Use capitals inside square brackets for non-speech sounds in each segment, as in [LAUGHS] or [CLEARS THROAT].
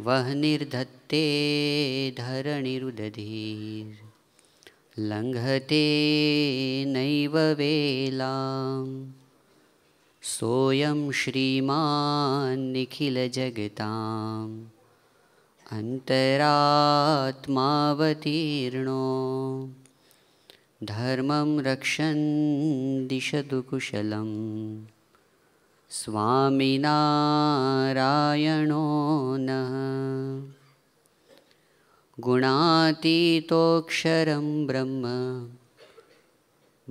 वह्निर्धत्ते धरणिरुदधीर् लङ्घते नैव वेलां सोऽयं श्रीमान् निखिलजगताम् अन्तरात्मावतीर्णो धर्मं रक्षन् दिशतु कुशलम् स्वामिनारायणो न गुणातीतोऽक्षरं गुणातीतोक्षरं ब्रह्म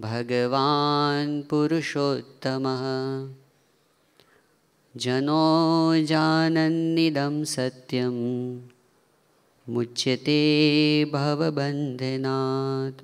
भगवान् पुरुषोत्तमः जनो जानन्निदं सत्यं मुच्यते भवबन्धनात्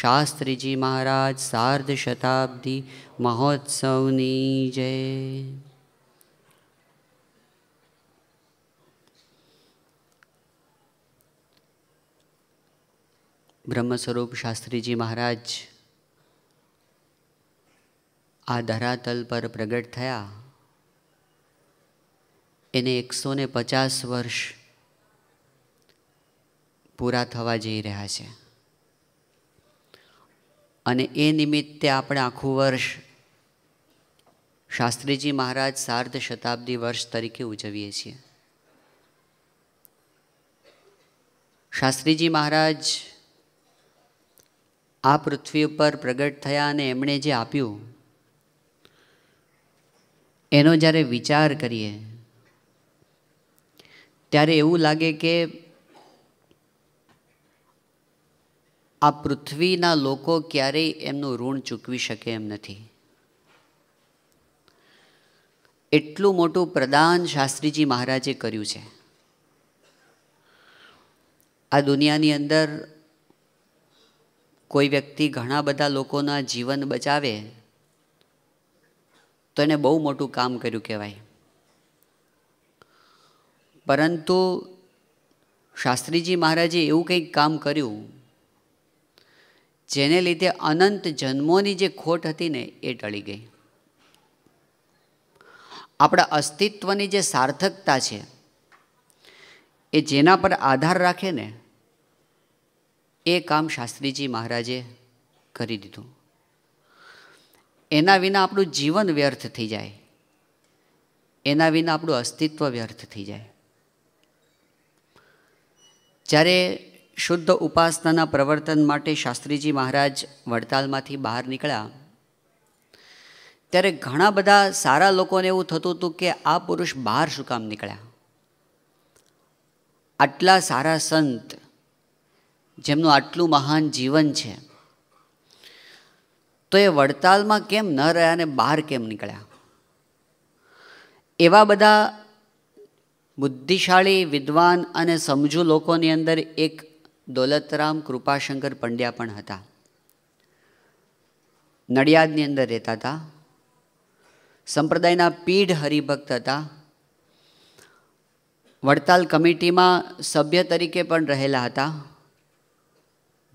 શાસ્ત્રીજી મહારાજ સાર્ધ શતાબ્દી મહોત્સવની જય બ્રહ્મ સ્વરૂપ શાસ્ત્રીજી મહારાજ આ ધરાતલ પર પ્રગટ થયા એને એકસો ને પચાસ વર્ષ પૂરા થવા જઈ રહ્યા છે અને એ નિમિત્તે આપણે આખું વર્ષ શાસ્ત્રીજી મહારાજ સાર્ધ શતાબ્દી વર્ષ તરીકે ઉજવીએ છીએ શાસ્ત્રીજી મહારાજ આ પૃથ્વી ઉપર પ્રગટ થયા અને એમણે જે આપ્યું એનો જ્યારે વિચાર કરીએ ત્યારે એવું લાગે કે આ પૃથ્વીના લોકો ક્યારેય એમનું ઋણ ચૂકવી શકે એમ નથી એટલું મોટું પ્રદાન શાસ્ત્રીજી મહારાજે કર્યું છે આ દુનિયાની અંદર કોઈ વ્યક્તિ ઘણા બધા લોકોના જીવન બચાવે તો એને બહુ મોટું કામ કર્યું કહેવાય પરંતુ શાસ્ત્રીજી મહારાજે એવું કંઈક કામ કર્યું જેને લીધે અનંત જન્મોની જે ખોટ હતી ને એ ટળી ગઈ આપણા અસ્તિત્વની જે સાર્થકતા છે એ જેના પર આધાર રાખે ને એ કામ શાસ્ત્રીજી મહારાજે કરી દીધું એના વિના આપણું જીવન વ્યર્થ થઈ જાય એના વિના આપણું અસ્તિત્વ વ્યર્થ થઈ જાય જ્યારે શુદ્ધ ઉપાસનાના પ્રવર્તન માટે શાસ્ત્રીજી મહારાજ વડતાલમાંથી બહાર નીકળ્યા ત્યારે ઘણા બધા સારા લોકોને એવું થતું હતું કે આ પુરુષ બહાર શું કામ નીકળ્યા આટલા સારા સંત જેમનું આટલું મહાન જીવન છે તો એ વડતાલમાં કેમ ન રહ્યા અને બહાર કેમ નીકળ્યા એવા બધા બુદ્ધિશાળી વિદ્વાન અને સમજુ લોકોની અંદર એક દોલતરામ કૃપાશંકર પંડ્યા પણ હતા નડિયાદની અંદર રહેતા હતા સંપ્રદાયના પીઢ હરિભક્ત હતા વડતાલ કમિટીમાં સભ્ય તરીકે પણ રહેલા હતા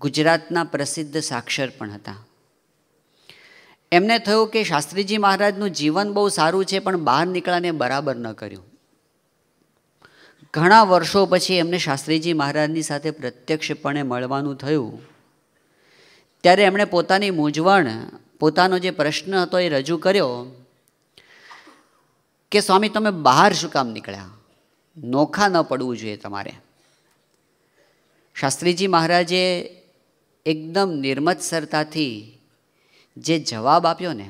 ગુજરાતના પ્રસિદ્ધ સાક્ષર પણ હતા એમને થયું કે શાસ્ત્રીજી મહારાજનું જીવન બહુ સારું છે પણ બહાર નીકળાને બરાબર ન કર્યું ઘણા વર્ષો પછી એમને શાસ્ત્રીજી મહારાજની સાથે પ્રત્યક્ષપણે મળવાનું થયું ત્યારે એમણે પોતાની મૂંઝવણ પોતાનો જે પ્રશ્ન હતો એ રજૂ કર્યો કે સ્વામી તમે બહાર શું કામ નીકળ્યા નોખા ન પડવું જોઈએ તમારે શાસ્ત્રીજી મહારાજે એકદમ નિર્મત્સરતાથી જે જવાબ આપ્યો ને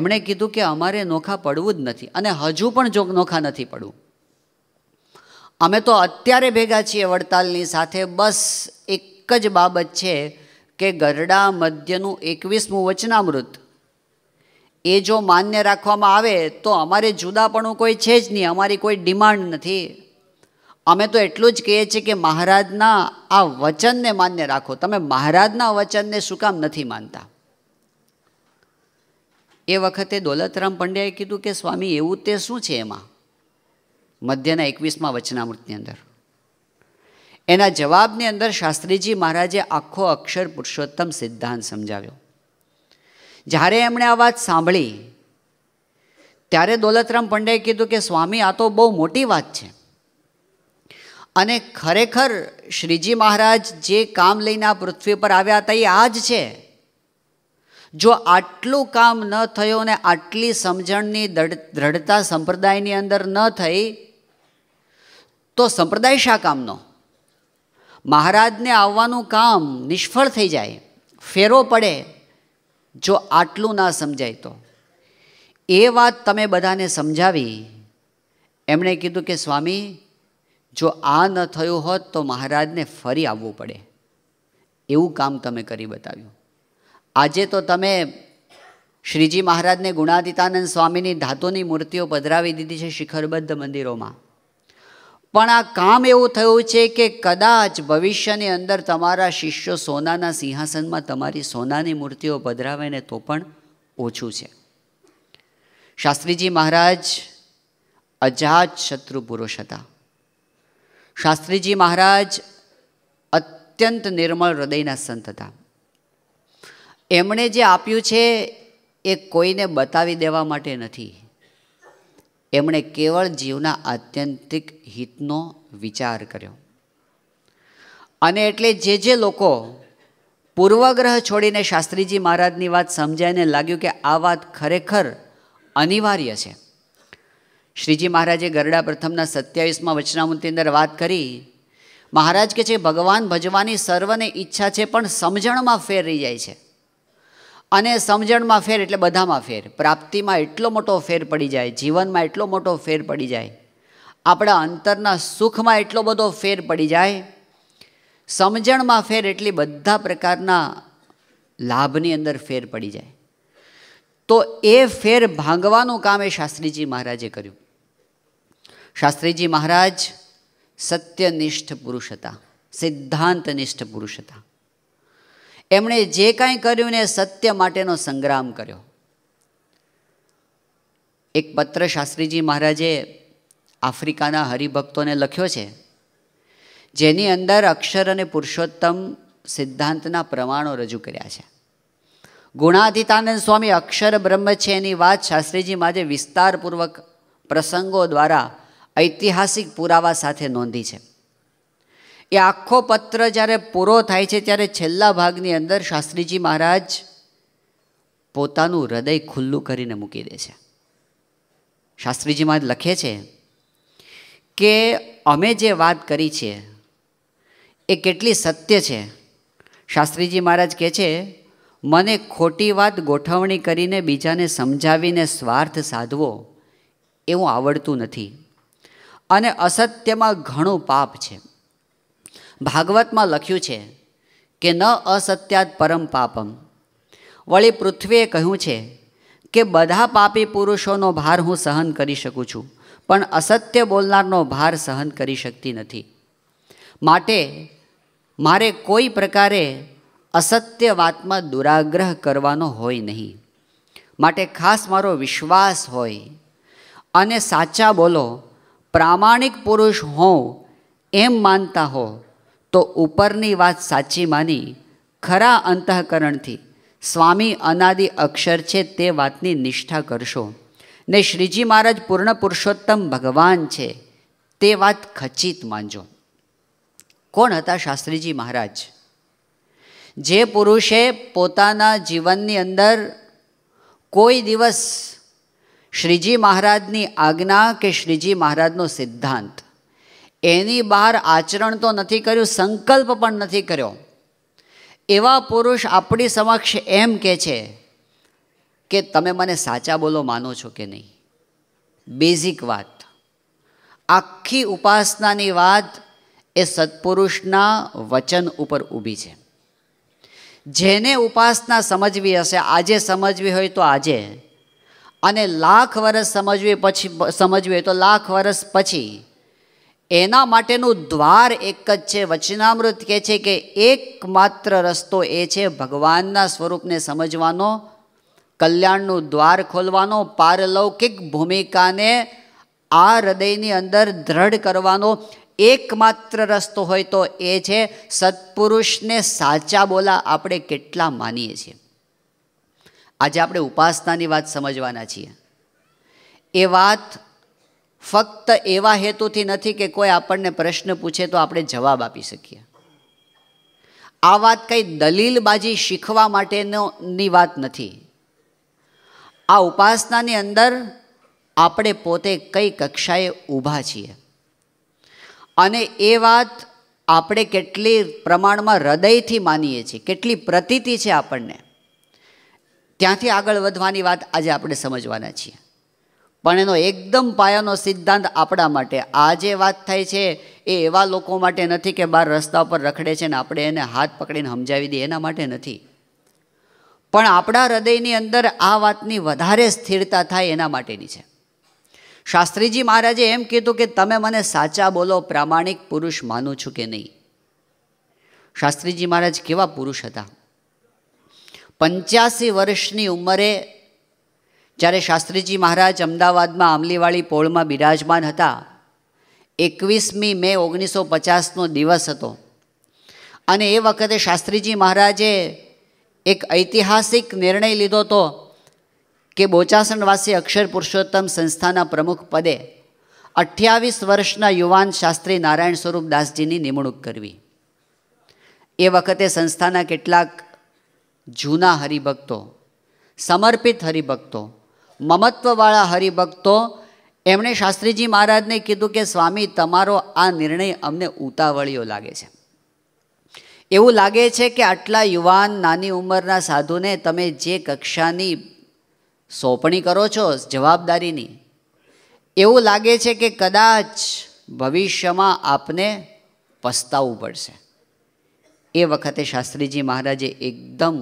એમણે કીધું કે અમારે નોખા પડવું જ નથી અને હજુ પણ જો નોખા નથી પડવું અમે તો અત્યારે ભેગા છીએ વડતાલની સાથે બસ એક જ બાબત છે કે ગરડા મધ્યનું એકવીસમું વચનામૃત એ જો માન્ય રાખવામાં આવે તો અમારે જુદાપણું કોઈ છે જ નહીં અમારી કોઈ ડિમાન્ડ નથી અમે તો એટલું જ કહીએ છીએ કે મહારાજના આ વચનને માન્ય રાખો તમે મહારાજના વચનને શું કામ નથી માનતા એ વખતે દોલતરામ પંડ્યાએ કીધું કે સ્વામી એવું તે શું છે એમાં મધ્યના એકવીસમાં વચનામૃતની અંદર એના જવાબની અંદર શાસ્ત્રીજી મહારાજે આખો અક્ષર પુરુષોત્તમ સિદ્ધાંત સમજાવ્યો જ્યારે એમણે આ વાત સાંભળી ત્યારે દોલતરામ પંડ્યાએ કીધું કે સ્વામી આ તો બહુ મોટી વાત છે અને ખરેખર શ્રીજી મહારાજ જે કામ લઈને આ પૃથ્વી પર આવ્યા હતા એ આ જ છે જો આટલું કામ ન થયું ને આટલી સમજણની દ્રઢતા સંપ્રદાયની અંદર ન થઈ તો સંપ્રદાય શા કામનો મહારાજને આવવાનું કામ નિષ્ફળ થઈ જાય ફેરો પડે જો આટલું ના સમજાય તો એ વાત તમે બધાને સમજાવી એમણે કીધું કે સ્વામી જો આ ન થયું હોત તો મહારાજને ફરી આવવું પડે એવું કામ તમે કરી બતાવ્યું આજે તો તમે શ્રીજી મહારાજને ગુણાતીતાનંદ સ્વામીની ધાતુની મૂર્તિઓ પધરાવી દીધી છે શિખરબદ્ધ મંદિરોમાં પણ આ કામ એવું થયું છે કે કદાચ ભવિષ્યની અંદર તમારા શિષ્યો સોનાના સિંહાસનમાં તમારી સોનાની મૂર્તિઓ પધરાવે ને તો પણ ઓછું છે શાસ્ત્રીજી મહારાજ અજાજ શત્રુ પુરુષ હતા શાસ્ત્રીજી મહારાજ અત્યંત નિર્મળ હૃદયના સંત હતા એમણે જે આપ્યું છે એ કોઈને બતાવી દેવા માટે નથી એમણે કેવળ જીવના આત્યંતિક હિતનો વિચાર કર્યો અને એટલે જે જે લોકો પૂર્વગ્રહ છોડીને શાસ્ત્રીજી મહારાજની વાત સમજાઈને લાગ્યું કે આ વાત ખરેખર અનિવાર્ય છે શ્રીજી મહારાજે ગરડા પ્રથમના સત્યાવીસમાં વચનામૃતની અંદર વાત કરી મહારાજ કે છે ભગવાન ભજવાની સર્વને ઈચ્છા છે પણ સમજણમાં ફેર રહી જાય છે અને સમજણમાં ફેર એટલે બધામાં ફેર પ્રાપ્તિમાં એટલો મોટો ફેર પડી જાય જીવનમાં એટલો મોટો ફેર પડી જાય આપણા અંતરના સુખમાં એટલો બધો ફેર પડી જાય સમજણમાં ફેર એટલી બધા પ્રકારના લાભની અંદર ફેર પડી જાય તો એ ફેર ભાંગવાનું કામ એ શાસ્ત્રીજી મહારાજે કર્યું શાસ્ત્રીજી મહારાજ સત્યનિષ્ઠ પુરુષ હતા સિદ્ધાંતનિષ્ઠ પુરુષ હતા એમણે જે કાંઈ કર્યું ને સત્ય માટેનો સંગ્રામ કર્યો એક પત્ર શાસ્ત્રીજી મહારાજે આફ્રિકાના હરિભક્તોને લખ્યો છે જેની અંદર અક્ષર અને પુરુષોત્તમ સિદ્ધાંતના પ્રમાણો રજૂ કર્યા છે ગુણાધિતાનંદ સ્વામી અક્ષર બ્રહ્મ છે એની વાત શાસ્ત્રીજી માજે વિસ્તારપૂર્વક પ્રસંગો દ્વારા ઐતિહાસિક પુરાવા સાથે નોંધી છે એ આખો પત્ર જ્યારે પૂરો થાય છે ત્યારે છેલ્લા ભાગની અંદર શાસ્ત્રીજી મહારાજ પોતાનું હૃદય ખુલ્લું કરીને મૂકી દે છે શાસ્ત્રીજી મહારાજ લખે છે કે અમે જે વાત કરી છે એ કેટલી સત્ય છે શાસ્ત્રીજી મહારાજ કહે છે મને ખોટી વાત ગોઠવણી કરીને બીજાને સમજાવીને સ્વાર્થ સાધવો એવું આવડતું નથી અને અસત્યમાં ઘણું પાપ છે ભાગવતમાં લખ્યું છે કે ન અસત્યાત પરમ પાપમ વળી પૃથ્વીએ કહ્યું છે કે બધા પાપી પુરુષોનો ભાર હું સહન કરી શકું છું પણ અસત્ય બોલનારનો ભાર સહન કરી શકતી નથી માટે મારે કોઈ પ્રકારે અસત્ય વાતમાં દુરાગ્રહ કરવાનો હોય નહીં માટે ખાસ મારો વિશ્વાસ હોય અને સાચા બોલો પ્રામાણિક પુરુષ હોઉં એમ માનતા હો તો ઉપરની વાત સાચી માની ખરા અંતઃકરણથી સ્વામી અનાદિ અક્ષર છે તે વાતની નિષ્ઠા કરશો ને શ્રીજી મહારાજ પૂર્ણ પુરુષોત્તમ ભગવાન છે તે વાત ખચિત માનજો કોણ હતા શાસ્ત્રીજી મહારાજ જે પુરુષે પોતાના જીવનની અંદર કોઈ દિવસ શ્રીજી મહારાજની આજ્ઞા કે શ્રીજી મહારાજનો સિદ્ધાંત એની બહાર આચરણ તો નથી કર્યું સંકલ્પ પણ નથી કર્યો એવા પુરુષ આપણી સમક્ષ એમ કહે છે કે તમે મને સાચા બોલો માનો છો કે નહીં બેઝિક વાત આખી ઉપાસનાની વાત એ સત્પુરુષના વચન ઉપર ઊભી છે જેને ઉપાસના સમજવી હશે આજે સમજવી હોય તો આજે અને લાખ વર્ષ સમજવી પછી સમજવી હોય તો લાખ વર્ષ પછી એના માટેનું દ્વાર એક જ છે વચનામૃત કહે છે કે એકમાત્ર રસ્તો એ છે ભગવાનના સ્વરૂપને સમજવાનો કલ્યાણનું દ્વાર ખોલવાનો પારલૌકિક ભૂમિકાને આ હૃદયની અંદર દ્રઢ કરવાનો એકમાત્ર રસ્તો હોય તો એ છે સત્પુરુષને સાચા બોલા આપણે કેટલા માનીએ છીએ આજે આપણે ઉપાસનાની વાત સમજવાના છીએ એ વાત ફક્ત એવા હેતુથી નથી કે કોઈ આપણને પ્રશ્ન પૂછે તો આપણે જવાબ આપી શકીએ આ વાત કંઈ દલીલબાજી શીખવા માટેની વાત નથી આ ઉપાસનાની અંદર આપણે પોતે કઈ કક્ષાએ ઊભા છીએ અને એ વાત આપણે કેટલી પ્રમાણમાં હૃદયથી માનીએ છીએ કેટલી પ્રતીતિ છે આપણને ત્યાંથી આગળ વધવાની વાત આજે આપણે સમજવાના છીએ પણ એનો એકદમ પાયાનો સિદ્ધાંત આપણા માટે આ જે વાત થાય છે એ એવા લોકો માટે નથી કે બહાર રસ્તા પર રખડે છે ને આપણે એને હાથ પકડીને સમજાવી દઈએ એના માટે નથી પણ આપણા હૃદયની અંદર આ વાતની વધારે સ્થિરતા થાય એના માટેની છે શાસ્ત્રીજી મહારાજે એમ કીધું કે તમે મને સાચા બોલો પ્રામાણિક પુરુષ માનું છું કે નહીં શાસ્ત્રીજી મહારાજ કેવા પુરુષ હતા પંચ્યાસી વર્ષની ઉંમરે જ્યારે શાસ્ત્રીજી મહારાજ અમદાવાદમાં આમલીવાળી પોળમાં બિરાજમાન હતા એકવીસમી મે ઓગણીસો પચાસનો દિવસ હતો અને એ વખતે શાસ્ત્રીજી મહારાજે એક ઐતિહાસિક નિર્ણય લીધો હતો કે બોચાસણવાસી અક્ષર પુરુષોત્તમ સંસ્થાના પ્રમુખ પદે અઠ્યાવીસ વર્ષના યુવાન શાસ્ત્રી નારાયણ સ્વરૂપ દાસજીની નિમણૂક કરવી એ વખતે સંસ્થાના કેટલાક જૂના હરિભક્તો સમર્પિત હરિભક્તો મમત્વવાળા હરિભક્તો એમણે શાસ્ત્રીજી મહારાજને કીધું કે સ્વામી તમારો આ નિર્ણય અમને ઉતાવળીઓ લાગે છે એવું લાગે છે કે આટલા યુવાન નાની ઉંમરના સાધુને તમે જે કક્ષાની સોંપણી કરો છો જવાબદારીની એવું લાગે છે કે કદાચ ભવિષ્યમાં આપને પસ્તાવવું પડશે એ વખતે શાસ્ત્રીજી મહારાજે એકદમ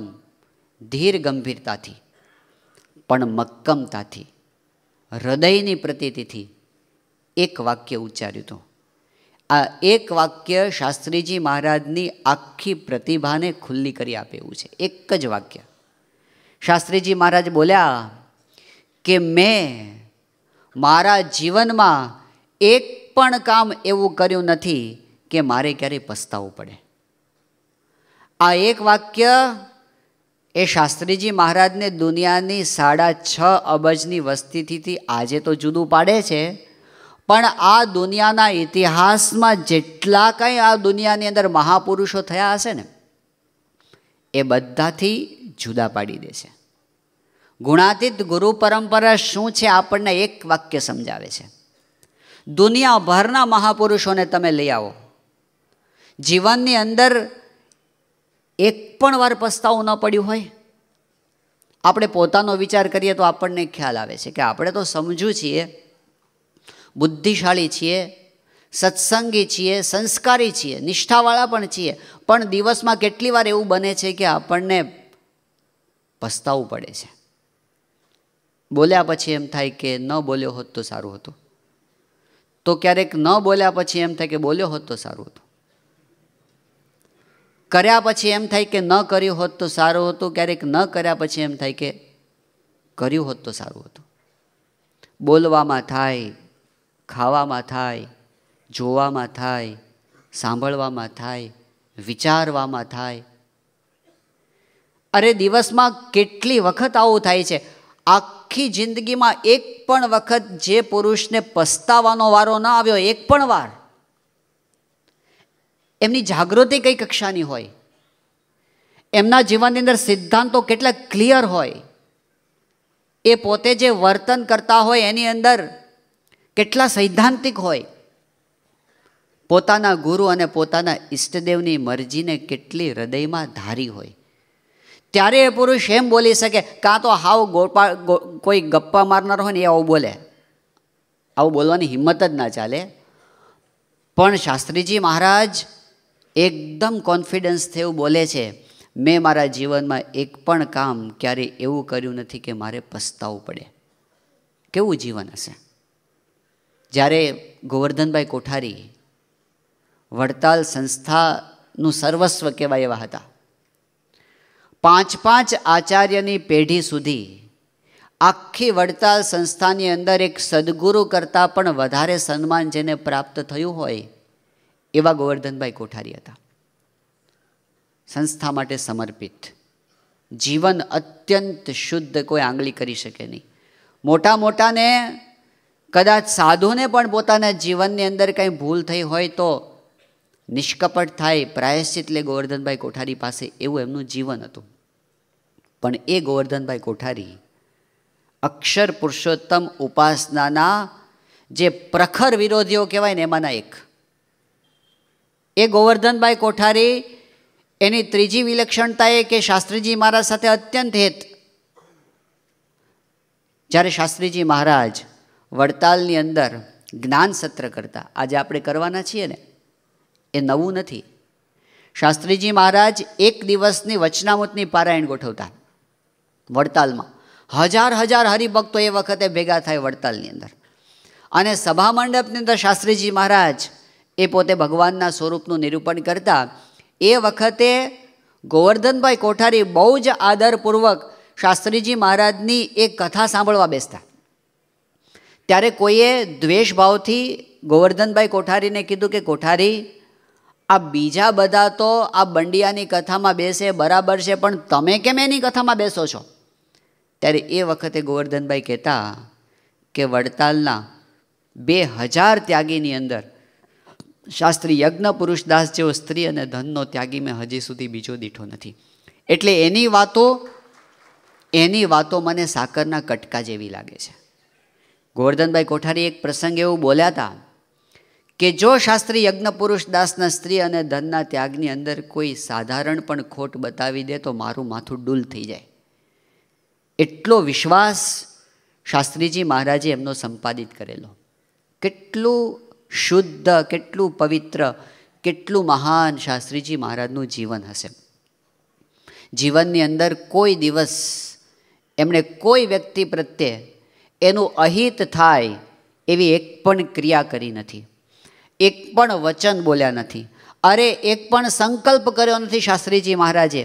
ધીર ગંભીરતાથી પણ મક્કમતાથી હૃદયની પ્રતિતિથી એક વાક્ય ઉચ્ચાર્યું હતું આ એક વાક્ય શાસ્ત્રીજી મહારાજની આખી પ્રતિભાને ખુલ્લી કરી આપે એવું છે એક જ વાક્ય શાસ્ત્રીજી મહારાજ બોલ્યા કે મેં મારા જીવનમાં એક પણ કામ એવું કર્યું નથી કે મારે ક્યારેય પસ્તાવવું પડે આ એક વાક્ય એ શાસ્ત્રીજી મહારાજને દુનિયાની સાડા છ અબજની વસ્તીથી આજે તો જુદું પાડે છે પણ આ દુનિયાના ઇતિહાસમાં જેટલા કંઈ આ દુનિયાની અંદર મહાપુરુષો થયા હશે ને એ બધાથી જુદા પાડી દે છે ગુણાતીત ગુરુ પરંપરા શું છે આપણને એક વાક્ય સમજાવે છે દુનિયાભરના મહાપુરુષોને તમે લઈ આવો જીવનની અંદર એક પણ વાર પસ્તાવું ન પડ્યું હોય આપણે પોતાનો વિચાર કરીએ તો આપણને ખ્યાલ આવે છે કે આપણે તો સમજું છીએ બુદ્ધિશાળી છીએ સત્સંગી છીએ સંસ્કારી છીએ નિષ્ઠાવાળા પણ છીએ પણ દિવસમાં કેટલી વાર એવું બને છે કે આપણને પસ્તાવું પડે છે બોલ્યા પછી એમ થાય કે ન બોલ્યો હોત તો સારું હતું તો ક્યારેક ન બોલ્યા પછી એમ થાય કે બોલ્યો હોત તો સારું હતું કર્યા પછી એમ થાય કે ન કર્યું હોત તો સારું હતું ક્યારેક ન કર્યા પછી એમ થાય કે કર્યું હોત તો સારું હતું બોલવામાં થાય ખાવામાં થાય જોવામાં થાય સાંભળવામાં થાય વિચારવામાં થાય અરે દિવસમાં કેટલી વખત આવું થાય છે આખી જિંદગીમાં એક પણ વખત જે પુરુષને પસ્તાવાનો વારો ન આવ્યો એક પણ વાર એમની જાગૃતિ કઈ કક્ષાની હોય એમના જીવનની અંદર સિદ્ધાંતો કેટલા ક્લિયર હોય એ પોતે જે વર્તન કરતા હોય એની અંદર કેટલા સૈદ્ધાંતિક હોય પોતાના ગુરુ અને પોતાના ઈષ્ટદેવની મરજીને કેટલી હૃદયમાં ધારી હોય ત્યારે એ પુરુષ એમ બોલી શકે કાં તો હાવ ગોપા કોઈ ગપ્પા મારનાર હોય ને એ આવું બોલે આવું બોલવાની હિંમત જ ના ચાલે પણ શાસ્ત્રીજી મહારાજ એકદમ કોન્ફિડન્સથી એવું બોલે છે મેં મારા જીવનમાં એક પણ કામ ક્યારેય એવું કર્યું નથી કે મારે પસ્તાવવું પડે કેવું જીવન હશે જ્યારે ગોવર્ધનભાઈ કોઠારી વડતાલ સંસ્થાનું સર્વસ્વ કહેવાય એવા હતા પાંચ પાંચ આચાર્યની પેઢી સુધી આખી વડતાલ સંસ્થાની અંદર એક સદગુરુ કરતાં પણ વધારે સન્માન જેને પ્રાપ્ત થયું હોય એવા ગોવર્ધનભાઈ કોઠારી હતા સંસ્થા માટે સમર્પિત જીવન અત્યંત શુદ્ધ કોઈ આંગળી કરી શકે નહીં મોટા મોટાને કદાચ સાધુને પણ પોતાના જીવનની અંદર કંઈ ભૂલ થઈ હોય તો નિષ્કપટ થાય પ્રાયશ્ચિત લે ગોવર્ધનભાઈ કોઠારી પાસે એવું એમનું જીવન હતું પણ એ ગોવર્ધનભાઈ કોઠારી અક્ષર પુરુષોત્તમ ઉપાસનાના જે પ્રખર વિરોધીઓ કહેવાય ને એમાંના એક એ ગોવર્ધનભાઈ કોઠારી એની ત્રીજી વિલક્ષણતા એ કે શાસ્ત્રીજી મહારાજ સાથે અત્યંત હેત જ્યારે શાસ્ત્રીજી મહારાજ વડતાલની અંદર જ્ઞાન સત્ર કરતા આજે આપણે કરવાના છીએ ને એ નવું નથી શાસ્ત્રીજી મહારાજ એક દિવસની વચનામૃતની પારાયણ ગોઠવતા વડતાલમાં હજાર હજાર હરિભક્તો એ વખતે ભેગા થાય વડતાલની અંદર અને સભા મંડપની અંદર શાસ્ત્રીજી મહારાજ એ પોતે ભગવાનના સ્વરૂપનું નિરૂપણ કરતા એ વખતે ગોવર્ધનભાઈ કોઠારી બહુ જ આદરપૂર્વક શાસ્ત્રીજી મહારાજની એક કથા સાંભળવા બેસતા ત્યારે કોઈએ દ્વેષભાવથી ગોવર્ધનભાઈ કોઠારીને કીધું કે કોઠારી આ બીજા બધા તો આ બંડિયાની કથામાં બેસે બરાબર છે પણ તમે કેમ એની કથામાં બેસો છો ત્યારે એ વખતે ગોવર્ધનભાઈ કહેતા કે વડતાલના બે હજાર ત્યાગીની અંદર શાસ્ત્રી યજ્ઞ પુરુષદાસ જેવો સ્ત્રી અને ધનનો ત્યાગી મેં હજી સુધી બીજો દીઠો નથી એટલે એની વાતો એની વાતો મને સાકરના કટકા જેવી લાગે છે ગોવર્ધનભાઈ કોઠારી એક પ્રસંગ એવું બોલ્યા હતા કે જો શાસ્ત્રી યજ્ઞ પુરુષ સ્ત્રી અને ધનના ત્યાગની અંદર કોઈ સાધારણ પણ ખોટ બતાવી દે તો મારું માથું ડૂલ થઈ જાય એટલો વિશ્વાસ શાસ્ત્રીજી મહારાજે એમનો સંપાદિત કરેલો કેટલું શુદ્ધ કેટલું પવિત્ર કેટલું મહાન શાસ્ત્રીજી મહારાજનું જીવન હશે જીવનની અંદર કોઈ દિવસ એમણે કોઈ વ્યક્તિ પ્રત્યે એનું અહિત થાય એવી એક પણ ક્રિયા કરી નથી એક પણ વચન બોલ્યા નથી અરે એક પણ સંકલ્પ કર્યો નથી શાસ્ત્રીજી મહારાજે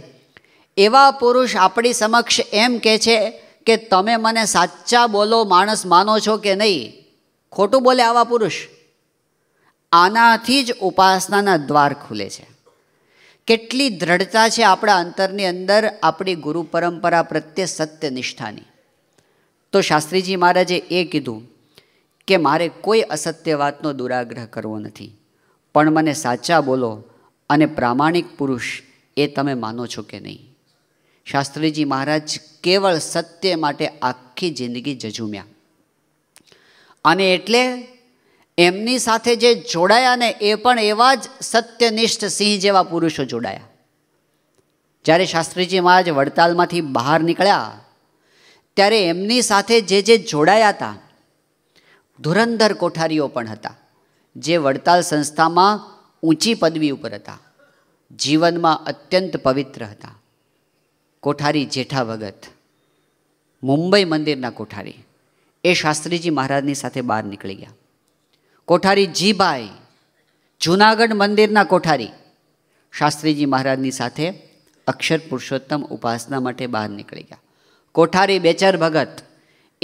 એવા પુરુષ આપણી સમક્ષ એમ કહે છે કે તમે મને સાચા બોલો માણસ માનો છો કે નહીં ખોટું બોલે આવા પુરુષ આનાથી જ ઉપાસનાના દ્વાર ખુલે છે કેટલી દ્રઢતા છે આપણા અંતરની અંદર આપણી ગુરુ પરંપરા પ્રત્યે સત્ય નિષ્ઠાની તો શાસ્ત્રીજી મહારાજે એ કીધું કે મારે કોઈ અસત્ય વાતનો દુરાગ્રહ કરવો નથી પણ મને સાચા બોલો અને પ્રામાણિક પુરુષ એ તમે માનો છો કે નહીં શાસ્ત્રીજી મહારાજ કેવળ સત્ય માટે આખી જિંદગી જજુમ્યા અને એટલે એમની સાથે જે જોડાયા ને એ પણ એવા જ સત્યનિષ્ઠ સિંહ જેવા પુરુષો જોડાયા જ્યારે શાસ્ત્રીજી મહારાજ વડતાલમાંથી બહાર નીકળ્યા ત્યારે એમની સાથે જે જે જોડાયા હતા ધુરંધર કોઠારીઓ પણ હતા જે વડતાલ સંસ્થામાં ઊંચી પદવી ઉપર હતા જીવનમાં અત્યંત પવિત્ર હતા કોઠારી જેઠા ભગત મુંબઈ મંદિરના કોઠારી એ શાસ્ત્રીજી મહારાજની સાથે બહાર નીકળી ગયા કોઠારી જીભાઈ જૂનાગઢ મંદિરના કોઠારી શાસ્ત્રીજી મહારાજની સાથે અક્ષર પુરુષોત્તમ ઉપાસના માટે બહાર નીકળી ગયા કોઠારી બેચર ભગત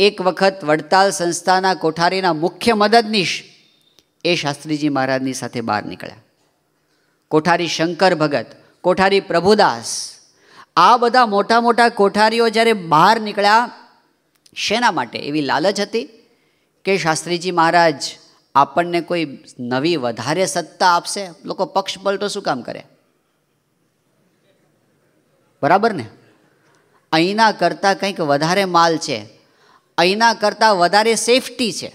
એક વખત વડતાલ સંસ્થાના કોઠારીના મુખ્ય મદદનીશ એ શાસ્ત્રીજી મહારાજની સાથે બહાર નીકળ્યા કોઠારી શંકર ભગત કોઠારી પ્રભુદાસ આ બધા મોટા મોટા કોઠારીઓ જ્યારે બહાર નીકળ્યા શેના માટે એવી લાલચ હતી કે શાસ્ત્રીજી મહારાજ આપણને કોઈ નવી વધારે સત્તા આપશે લોકો પક્ષ પલટો શું કામ કરે બરાબર ને અહીંના કરતાં કંઈક વધારે માલ છે અહીંના કરતાં વધારે સેફટી છે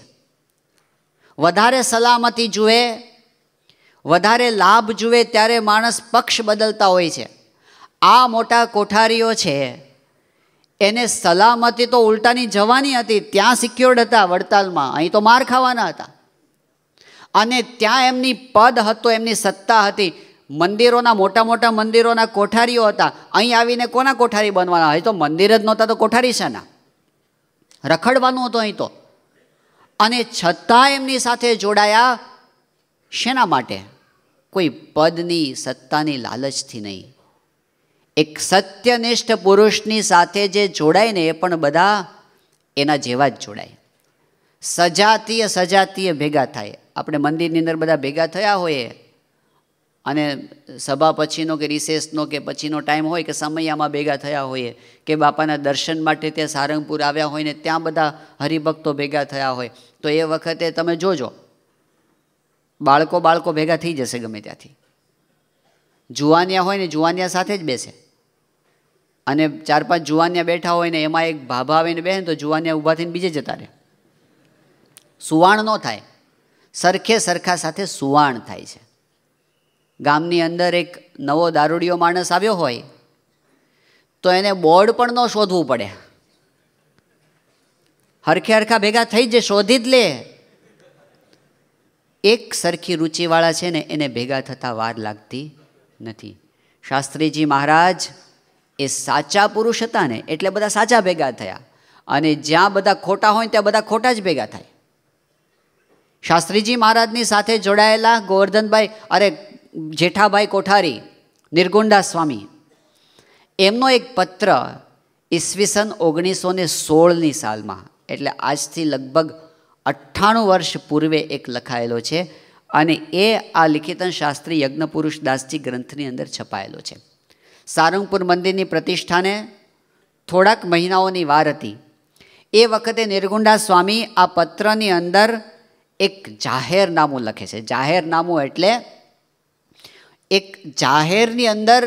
વધારે સલામતી જુએ વધારે લાભ જુએ ત્યારે માણસ પક્ષ બદલતા હોય છે આ મોટા કોઠારીઓ છે એને સલામતી તો ઉલટાની જવાની હતી ત્યાં સિક્યોર્ડ હતા વડતાલમાં અહીં તો માર ખાવાના હતા અને ત્યાં એમની પદ હતો એમની સત્તા હતી મંદિરોના મોટા મોટા મંદિરોના કોઠારીઓ હતા અહીં આવીને કોના કોઠારી બનવાના અહીં તો મંદિર જ નહોતા તો કોઠારી શેના રખડવાનું હતું અહીં તો અને છતાં એમની સાથે જોડાયા શેના માટે કોઈ પદની સત્તાની લાલચથી નહીં એક સત્યનિષ્ઠ પુરુષની સાથે જે જોડાય ને એ પણ બધા એના જેવા જ જોડાય સજાતીય સજાતીય ભેગા થાય આપણે મંદિરની અંદર બધા ભેગા થયા હોઈએ અને સભા પછીનો કે રિસેસનો કે પછીનો ટાઈમ હોય કે સમય આમાં ભેગા થયા હોઈએ કે બાપાના દર્શન માટે ત્યાં સારંગપુર આવ્યા હોય ને ત્યાં બધા હરિભક્તો ભેગા થયા હોય તો એ વખતે તમે જોજો બાળકો બાળકો ભેગા થઈ જશે ગમે ત્યાંથી જુવાનિયા હોય ને જુવાનિયા સાથે જ બેસે અને ચાર પાંચ જુવાનિયા બેઠા હોય ને એમાં એક ભાભા આવીને બેસે તો જુવાનિયા ઊભા થઈને બીજે જતા રહે સુવાણ ન થાય સરખે સરખા સાથે સુવાણ થાય છે ગામની અંદર એક નવો દારૂડિયો માણસ આવ્યો હોય તો એને બોર્ડ પણ ન શોધવું પડે હરખે હરખા ભેગા થઈ જ શોધી જ લે એક સરખી રૂચિવાળા છે ને એને ભેગા થતાં વાર લાગતી નથી શાસ્ત્રીજી મહારાજ એ સાચા પુરુષ હતા ને એટલે બધા સાચા ભેગા થયા અને જ્યાં બધા ખોટા હોય ત્યાં બધા ખોટા જ ભેગા થાય શાસ્ત્રીજી મહારાજની સાથે જોડાયેલા ગોવર્ધનભાઈ અરે જેઠાભાઈ કોઠારી નિર્ગુંડા સ્વામી એમનો એક પત્ર ઈસવીસન ઓગણીસો ને સોળની સાલમાં એટલે આજથી લગભગ અઠ્ઠાણું વર્ષ પૂર્વે એક લખાયેલો છે અને એ આ લિખિતન શાસ્ત્રી યજ્ઞપુરુષ દાસજી ગ્રંથની અંદર છપાયેલો છે સારંગપુર મંદિરની પ્રતિષ્ઠાને થોડાક મહિનાઓની વાર હતી એ વખતે નિર્ગુંડા સ્વામી આ પત્રની અંદર એક જાહેરનામું લખે છે જાહેરનામું એટલે એક જાહેરની અંદર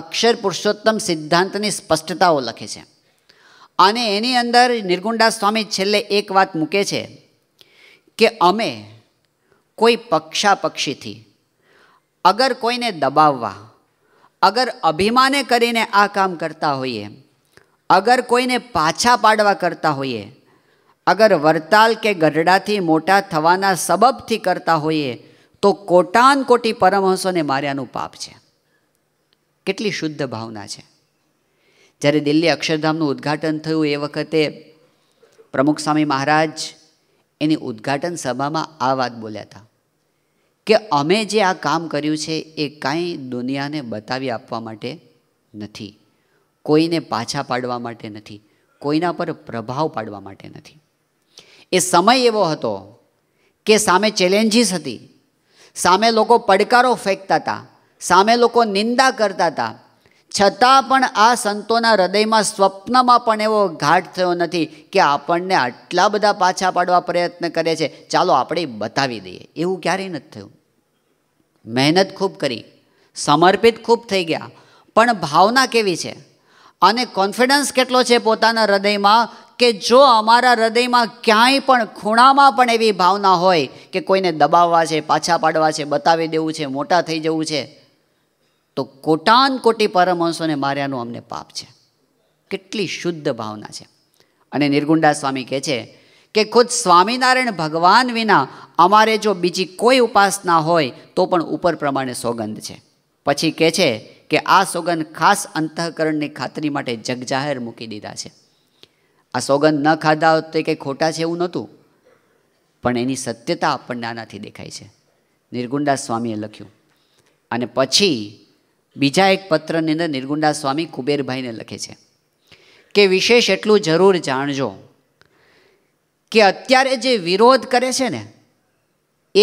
અક્ષર પુરુષોત્તમ સિદ્ધાંતની સ્પષ્ટતાઓ લખે છે અને એની અંદર નિર્ગુંડા સ્વામી છેલ્લે એક વાત મૂકે છે કે અમે કોઈ પક્ષા પક્ષીથી અગર કોઈને દબાવવા અગર અભિમાને કરીને આ કામ કરતા હોઈએ અગર કોઈને પાછા પાડવા કરતા હોઈએ અગર વરતાલ કે ગઢડાથી મોટા થવાના સબબથી કરતા હોઈએ તો કોટાન કોટી પરમહંસોને માર્યાનું પાપ છે કેટલી શુદ્ધ ભાવના છે જ્યારે દિલ્હી અક્ષરધામનું ઉદ્ઘાટન થયું એ વખતે પ્રમુખ સ્વામી મહારાજ એની ઉદ્ઘાટન સભામાં આ વાત બોલ્યા હતા કે અમે જે આ કામ કર્યું છે એ કાંઈ દુનિયાને બતાવી આપવા માટે નથી કોઈને પાછા પાડવા માટે નથી કોઈના પર પ્રભાવ પાડવા માટે નથી એ સમય એવો હતો કે સામે ચેલેન્જીસ હતી સામે લોકો પડકારો ફેંકતા હતા સામે લોકો નિંદા કરતા હતા છતાં પણ આ સંતોના હૃદયમાં સ્વપ્નમાં પણ એવો ઘાટ થયો નથી કે આપણને આટલા બધા પાછા પાડવા પ્રયત્ન કરે છે ચાલો આપણે બતાવી દઈએ એવું ક્યારેય નથી થયું મહેનત ખૂબ કરી સમર્પિત ખૂબ થઈ ગયા પણ ભાવના કેવી છે અને કોન્ફિડન્સ કેટલો છે પોતાના હૃદયમાં કે જો અમારા હૃદયમાં ક્યાંય પણ ખૂણામાં પણ એવી ભાવના હોય કે કોઈને દબાવવા છે પાછા પાડવા છે બતાવી દેવું છે મોટા થઈ જવું છે તો કોટાન કોટી પરમહંસોને માર્યાનું અમને પાપ છે કેટલી શુદ્ધ ભાવના છે અને નિર્ગુંડા સ્વામી કહે છે કે ખુદ સ્વામિનારાયણ ભગવાન વિના અમારે જો બીજી કોઈ ઉપાસના હોય તો પણ ઉપર પ્રમાણે સોગંદ છે પછી કહે છે કે આ સોગંદ ખાસ અંતઃકરણની ખાતરી માટે જગજાહેર મૂકી દીધા છે આ સોગંદ ન ખાધા હોત તે કંઈ ખોટા છે એવું નહોતું પણ એની સત્યતા આપણને આનાથી દેખાય છે નિર્ગુંડા સ્વામીએ લખ્યું અને પછી બીજા એક પત્રની અંદર નિર્ગુંડા સ્વામી કુબેરભાઈને લખે છે કે વિશેષ એટલું જરૂર જાણજો કે અત્યારે જે વિરોધ કરે છે ને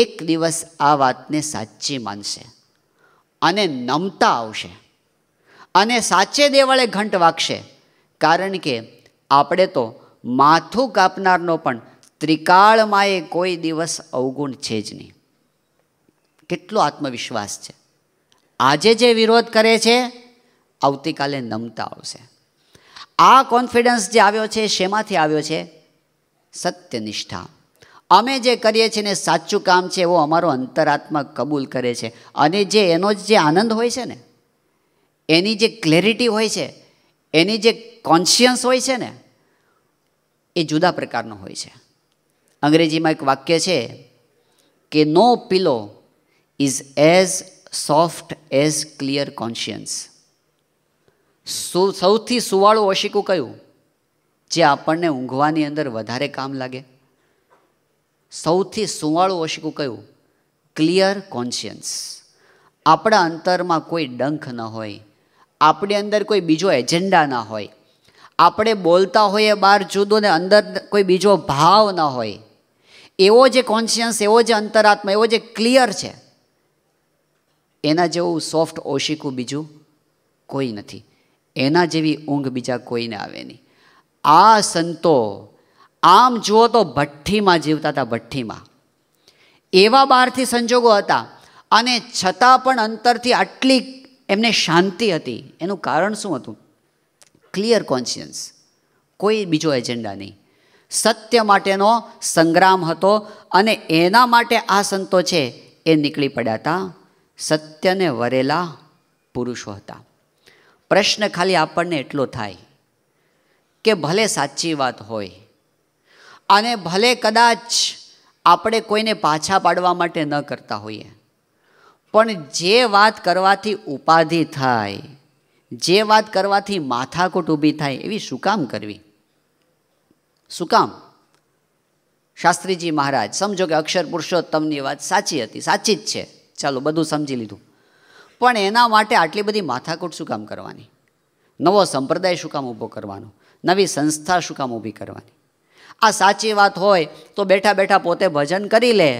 એક દિવસ આ વાતને સાચી માનશે અને નમતા આવશે અને સાચે દેવાળે ઘંટ વાગશે કારણ કે આપણે તો માથું કાપનારનો પણ ત્રિકાળમાં એ કોઈ દિવસ અવગુણ છે જ નહીં કેટલો આત્મવિશ્વાસ છે આજે જે વિરોધ કરે છે આવતીકાલે નમતા આવશે આ કોન્ફિડન્સ જે આવ્યો છે શેમાંથી આવ્યો છે સત્યનિષ્ઠા અમે જે કરીએ છીએ ને સાચું કામ છે એવો અમારો અંતરાત્મા કબૂલ કરે છે અને જે એનો જે આનંદ હોય છે ને એની જે ક્લેરિટી હોય છે એની જે કોન્શિયન્સ હોય છે ને એ જુદા પ્રકારનો હોય છે અંગ્રેજીમાં એક વાક્ય છે કે no pillow is as soft as clear conscience સૌથી સુવાળું ઓશિકું કયું જે આપણને ઊંઘવાની અંદર વધારે કામ લાગે સૌથી સુવાળું ઓશિકું કયું ક્લિયર કોન્શિયન્સ આપણા અંતરમાં કોઈ ડંખ ન હોય આપણી અંદર કોઈ બીજો એજન્ડા ના હોય આપણે બોલતા હોઈએ બહાર જુદો ને અંદર કોઈ બીજો ભાવ ન હોય એવો જે કોન્શિયન્સ એવો જે અંતરાત્મા એવો જે ક્લિયર છે એના જેવું સોફ્ટ ઓશિકું બીજું કોઈ નથી એના જેવી ઊંઘ બીજા કોઈને આવે નહીં આ સંતો આમ જુઓ તો ભઠ્ઠીમાં જીવતા હતા ભઠ્ઠીમાં એવા બહારથી સંજોગો હતા અને છતાં પણ અંતરથી આટલી એમને શાંતિ હતી એનું કારણ શું હતું ક્લિયર કોન્શિયન્સ કોઈ બીજો એજન્ડા નહીં સત્ય માટેનો સંગ્રામ હતો અને એના માટે આ સંતો છે એ નીકળી પડ્યા હતા સત્યને વરેલા પુરુષો હતા પ્રશ્ન ખાલી આપણને એટલો થાય કે ભલે સાચી વાત હોય અને ભલે કદાચ આપણે કોઈને પાછા પાડવા માટે ન કરતા હોઈએ પણ જે વાત કરવાથી ઉપાધિ થાય જે વાત કરવાથી માથાકૂટ ઊભી થાય એવી શું કામ કરવી શું કામ શાસ્ત્રીજી મહારાજ સમજો કે અક્ષર પુરુષોત્તમની વાત સાચી હતી સાચી જ છે ચાલો બધું સમજી લીધું પણ એના માટે આટલી બધી માથાકૂટ શું કામ કરવાની નવો સંપ્રદાય શું કામ ઊભો કરવાનો નવી સંસ્થા શું કામ ઊભી કરવાની આ સાચી વાત હોય તો બેઠા બેઠા પોતે ભજન કરી લે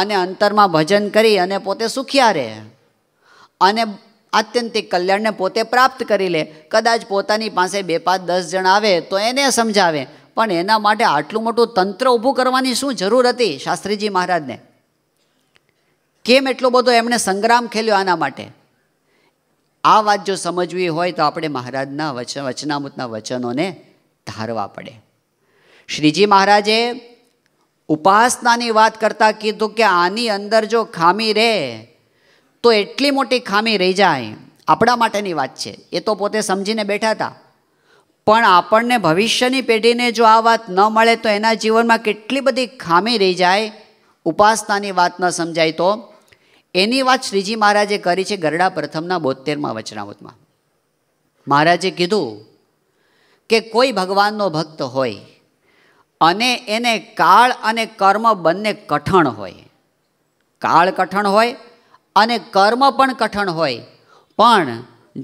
અને અંતરમાં ભજન કરી અને પોતે સુખ્યા રહે અને આત્યંતિક કલ્યાણને પોતે પ્રાપ્ત કરી લે કદાચ પોતાની પાસે બે પાંચ દસ જણ આવે તો એને સમજાવે પણ એના માટે આટલું મોટું તંત્ર ઊભું કરવાની શું જરૂર હતી શાસ્ત્રીજી મહારાજને કેમ એટલો બધો એમણે સંગ્રામ ખેલ્યો આના માટે આ વાત જો સમજવી હોય તો આપણે મહારાજના વચન વચનામૃતના વચનોને ધારવા પડે શ્રીજી મહારાજે ઉપાસનાની વાત કરતાં કીધું કે આની અંદર જો ખામી રહે તો એટલી મોટી ખામી રહી જાય આપણા માટેની વાત છે એ તો પોતે સમજીને બેઠા હતા પણ આપણને ભવિષ્યની પેઢીને જો આ વાત ન મળે તો એના જીવનમાં કેટલી બધી ખામી રહી જાય ઉપાસનાની વાત ન સમજાય તો એની વાત શ્રીજી મહારાજે કરી છે ગરડા પ્રથમના બોતેરમાં વચનાવતમાં મહારાજે કીધું કે કોઈ ભગવાનનો ભક્ત હોય અને એને કાળ અને કર્મ બંને કઠણ હોય કાળ કઠણ હોય અને કર્મ પણ કઠણ હોય પણ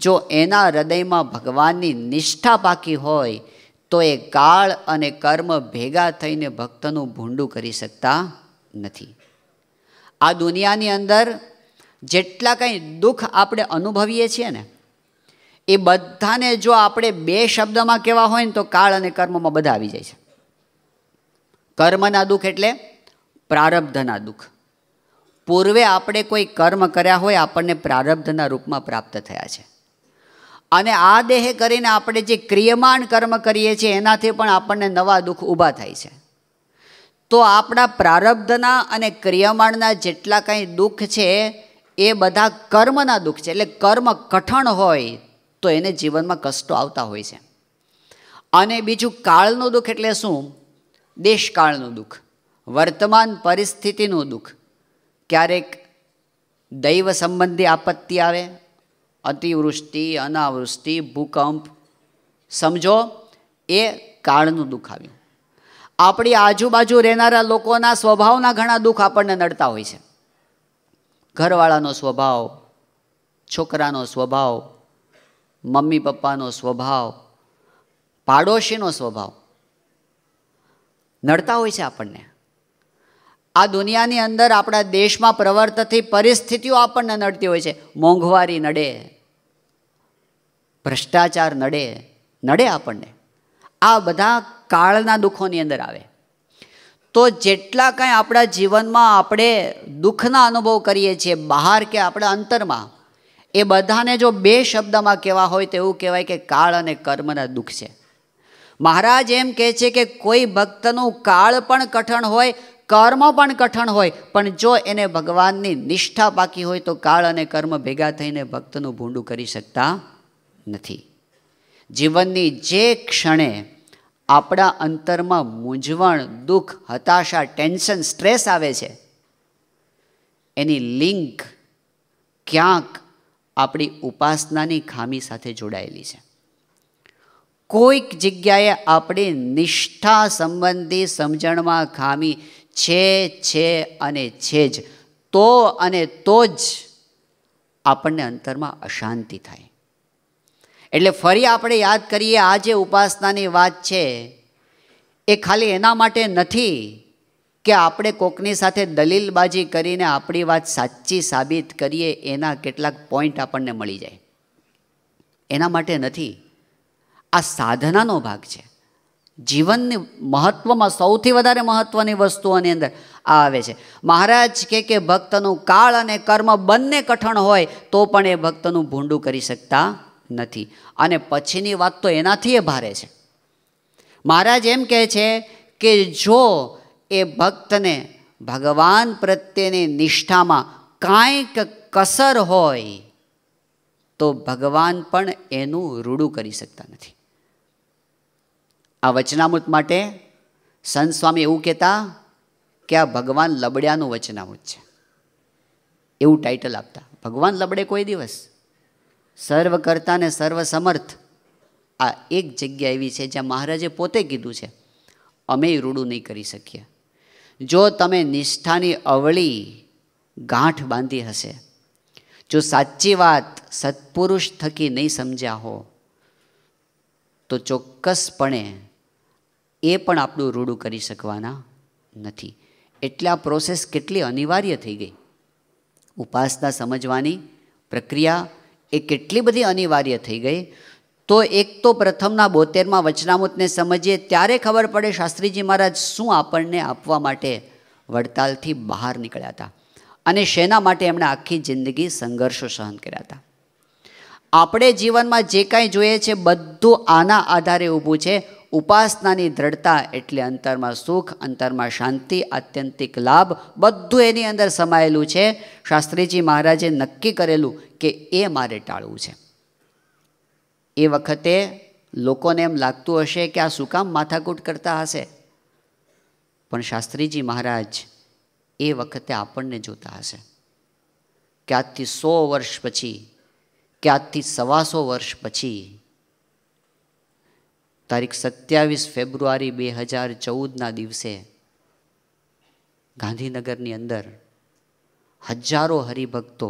જો એના હૃદયમાં ભગવાનની નિષ્ઠા પાકી હોય તો એ કાળ અને કર્મ ભેગા થઈને ભક્તનું ભૂંડું કરી શકતા નથી આ દુનિયાની અંદર જેટલા કંઈ દુઃખ આપણે અનુભવીએ છીએ ને એ બધાને જો આપણે બે શબ્દમાં કહેવા હોય ને તો કાળ અને કર્મમાં બધા આવી જાય છે કર્મના દુઃખ એટલે પ્રારબ્ધના દુઃખ પૂર્વે આપણે કોઈ કર્મ કર્યા હોય આપણને પ્રારબ્ધના રૂપમાં પ્રાપ્ત થયા છે અને આ દેહે કરીને આપણે જે ક્રિયમાણ કર્મ કરીએ છીએ એનાથી પણ આપણને નવા દુઃખ ઊભા થાય છે તો આપણા પ્રારબ્ધના અને ક્રિયમાણના જેટલા કાંઈ દુઃખ છે એ બધા કર્મના દુઃખ છે એટલે કર્મ કઠણ હોય તો એને જીવનમાં કષ્ટો આવતા હોય છે અને બીજું કાળનું દુઃખ એટલે શું દેશકાળનું દુઃખ વર્તમાન પરિસ્થિતિનું દુઃખ ક્યારેક દૈવ સંબંધી આપત્તિ આવે અતિવૃષ્ટિ અનાવૃષ્ટિ ભૂકંપ સમજો એ કાળનું દુઃખ આવ્યું આપણી આજુબાજુ રહેનારા લોકોના સ્વભાવના ઘણા દુઃખ આપણને નડતા હોય છે ઘરવાળાનો સ્વભાવ છોકરાનો સ્વભાવ મમ્મી પપ્પાનો સ્વભાવ પાડોશીનો સ્વભાવ નડતા હોય છે આપણને આ દુનિયાની અંદર આપણા દેશમાં પ્રવર્તતી પરિસ્થિતિઓ આપણને નડતી હોય છે મોંઘવારી નડે ભ્રષ્ટાચાર નડે નડે આપણને આ બધા કાળના દુઃખોની અંદર આવે તો જેટલા કાંઈ આપણા જીવનમાં આપણે દુઃખના અનુભવ કરીએ છીએ બહાર કે આપણા અંતરમાં એ બધાને જો બે શબ્દમાં કહેવા હોય તો એવું કહેવાય કે કાળ અને કર્મના દુઃખ છે મહારાજ એમ કહે છે કે કોઈ ભક્તનું કાળ પણ કઠણ હોય કર્મ પણ કઠણ હોય પણ જો એને ભગવાનની નિષ્ઠા બાકી હોય તો કાળ અને કર્મ ભેગા થઈને ભક્તનું ભૂંડું કરી શકતા નથી જીવનની જે ક્ષણે આપણા અંતરમાં મૂંઝવણ દુઃખ હતાશા ટેન્શન સ્ટ્રેસ આવે છે એની લિંક ક્યાંક આપણી ઉપાસનાની ખામી સાથે જોડાયેલી છે કોઈક જગ્યાએ આપણી નિષ્ઠા સંબંધી સમજણમાં ખામી છે છે અને છે જ તો અને તો જ આપણને અંતરમાં અશાંતિ થાય એટલે ફરી આપણે યાદ કરીએ આ જે ઉપાસનાની વાત છે એ ખાલી એના માટે નથી કે આપણે કોકની સાથે દલીલબાજી કરીને આપણી વાત સાચી સાબિત કરીએ એના કેટલાક પોઈન્ટ આપણને મળી જાય એના માટે નથી આ સાધનાનો ભાગ છે જીવનની મહત્ત્વમાં સૌથી વધારે મહત્ત્વની વસ્તુઓની અંદર આ આવે છે મહારાજ કે કે ભક્તનું કાળ અને કર્મ બંને કઠણ હોય તો પણ એ ભક્તનું ભૂંડું કરી શકતા નથી અને પછીની વાત તો એનાથી એ ભારે છે મહારાજ એમ કહે છે કે જો એ ભક્તને ભગવાન પ્રત્યેની નિષ્ઠામાં કાંઈક કસર હોય તો ભગવાન પણ એનું રૂડું કરી શકતા નથી આ વચનામૃત માટે સંત સ્વામી એવું કહેતા કે આ ભગવાન લબડ્યાનું વચનામૃત છે એવું ટાઇટલ આપતા ભગવાન લબડે કોઈ દિવસ સર્વ કરતા ને સર્વ સમર્થ આ એક જગ્યા એવી છે જ્યાં મહારાજે પોતે કીધું છે અમે રૂડું નહીં કરી શકીએ જો તમે નિષ્ઠાની અવળી ગાંઠ બાંધી હશે જો સાચી વાત સત્પુરુષ થકી નહીં સમજ્યા હો તો ચોક્કસપણે એ પણ આપણું રૂડું કરી શકવાના નથી એટલે આ પ્રોસેસ કેટલી અનિવાર્ય થઈ ગઈ ઉપાસના સમજવાની પ્રક્રિયા એ કેટલી બધી અનિવાર્ય થઈ ગઈ તો એક તો પ્રથમના બોતેરમાં વચનામૂતને સમજીએ ત્યારે ખબર પડે શાસ્ત્રીજી મહારાજ શું આપણને આપવા માટે વડતાલથી બહાર નીકળ્યા હતા અને શેના માટે એમણે આખી જિંદગી સંઘર્ષો સહન કર્યા હતા આપણે જીવનમાં જે કાંઈ જોઈએ છે બધું આના આધારે ઊભું છે ઉપાસનાની દ્રઢતા એટલે અંતરમાં સુખ અંતરમાં શાંતિ આત્યંતિક લાભ બધું એની અંદર સમાયેલું છે શાસ્ત્રીજી મહારાજે નક્કી કરેલું કે એ મારે ટાળવું છે એ વખતે લોકોને એમ લાગતું હશે કે આ શું કામ માથાકૂટ કરતા હશે પણ શાસ્ત્રીજી મહારાજ એ વખતે આપણને જોતા હશે કે આજથી સો વર્ષ પછી કે આજથી સવાસો વર્ષ પછી તારીખ સત્યાવીસ ફેબ્રુઆરી બે હજાર ચૌદના દિવસે ગાંધીનગરની અંદર હજારો હરિભક્તો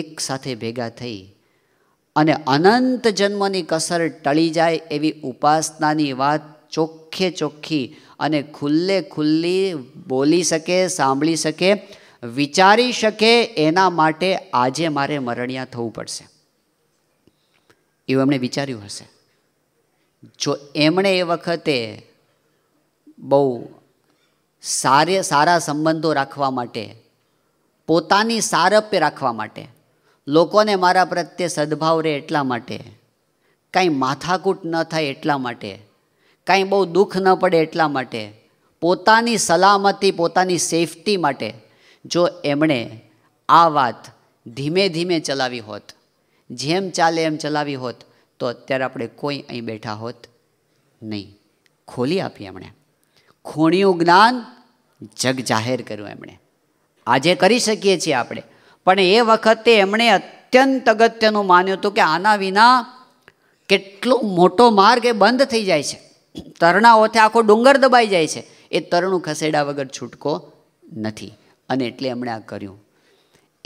એક સાથે ભેગા થઈ અને અનંત જન્મની કસર ટળી જાય એવી ઉપાસનાની વાત ચોખ્ખે ચોખ્ખી અને ખુલ્લે ખુલ્લી બોલી શકે સાંભળી શકે વિચારી શકે એના માટે આજે મારે મરણિયા થવું પડશે એવું એમણે વિચાર્યું હશે જો એમણે એ વખતે બહુ સારે સારા સંબંધો રાખવા માટે પોતાની સારપ્ય રાખવા માટે લોકોને મારા પ્રત્યે સદભાવ રહે એટલા માટે કાંઈ માથાકૂટ ન થાય એટલા માટે કાંઈ બહુ દુઃખ ન પડે એટલા માટે પોતાની સલામતી પોતાની સેફટી માટે જો એમણે આ વાત ધીમે ધીમે ચલાવી હોત જેમ ચાલે એમ ચલાવી હોત તો અત્યારે આપણે કોઈ અહીં બેઠા હોત નહીં ખોલી આપી એમણે ખૂણિયું જ્ઞાન જગ જાહેર કર્યું એમણે આજે કરી શકીએ છીએ આપણે પણ એ વખતે એમણે અત્યંત અગત્યનું માન્યું હતું કે આના વિના કેટલો મોટો માર્ગ એ બંધ થઈ જાય છે તરણાઓથી આખો ડુંગર દબાઈ જાય છે એ તરણું ખસેડા વગર છૂટકો નથી અને એટલે એમણે આ કર્યું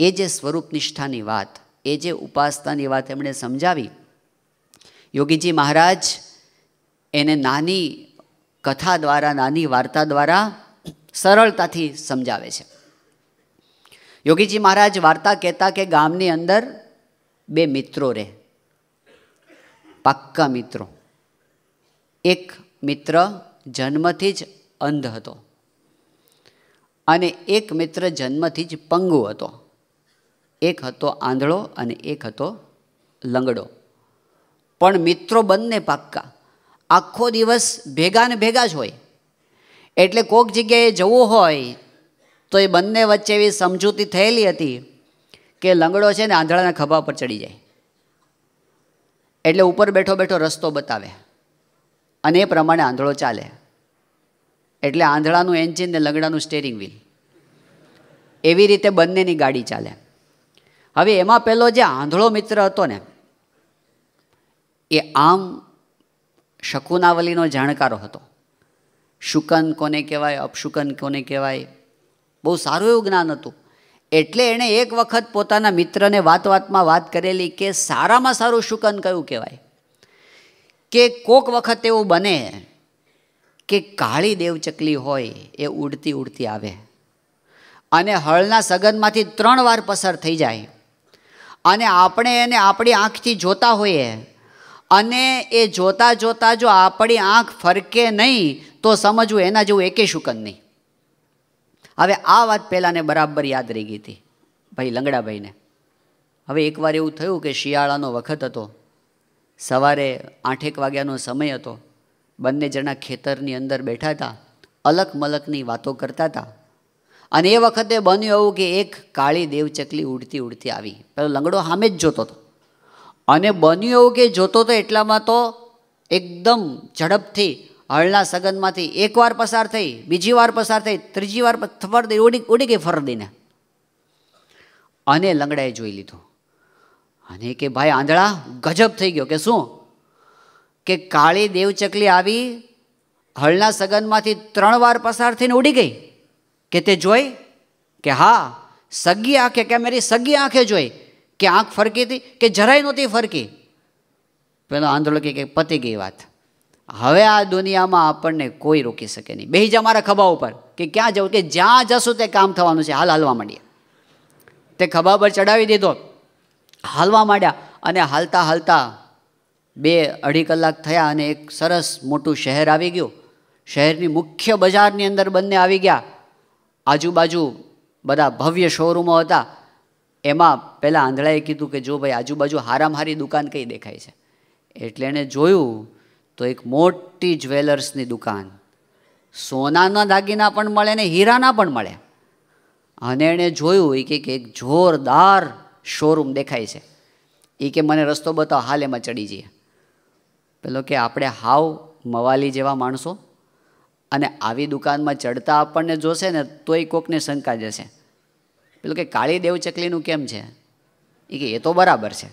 એ જે સ્વરૂપ નિષ્ઠાની વાત એ જે ઉપાસનાની વાત એમણે સમજાવી યોગીજી મહારાજ એને નાની કથા દ્વારા નાની વાર્તા દ્વારા સરળતાથી સમજાવે છે યોગીજી મહારાજ વાર્તા કહેતા કે ગામની અંદર બે મિત્રો રહે પાક્કા મિત્રો એક મિત્ર જન્મથી જ અંધ હતો અને એક મિત્ર જન્મથી જ પંગુ હતો એક હતો આંધળો અને એક હતો લંગડો પણ મિત્રો બંને પાક્કા આખો દિવસ ભેગા ને ભેગા જ હોય એટલે કોઈક જગ્યાએ જવું હોય તો એ બંને વચ્ચે એવી સમજૂતી થયેલી હતી કે લંગડો છે ને આંધળાના ખભા પર ચડી જાય એટલે ઉપર બેઠો બેઠો રસ્તો બતાવે અને એ પ્રમાણે આંધળો ચાલે એટલે આંધળાનું એન્જિન ને લંગડાનું સ્ટેરિંગ વ્હીલ એવી રીતે બંનેની ગાડી ચાલે હવે એમાં પહેલો જે આંધળો મિત્ર હતો ને એ આમ શકુનાવલીનો જાણકારો હતો શુકન કોને કહેવાય અપશુકન કોને કહેવાય બહુ સારું એવું જ્ઞાન હતું એટલે એણે એક વખત પોતાના મિત્રને વાત વાતમાં વાત કરેલી કે સારામાં સારું શુકન કયું કહેવાય કે કોક વખત એવું બને કે કાળી દેવચકલી હોય એ ઉડતી ઉડતી આવે અને હળના સગનમાંથી ત્રણ વાર પસાર થઈ જાય અને આપણે એને આપણી આંખથી જોતા હોઈએ અને એ જોતાં જોતાં જો આપણી આંખ ફરકે નહીં તો સમજવું એના જેવું એકે શુકન નહીં હવે આ વાત પહેલાંને બરાબર યાદ રહી ગઈ હતી ભાઈ લંગડાભાઈને હવે એકવાર એવું થયું કે શિયાળાનો વખત હતો સવારે આઠેક વાગ્યાનો સમય હતો બંને જણા ખેતરની અંદર બેઠા હતા અલક મલકની વાતો કરતા હતા અને એ વખતે બન્યું એવું કે એક કાળી દેવચકલી ઉડતી ઉડતી આવી પેલો લંગડો સામે જ જોતો હતો અને બન્યું એવું કે જોતો તો એટલામાં તો એકદમ ઝડપથી હળના સગનમાંથી એકવાર પસાર થઈ બીજી વાર પસાર થઈ ત્રીજી વાર ફરદી ઉડી ઉડી ગઈ ફરદીને અને લંગડાએ જોઈ લીધું અને કે ભાઈ આંધળા ગજબ થઈ ગયો કે શું કે કાળી દેવચકલી આવી હળના સગનમાંથી ત્રણ વાર પસાર થઈને ઉડી ગઈ કે તે જોઈ કે હા સગી આંખે કે મેરી સગી આંખે જોઈ કે આંખ ફરકી હતી કે જરાય નહોતી ફરકી પેલો આંદોલન કે પતી ગઈ વાત હવે આ દુનિયામાં આપણને કોઈ રોકી શકે નહીં બેહી જા મારા ખભા ઉપર કે ક્યાં જવું કે જ્યાં જશું તે કામ થવાનું છે હાલ હાલવા માંડ્યા તે ખભા પર ચડાવી દીધો હાલવા માંડ્યા અને હાલતા હાલતા બે અઢી કલાક થયા અને એક સરસ મોટું શહેર આવી ગયું શહેરની મુખ્ય બજારની અંદર બંને આવી ગયા આજુબાજુ બધા ભવ્ય શોરૂમો હતા એમાં પહેલાં આંધળાએ કીધું કે જો ભાઈ આજુબાજુ હારામહારી દુકાન કઈ દેખાય છે એટલે એણે જોયું તો એક મોટી જ્વેલર્સની દુકાન સોનાના દાગીના પણ મળે ને હીરાના પણ મળે અને એણે જોયું એ કે એક જોરદાર શોરૂમ દેખાય છે એ કે મને રસ્તો બતાવો હાલ એમાં ચડી જઈએ પેલો કે આપણે હાવ મવાલી જેવા માણસો અને આવી દુકાનમાં ચડતા આપણને જોશે ને તોય કોકને શંકા જશે પેલું કે કાળી દેવ ચકલીનું કેમ છે એ કે એ તો બરાબર છે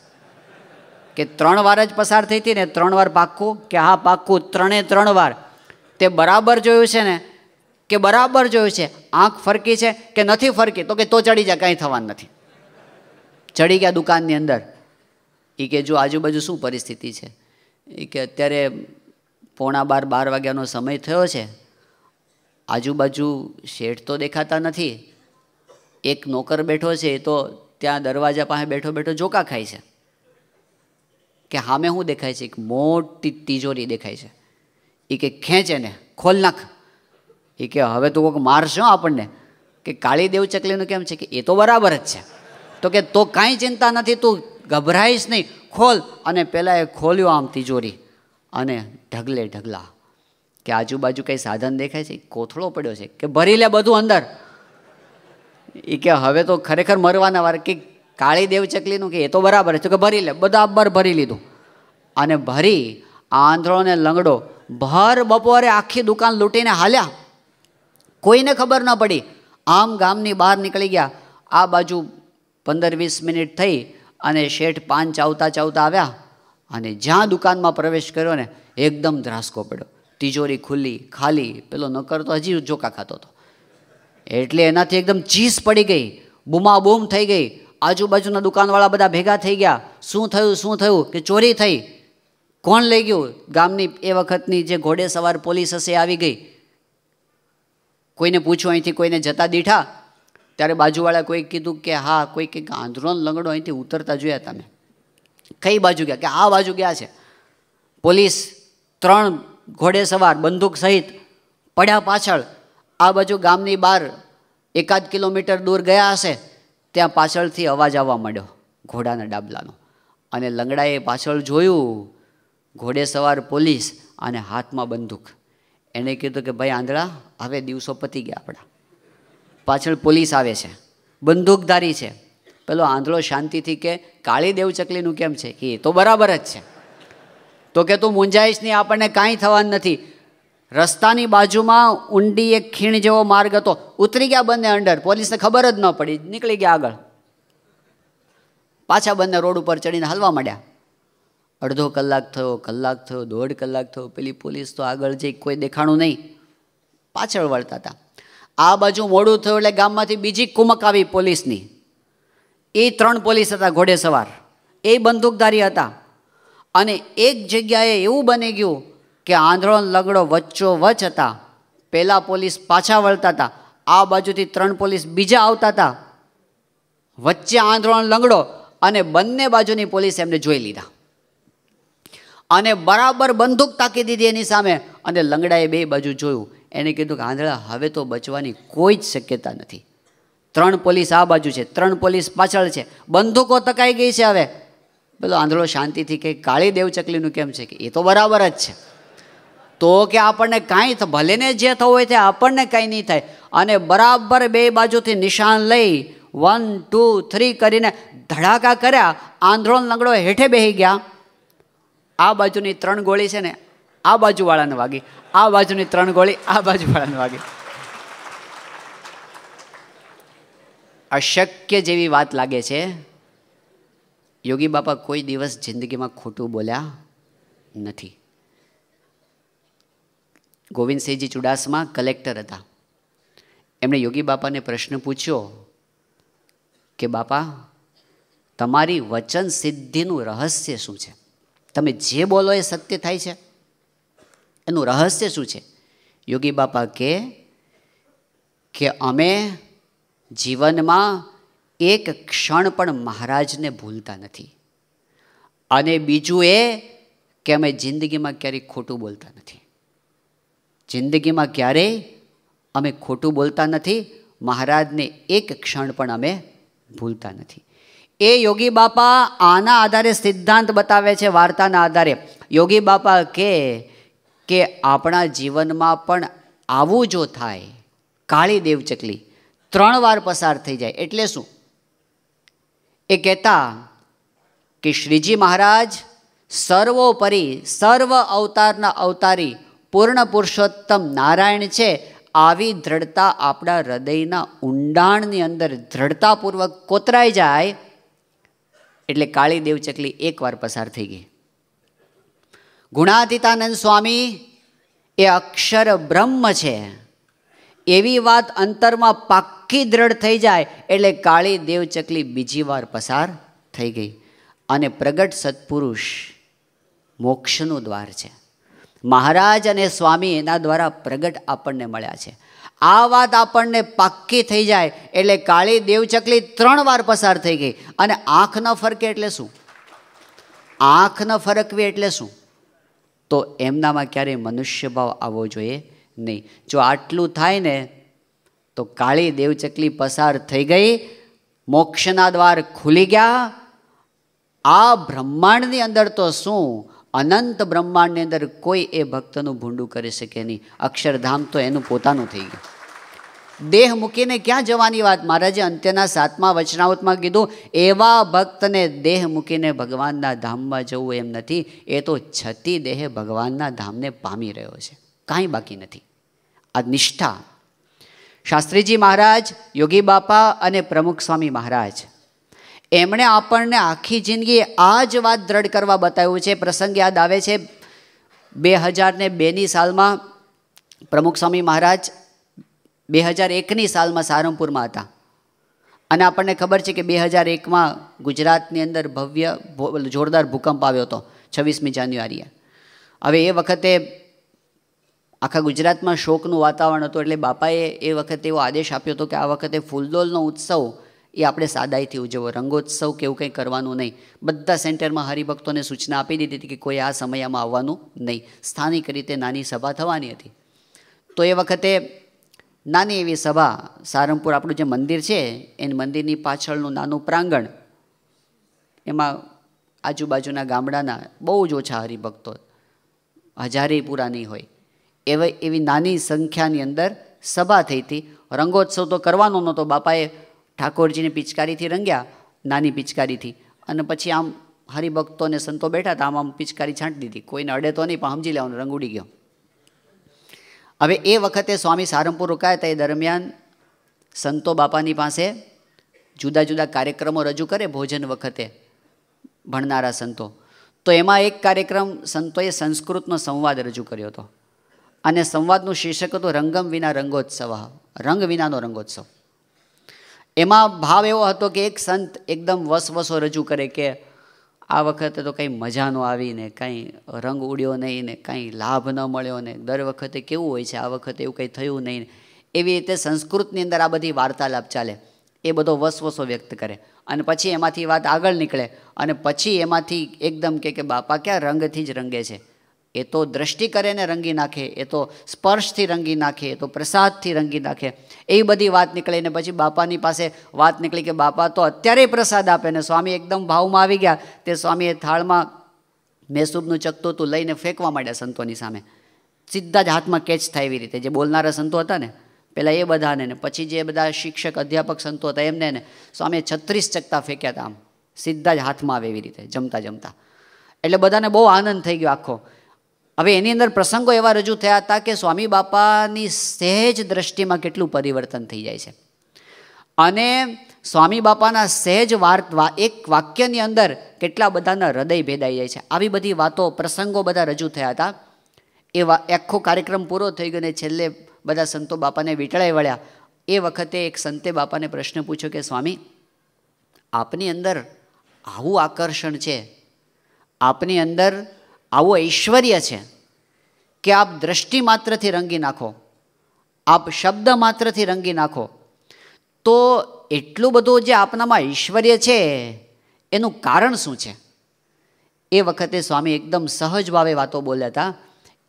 કે ત્રણ વાર જ પસાર થઈ હતી ને ત્રણ વાર પાક્કું કે હા પાક્કું ત્રણે ત્રણ વાર તે બરાબર જોયું છે ને કે બરાબર જોયું છે આંખ ફરકી છે કે નથી ફરકી તો કે તો ચડી જાય કાંઈ થવાનું નથી ચડી ગયા દુકાનની અંદર એ કે જો આજુબાજુ શું પરિસ્થિતિ છે એ કે અત્યારે પોણા બાર બાર વાગ્યાનો સમય થયો છે આજુબાજુ શેઠ તો દેખાતા નથી એક નોકર બેઠો છે એ તો ત્યાં દરવાજા પાસે બેઠો બેઠો જોકા ખાય છે કે હામે શું દેખાય છે એક મોટી તિજોરી દેખાય છે એ કે ખેંચ એને ખોલ નાખ એ કે હવે તું કોઈક મારશો આપણને કે કાળી દેવ ચકલીનું કેમ છે કે એ તો બરાબર જ છે તો કે તો કાંઈ ચિંતા નથી તું ગભરાઈશ નહીં ખોલ અને પહેલાં એ ખોલ્યો આમ તિજોરી અને ઢગલે ઢગલા કે આજુબાજુ કંઈ સાધન દેખાય છે કોથળો પડ્યો છે કે ભરી લે બધું અંદર એ કે હવે તો ખરેખર મરવાના વાર કે કાળી દેવચકલીનું કે એ તો બરાબર છે કે ભરી લે બધા અબ્બર ભરી લીધું અને ભરી આ આંધળો ને લંગડો ભર બપોરે આખી દુકાન લૂંટીને હાલ્યા કોઈને ખબર ન પડી આમ ગામની બહાર નીકળી ગયા આ બાજુ પંદર વીસ મિનિટ થઈ અને શેઠ પાન ચાવતા ચાવતા આવ્યા અને જ્યાં દુકાનમાં પ્રવેશ કર્યો ને એકદમ ધ્રાસકો પડ્યો તિજોરી ખુલ્લી ખાલી પેલો નકર તો હજી જોકા ખાતો હતો એટલે એનાથી એકદમ ચીસ પડી ગઈ બૂમાબૂમ થઈ ગઈ આજુબાજુના દુકાનવાળા બધા ભેગા થઈ ગયા શું થયું શું થયું કે ચોરી થઈ કોણ લઈ ગયું ગામની એ વખતની જે ઘોડે સવાર પોલીસ હશે આવી ગઈ કોઈને પૂછ્યું અહીંથી કોઈને જતા દીઠા ત્યારે બાજુવાળા કોઈ કીધું કે હા કોઈ કંઈક આંદોલન લંગડો અહીંથી ઉતરતા જોયા તમે કઈ બાજુ ગયા કે આ બાજુ ગયા છે પોલીસ ત્રણ ઘોડે સવાર બંદૂક સહિત પડ્યા પાછળ આ બાજુ ગામની બહાર એકાદ કિલોમીટર દૂર ગયા હશે ત્યાં પાછળથી અવાજ આવવા માંડ્યો ઘોડાના ડાબલાનો અને લંગડાએ પાછળ જોયું ઘોડે સવાર પોલીસ અને હાથમાં બંદૂક એણે કીધું કે ભાઈ આંધળા હવે દિવસો પતી ગયા આપણા પાછળ પોલીસ આવે છે બંદૂકધારી છે પેલો આંધળો શાંતિથી કે કાળી દેવચકલીનું કેમ છે એ તો બરાબર જ છે તો કે તું મૂંઝાઈશ નહીં આપણને કાંઈ થવાનું નથી રસ્તાની બાજુમાં ઊંડી એક ખીણ જેવો માર્ગ હતો ઉતરી ગયા બંને અંડર પોલીસને ખબર જ ન પડી નીકળી ગયા આગળ પાછા બંને રોડ ઉપર ચડીને હલવા માંડ્યા અડધો કલાક થયો કલાક થયો દોઢ કલાક થયો પેલી પોલીસ તો આગળ જઈ કોઈ દેખાણું નહીં પાછળ વળતા હતા આ બાજુ મોડું થયું એટલે ગામમાંથી બીજી કુમક આવી પોલીસની એ ત્રણ પોલીસ હતા ઘોડેસવાર એ બંદૂકધારી હતા અને એક જગ્યાએ એવું બની ગયું કે આંદોલન લગડો વચ્ચો વચ હતા પહેલાં પોલીસ પાછા વળતા હતા આ બાજુથી ત્રણ પોલીસ બીજા આવતા હતા વચ્ચે આંદોલન લંગડો અને બંને બાજુની પોલીસ એમને જોઈ લીધા અને બરાબર બંદૂક તાકી દીધી એની સામે અને લંગડાએ બે બાજુ જોયું એણે કીધું કે આંધળા હવે તો બચવાની કોઈ જ શક્યતા નથી ત્રણ પોલીસ આ બાજુ છે ત્રણ પોલીસ પાછળ છે બંદૂકો તકાઈ ગઈ છે હવે પેલો આંધળો શાંતિથી કે કાળી દેવચકલીનું કેમ છે કે એ તો બરાબર જ છે તો કે આપણને કાંઈ ભલેને જે થવું હોય તે આપણને કંઈ નહીં થાય અને બરાબર બે બાજુથી નિશાન લઈ વન ટુ થ્રી કરીને ધડાકા કર્યા આંધળોન લંગડો હેઠે બેસી ગયા આ બાજુની ત્રણ ગોળી છે ને આ બાજુવાળાને વાગી આ બાજુની ત્રણ ગોળી આ બાજુવાળાને વાગી અશક્ય જેવી વાત લાગે છે યોગી બાપા કોઈ દિવસ જિંદગીમાં ખોટું બોલ્યા નથી ગોવિંદસિંહજી ચુડાસમા કલેક્ટર હતા એમણે યોગી બાપાને પ્રશ્ન પૂછ્યો કે બાપા તમારી વચન સિદ્ધિનું રહસ્ય શું છે તમે જે બોલો એ સત્ય થાય છે એનું રહસ્ય શું છે યોગી બાપા કે કે અમે જીવનમાં એક ક્ષણ પણ મહારાજને ભૂલતા નથી અને બીજું એ કે અમે જિંદગીમાં ક્યારેય ખોટું બોલતા નથી જિંદગીમાં ક્યારેય અમે ખોટું બોલતા નથી મહારાજને એક ક્ષણ પણ અમે ભૂલતા નથી એ યોગી બાપા આના આધારે સિદ્ધાંત બતાવે છે વાર્તાના આધારે યોગી બાપા કે કે આપણા જીવનમાં પણ આવું જો થાય કાળી દેવચકલી ત્રણ વાર પસાર થઈ જાય એટલે શું એ કહેતા કે શ્રીજી મહારાજ સર્વોપરી સર્વ અવતારના અવતારી પૂર્ણ પુરુષોત્તમ નારાયણ છે આવી દ્રઢતા આપણા હૃદયના ઊંડાણની અંદર દ્રઢતાપૂર્વક કોતરાઈ જાય એટલે કાળી દેવચકલી એકવાર પસાર થઈ ગઈ ગુણાતીતાનંદ સ્વામી એ અક્ષર બ્રહ્મ છે એવી વાત અંતરમાં પાક્કી દ્રઢ થઈ જાય એટલે કાળી દેવચકલી બીજી વાર પસાર થઈ ગઈ અને પ્રગટ સત્પુરુષ મોક્ષનું દ્વાર છે મહારાજ અને સ્વામી એના દ્વારા પ્રગટ આપણને મળ્યા છે આ વાત આપણને પાક્કી થઈ જાય એટલે કાળી દેવચકલી ત્રણ વાર પસાર થઈ ગઈ અને આંખ ન ફરકે એટલે શું આંખ ન ફરકવી એટલે શું તો એમનામાં ક્યારેય મનુષ્યભાવ આવવો જોઈએ નહીં જો આટલું થાય ને તો કાળી દેવચકલી પસાર થઈ ગઈ મોક્ષના દ્વાર ખુલી ગયા આ બ્રહ્માંડની અંદર તો શું અનંત બ્રહ્માંડની અંદર કોઈ એ ભક્તનું ભૂંડું કરી શકે નહીં અક્ષરધામ તો એનું પોતાનું થઈ ગયું દેહ મૂકીને ક્યાં જવાની વાત મહારાજે અંત્યના સાતમા વચનાવતમાં કીધું એવા ભક્તને દેહ મૂકીને ભગવાનના ધામમાં જવું એમ નથી એ તો છતી દેહે ભગવાનના ધામને પામી રહ્યો છે કાંઈ બાકી નથી આ નિષ્ઠા શાસ્ત્રીજી મહારાજ યોગી બાપા અને પ્રમુખ સ્વામી મહારાજ એમણે આપણને આખી જિંદગી આ જ વાત દ્રઢ કરવા બતાવ્યું છે પ્રસંગ યાદ આવે છે બે હજાર ને બેની સાલમાં પ્રમુખ સ્વામી મહારાજ બે હજાર એકની સાલમાં સારંગપુરમાં હતા અને આપણને ખબર છે કે બે હજાર એકમાં ગુજરાતની અંદર ભવ્ય જોરદાર ભૂકંપ આવ્યો હતો છવ્વીસમી જાન્યુઆરીએ હવે એ વખતે આખા ગુજરાતમાં શોકનું વાતાવરણ હતું એટલે બાપાએ એ વખતે એવો આદેશ આપ્યો હતો કે આ વખતે ફૂલદોલનો ઉત્સવ એ આપણે સાદાઈથી ઉજવો રંગોત્સવ કે એવું કંઈ કરવાનું નહીં બધા સેન્ટરમાં હરિભક્તોને સૂચના આપી દીધી હતી કે કોઈ આ સમયમાં આવવાનું નહીં સ્થાનિક રીતે નાની સભા થવાની હતી તો એ વખતે નાની એવી સભા સારંગપુર આપણું જે મંદિર છે એ મંદિરની પાછળનું નાનું પ્રાંગણ એમાં આજુબાજુના ગામડાના બહુ જ ઓછા હરિભક્તો હજારે પૂરા નહીં હોય એવા એવી નાની સંખ્યાની અંદર સભા થઈ હતી રંગોત્સવ તો કરવાનો નહોતો બાપાએ ઠાકોરજીને પિચકારીથી રંગ્યા નાની પિચકારીથી અને પછી આમ હરિભક્તો અને સંતો બેઠા હતા આમ આમ પિચકારી છાંટી દીધી કોઈને અડે તો નહીં પણ સમજી લેવાનું રંગ ઉડી ગયો હવે એ વખતે સ્વામી સારંગપુર રોકાયા હતા એ દરમિયાન સંતો બાપાની પાસે જુદા જુદા કાર્યક્રમો રજૂ કરે ભોજન વખતે ભણનારા સંતો તો એમાં એક કાર્યક્રમ સંતોએ સંસ્કૃતનો સંવાદ રજૂ કર્યો હતો અને સંવાદનું શીર્ષક હતું રંગમ વિના રંગોત્સવ રંગ વિનાનો રંગોત્સવ એમાં ભાવ એવો હતો કે એક સંત એકદમ વસવસો રજૂ કરે કે આ વખતે તો કંઈ મજાનો ન આવી ને કાંઈ રંગ ઉડ્યો નહીં ને કાંઈ લાભ ન મળ્યો ને દર વખતે કેવું હોય છે આ વખતે એવું કંઈ થયું નહીં એવી રીતે સંસ્કૃતની અંદર આ બધી વાર્તાલાપ ચાલે એ બધો વસવસો વ્યક્ત કરે અને પછી એમાંથી વાત આગળ નીકળે અને પછી એમાંથી એકદમ કે કે બાપા ક્યાં રંગથી જ રંગે છે એ તો દ્રષ્ટિ કરે ને રંગી નાખે એ તો સ્પર્શથી રંગી નાખે એ તો પ્રસાદથી રંગી નાખે એ બધી વાત નીકળે ને પછી બાપાની પાસે વાત નીકળી કે બાપા તો અત્યારે પ્રસાદ આપે ને સ્વામી એકદમ ભાવમાં આવી ગયા તે સ્વામીએ થાળમાં મેસૂબનું ચકતું હતું લઈને ફેંકવા માંડ્યા સંતોની સામે સીધા જ હાથમાં કેચ થાય એવી રીતે જે બોલનારા સંતો હતા ને પહેલાં એ બધાને ને પછી જે બધા શિક્ષક અધ્યાપક સંતો હતા એમને ને સ્વામીએ છત્રીસ ચકતા ફેંક્યા હતા આમ સીધા જ હાથમાં આવે એવી રીતે જમતા જમતા એટલે બધાને બહુ આનંદ થઈ ગયો આખો હવે એની અંદર પ્રસંગો એવા રજૂ થયા હતા કે સ્વામી બાપાની સહેજ દ્રષ્ટિમાં કેટલું પરિવર્તન થઈ જાય છે અને સ્વામી બાપાના સહેજ વાર્તા એક વાક્યની અંદર કેટલા બધાના હૃદય ભેદાઈ જાય છે આવી બધી વાતો પ્રસંગો બધા રજૂ થયા હતા એ આખો કાર્યક્રમ પૂરો થઈ ગયો અને છેલ્લે બધા સંતો બાપાને વીટળાઈ વળ્યા એ વખતે એક સંતે બાપાને પ્રશ્ન પૂછ્યો કે સ્વામી આપની અંદર આવું આકર્ષણ છે આપની અંદર આવું ઐશ્વર્ય છે કે આપ દ્રષ્ટિ માત્રથી રંગી નાખો આપ શબ્દ માત્રથી રંગી નાખો તો એટલું બધું જે આપનામાં ઐશ્વર્ય છે એનું કારણ શું છે એ વખતે સ્વામી એકદમ સહજ ભાવે વાતો બોલ્યા હતા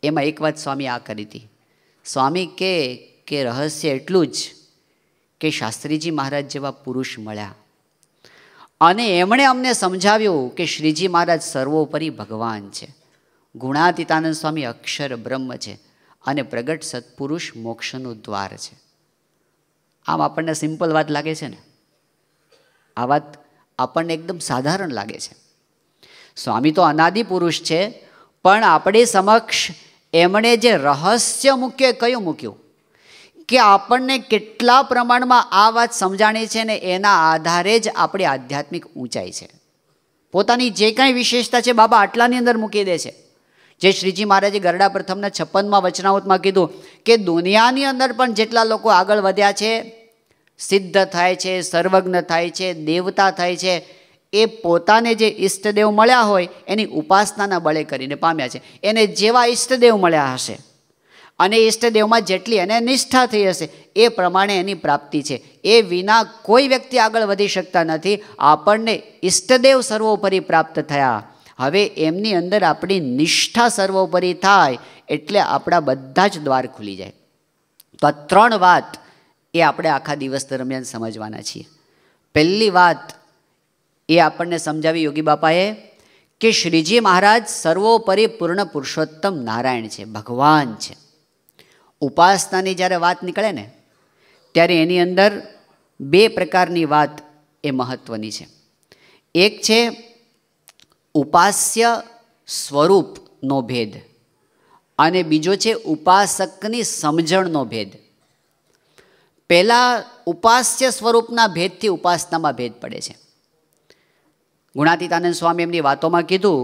એમાં એક વાત સ્વામી આ કરી હતી સ્વામી કે કે રહસ્ય એટલું જ કે શાસ્ત્રીજી મહારાજ જેવા પુરુષ મળ્યા અને એમણે અમને સમજાવ્યું કે શ્રીજી મહારાજ સર્વોપરી ભગવાન છે ગુણાતીતાનંદ સ્વામી અક્ષર બ્રહ્મ છે અને પ્રગટ સત્પુરુષ મોક્ષનું દ્વાર છે આમ આપણને સિમ્પલ વાત લાગે છે ને આ વાત આપણને એકદમ સાધારણ લાગે છે સ્વામી તો અનાદિ પુરુષ છે પણ આપણી સમક્ષ એમણે જે રહસ્ય મૂક્યું કયું મૂક્યું કે આપણને કેટલા પ્રમાણમાં આ વાત સમજાણી છે ને એના આધારે જ આપણી આધ્યાત્મિક ઊંચાઈ છે પોતાની જે કાંઈ વિશેષતા છે બાબા આટલાની અંદર મૂકી દે છે જે શ્રીજી મહારાજે ગરડા પ્રથમના છપ્પનમાં વચનાઉતમાં કીધું કે દુનિયાની અંદર પણ જેટલા લોકો આગળ વધ્યા છે સિદ્ધ થાય છે સર્વજ્ઞ થાય છે દેવતા થાય છે એ પોતાને જે ઈષ્ટદેવ મળ્યા હોય એની ઉપાસનાના બળે કરીને પામ્યા છે એને જેવા ઈષ્ટદેવ મળ્યા હશે અને ઈષ્ટદેવમાં જેટલી એને નિષ્ઠા થઈ હશે એ પ્રમાણે એની પ્રાપ્તિ છે એ વિના કોઈ વ્યક્તિ આગળ વધી શકતા નથી આપણને ઈષ્ટદેવ સર્વોપરી પ્રાપ્ત થયા હવે એમની અંદર આપણી નિષ્ઠા સર્વોપરી થાય એટલે આપણા બધા જ દ્વાર ખુલી જાય તો આ ત્રણ વાત એ આપણે આખા દિવસ દરમિયાન સમજવાના છીએ પહેલી વાત એ આપણને સમજાવી યોગી બાપાએ કે શ્રીજી મહારાજ સર્વોપરી પૂર્ણ પુરુષોત્તમ નારાયણ છે ભગવાન છે ઉપાસનાની જ્યારે વાત નીકળે ને ત્યારે એની અંદર બે પ્રકારની વાત એ મહત્ત્વની છે એક છે ઉપાસ્ય સ્વરૂપનો ભેદ અને બીજો છે ઉપાસકની સમજણનો ભેદ પહેલાં ઉપાસ્ય સ્વરૂપના ભેદથી ઉપાસનામાં ભેદ પડે છે ગુણાતીતાનંદ સ્વામી એમની વાતોમાં કીધું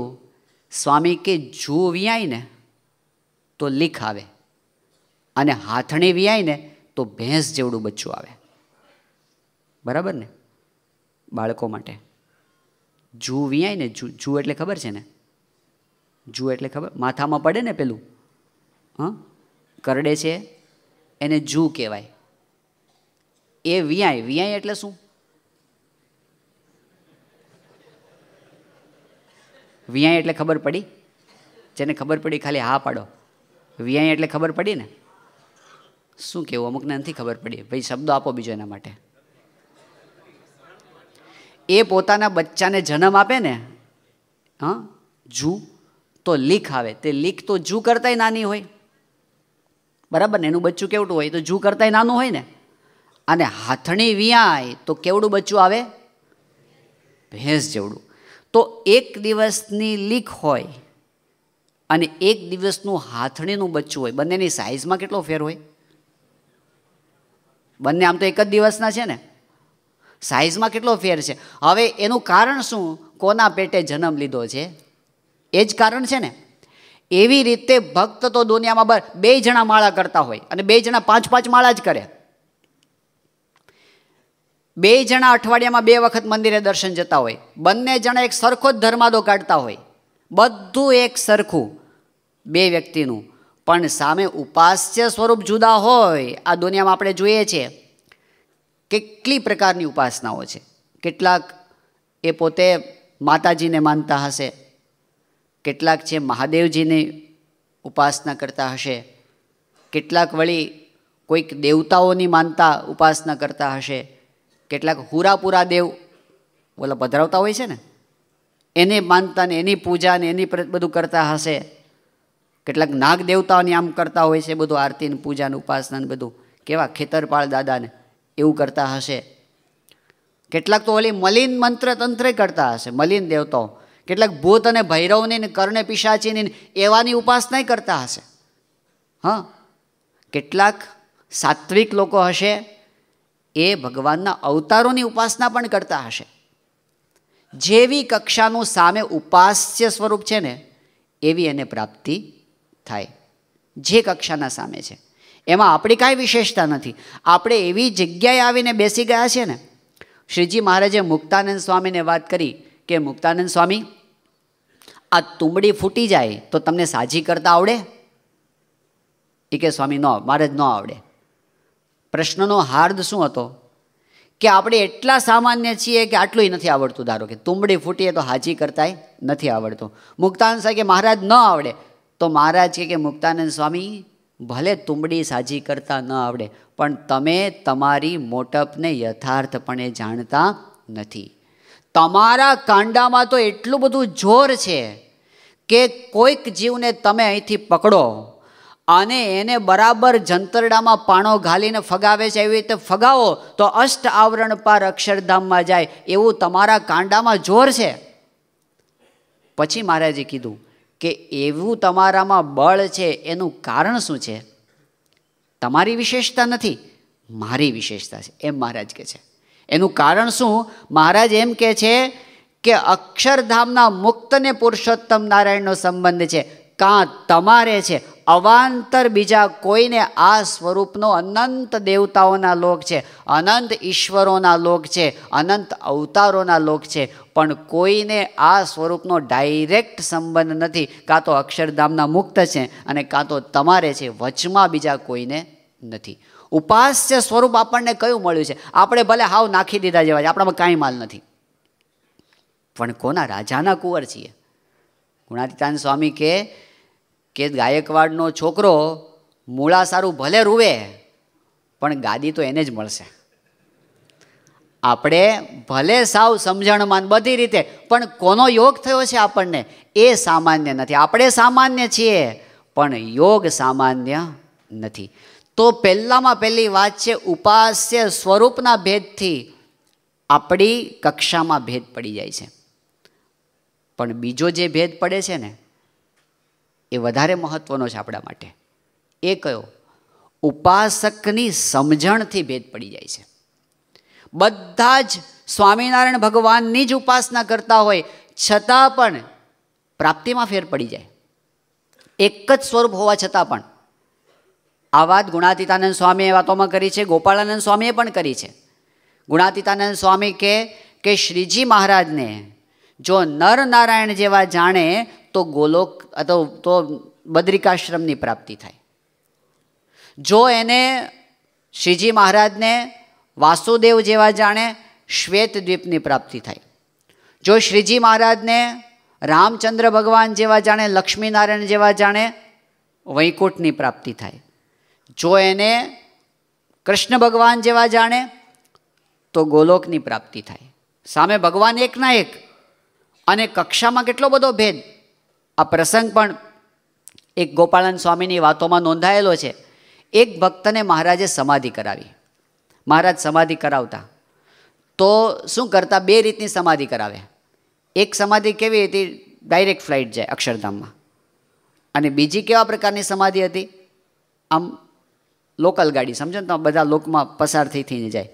સ્વામી કે જૂ વ્યાય ને તો લીખ આવે અને હાથણી વ્યાય ને તો ભેંસ જેવડું બચ્ચું આવે બરાબર ને બાળકો માટે જૂ વિયાય ને જૂ જૂ એટલે ખબર છે ને જૂ એટલે ખબર માથામાં પડે ને પેલું હં કરડે છે એને જૂ કહેવાય એ વિયાય વિયાય એટલે શું વિયાય એટલે ખબર પડી જેને ખબર પડી ખાલી હા પાડો વિયાય એટલે ખબર પડી ને શું કહેવું અમુકને નથી ખબર પડી ભાઈ શબ્દો આપો બીજો એના માટે એ પોતાના બચ્ચાને જન્મ આપે ને હા જૂ તો લીક આવે તે લીક તો જૂ કરતાંય નાની હોય બરાબર ને એનું બચ્ચું કેવડું હોય તો જૂ કરતાંય નાનું હોય ને અને હાથણી વિયાય તો કેવડું બચ્ચું આવે ભેંસ જેવડું તો એક દિવસની લીક હોય અને એક દિવસનું હાથણીનું બચ્ચું હોય બંનેની સાઇઝમાં કેટલો ફેર હોય બંને આમ તો એક જ દિવસના છે ને સાઇઝમાં કેટલો ફેર છે હવે એનું કારણ શું કોના પેટે જન્મ લીધો છે એ જ કારણ છે ને એવી રીતે ભક્ત તો દુનિયામાં બર બે જણા માળા કરતા હોય અને બે જણા પાંચ પાંચ માળા જ કરે બે જણા અઠવાડિયામાં બે વખત મંદિરે દર્શન જતા હોય બંને જણા એક સરખો જ ધર્માદો કાઢતા હોય બધું એક સરખું બે વ્યક્તિનું પણ સામે ઉપાસ્ય સ્વરૂપ જુદા હોય આ દુનિયામાં આપણે જોઈએ છીએ કેટલી પ્રકારની ઉપાસનાઓ છે કેટલાક એ પોતે માતાજીને માનતા હશે કેટલાક છે મહાદેવજીની ઉપાસના કરતા હશે કેટલાક વળી કોઈક દેવતાઓની માનતા ઉપાસના કરતા હશે કેટલાક હુરાપુરા દેવ બોલા પધરાવતા હોય છે ને એને માનતા ને એની પૂજા ને એની બધું કરતા હશે કેટલાક નાગ દેવતાઓની આમ કરતા હોય છે બધું આરતીને પૂજાને ઉપાસનાને બધું કેવા ખેતરપાળ દાદાને એવું કરતા હશે કેટલાક તો ઓલી મલિન મંત્ર તંત્ર કરતા હશે મલિન દેવતાઓ કેટલાક ભૂત અને ભૈરવની ને કર્ણ પિશાચીની એવાની ઉપાસના કરતા હશે હા કેટલાક સાત્વિક લોકો હશે એ ભગવાનના અવતારોની ઉપાસના પણ કરતા હશે જેવી કક્ષાનું સામે ઉપાસ્ય સ્વરૂપ છે ને એવી એને પ્રાપ્તિ થાય જે કક્ષાના સામે છે એમાં આપણી કાંઈ વિશેષતા નથી આપણે એવી જગ્યાએ આવીને બેસી ગયા છે ને શ્રીજી મહારાજે મુક્તાનંદ સ્વામીને વાત કરી કે મુક્તાનંદ સ્વામી આ તુંબડી ફૂટી જાય તો તમને સાજી કરતા આવડે એ કે સ્વામી ન મહારાજ ન આવડે પ્રશ્નનો હાર્દ શું હતો કે આપણે એટલા સામાન્ય છીએ કે આટલું નથી આવડતું ધારો કે તુંબડી ફૂટીએ તો હાજી કરતાય નથી આવડતું મુક્તાનંદ સાહેબ કે મહારાજ ન આવડે તો મહારાજ કે મુક્તાનંદ સ્વામી ભલે તુંબડી સાજી કરતા ન આવડે પણ તમે તમારી મોટપને યથાર્થપણે જાણતા નથી તમારા કાંડામાં તો એટલું બધું જોર છે કે કોઈક જીવને તમે અહીંથી પકડો અને એને બરાબર જંતરડામાં પાણો ઘાલીને ફગાવે છે એવી રીતે ફગાવો તો અષ્ટ આવરણ પાર અક્ષરધામમાં જાય એવું તમારા કાંડામાં જોર છે પછી મહારાજે કીધું કે એવું તમારામાં બળ છે એનું કારણ શું છે તમારી વિશેષતા નથી મારી વિશેષતા છે એમ મહારાજ કહે છે એનું કારણ શું મહારાજ એમ કહે છે કે અક્ષરધામના મુક્તને પુરુષોત્તમ નારાયણનો સંબંધ છે કાં તમારે છે અવાંતર બીજા કોઈને આ સ્વરૂપનો અનંત દેવતાઓના લોક છે અનંત ઈશ્વરોના લોક છે અનંત અવતારોના લોક છે પણ કોઈને આ સ્વરૂપનો ડાયરેક્ટ સંબંધ નથી કાં તો અક્ષરધામના મુક્ત છે અને કાં તો તમારે છે વચમાં બીજા કોઈને નથી ઉપાસ્ય સ્વરૂપ આપણને કયું મળ્યું છે આપણે ભલે હાવ નાખી દીધા જેવા છે આપણામાં કાંઈ માલ નથી પણ કોના રાજાના કુંવર છીએ ગુણાતીતાન સ્વામી કે કે ગાયકવાડનો છોકરો મૂળા સારું ભલે રૂવે પણ ગાદી તો એને જ મળશે આપણે ભલે સાવ સમજણમાં બધી રીતે પણ કોનો યોગ થયો છે આપણને એ સામાન્ય નથી આપણે સામાન્ય છીએ પણ યોગ સામાન્ય નથી તો પહેલામાં પહેલી વાત છે ઉપાસ્ય સ્વરૂપના ભેદથી આપણી કક્ષામાં ભેદ પડી જાય છે પણ બીજો જે ભેદ પડે છે ને એ વધારે મહત્ત્વનો છે આપણા માટે એ કયો ઉપાસકની સમજણથી ભેદ પડી જાય છે બધા જ સ્વામિનારાયણ ભગવાનની જ ઉપાસના કરતા હોય છતાં પણ પ્રાપ્તિમાં ફેર પડી જાય એક જ સ્વરૂપ હોવા છતાં પણ આ વાત ગુણાતીતાનંદ સ્વામીએ વાતોમાં કરી છે ગોપાળાનંદ સ્વામીએ પણ કરી છે ગુણાતીતાનંદ સ્વામી કે કે શ્રીજી મહારાજને જો નર નારાયણ જેવા જાણે તો ગોલોક અથવા તો બદ્રિકાશ્રમની પ્રાપ્તિ થાય જો એને શ્રીજી મહારાજને વાસુદેવ જેવા જાણે શ્વેત દ્વીપની પ્રાપ્તિ થાય જો શ્રીજી મહારાજને રામચંદ્ર ભગવાન જેવા જાણે લક્ષ્મીનારાયણ જેવા જાણે વૈકુંઠની પ્રાપ્તિ થાય જો એને કૃષ્ણ ભગવાન જેવા જાણે તો ગોલોકની પ્રાપ્તિ થાય સામે ભગવાન એકના એક અને કક્ષામાં કેટલો બધો ભેદ આ પ્રસંગ પણ એક ગોપાળન સ્વામીની વાતોમાં નોંધાયેલો છે એક ભક્તને મહારાજે સમાધિ કરાવી મહારાજ સમાધિ કરાવતા તો શું કરતા બે રીતની સમાધિ કરાવે એક સમાધિ કેવી હતી ડાયરેક્ટ ફ્લાઇટ જાય અક્ષરધામમાં અને બીજી કેવા પ્રકારની સમાધિ હતી આમ લોકલ ગાડી સમજો ને તો બધા લોકમાં પસાર થઈ થઈને જાય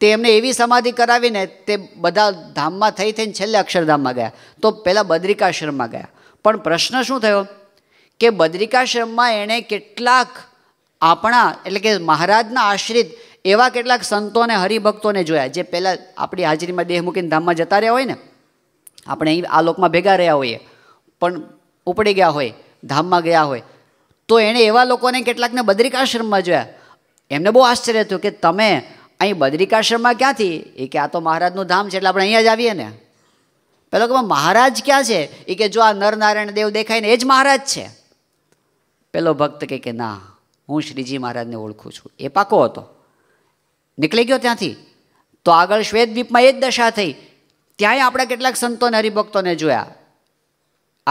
તે એમને એવી સમાધિ કરાવીને તે બધા ધામમાં થઈ થઈને છેલ્લે અક્ષરધામમાં ગયા તો પહેલાં બદ્રિકાશ્રમમાં ગયા પણ પ્રશ્ન શું થયો કે બદ્રિકાશ્રમમાં એણે કેટલાક આપણા એટલે કે મહારાજના આશ્રિત એવા કેટલાક સંતોને હરિભક્તોને જોયા જે પહેલાં આપણી હાજરીમાં દેહ મૂકીને ધામમાં જતા રહ્યા હોય ને આપણે અહીં આ લોકમાં ભેગા રહ્યા હોઈએ પણ ઉપડી ગયા હોય ધામમાં ગયા હોય તો એણે એવા લોકોને કેટલાકને બદ્રિકાશ્રમમાં જોયા એમને બહુ આશ્ચર્ય થયું કે તમે અહીં બદ્રિકાશ્રમમાં ક્યાંથી એ કે આ તો મહારાજનું ધામ છે એટલે આપણે અહીંયા જ આવીએ ને પેલો કે મહારાજ ક્યાં છે એ કે જો આ નરનારાયણ દેવ દેખાય ને એ જ મહારાજ છે પેલો ભક્ત કે કે ના હું શ્રીજી મહારાજને ઓળખું છું એ પાકો હતો નીકળી ગયો ત્યાંથી તો આગળ શ્વેતદ્વીપમાં એ જ દશા થઈ ત્યાંય આપણે કેટલાક સંતોને હરિભક્તોને જોયા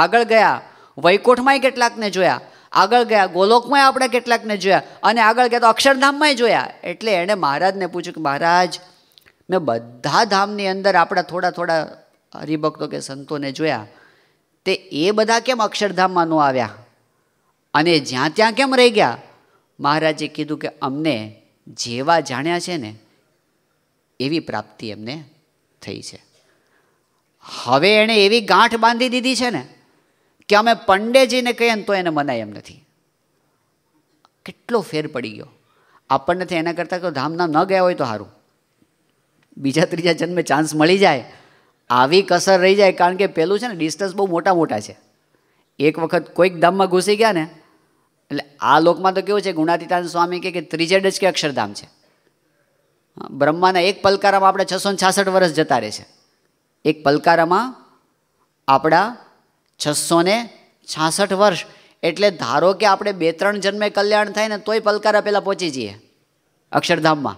આગળ ગયા વૈકોઠમાંય કેટલાકને જોયા આગળ ગયા ગોલોકમાંય આપણે કેટલાકને જોયા અને આગળ ગયા તો અક્ષરધામમાંય જોયા એટલે એણે મહારાજને પૂછ્યું કે મહારાજ મેં બધા ધામની અંદર આપણા થોડા થોડા હરિભક્તો કે સંતોને જોયા તે એ બધા કેમ અક્ષરધામમાં ન આવ્યા અને જ્યાં ત્યાં કેમ રહી ગયા મહારાજે કીધું કે અમને જેવા જાણ્યા છે ને એવી પ્રાપ્તિ એમને થઈ છે હવે એણે એવી ગાંઠ બાંધી દીધી છે ને કે અમે પંડેજીને કહીએ ને તો એને મનાય એમ નથી કેટલો ફેર પડી ગયો આપણને એના કરતાં તો ધામધામ ન ગયા હોય તો સારું બીજા ત્રીજા જન્મે ચાન્સ મળી જાય આવી કસર રહી જાય કારણ કે પેલું છે ને ડિસ્ટન્સ બહુ મોટા મોટા છે એક વખત કોઈક ધામમાં ઘૂસી ગયા ને એટલે આ લોકમાં તો કેવું છે ગુણાતીતાન સ્વામી કે ત્રીજે જ કે અક્ષરધામ છે બ્રહ્માના એક પલકારામાં આપણે છસો છાસઠ વર્ષ જતા રહે છે એક પલકારામાં આપણા છસો ને છાસઠ વર્ષ એટલે ધારો કે આપણે બે ત્રણ જન્મે કલ્યાણ થાય ને તોય પલકારા પહેલાં પહોંચી જઈએ અક્ષરધામમાં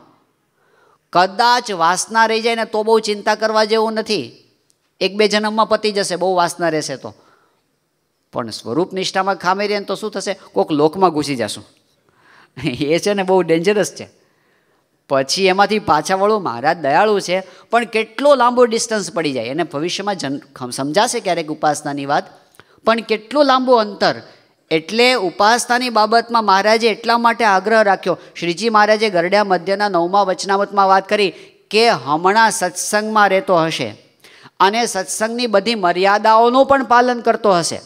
કદાચ વાસના રહી જાય ને તો બહુ ચિંતા કરવા જેવું નથી એક બે જન્મમાં પતી જશે બહુ વાસના રહેશે તો પણ સ્વરૂપ નિષ્ઠામાં ખામી રહે તો શું થશે કોક લોકમાં ઘૂસી જશું એ છે ને બહુ ડેન્જરસ છે પછી એમાંથી પાછા વળો મહારાજ દયાળુ છે પણ કેટલો લાંબો ડિસ્ટન્સ પડી જાય એને ભવિષ્યમાં જન સમજાશે ક્યારેક ઉપાસનાની વાત પણ કેટલો લાંબો અંતર એટલે ઉપાસનાની બાબતમાં મહારાજે એટલા માટે આગ્રહ રાખ્યો શ્રીજી મહારાજે ગરડ્યા મધ્યના નવમા વચનામતમાં વાત કરી કે હમણાં સત્સંગમાં રહેતો હશે અને સત્સંગની બધી મર્યાદાઓનું પણ પાલન કરતો હશે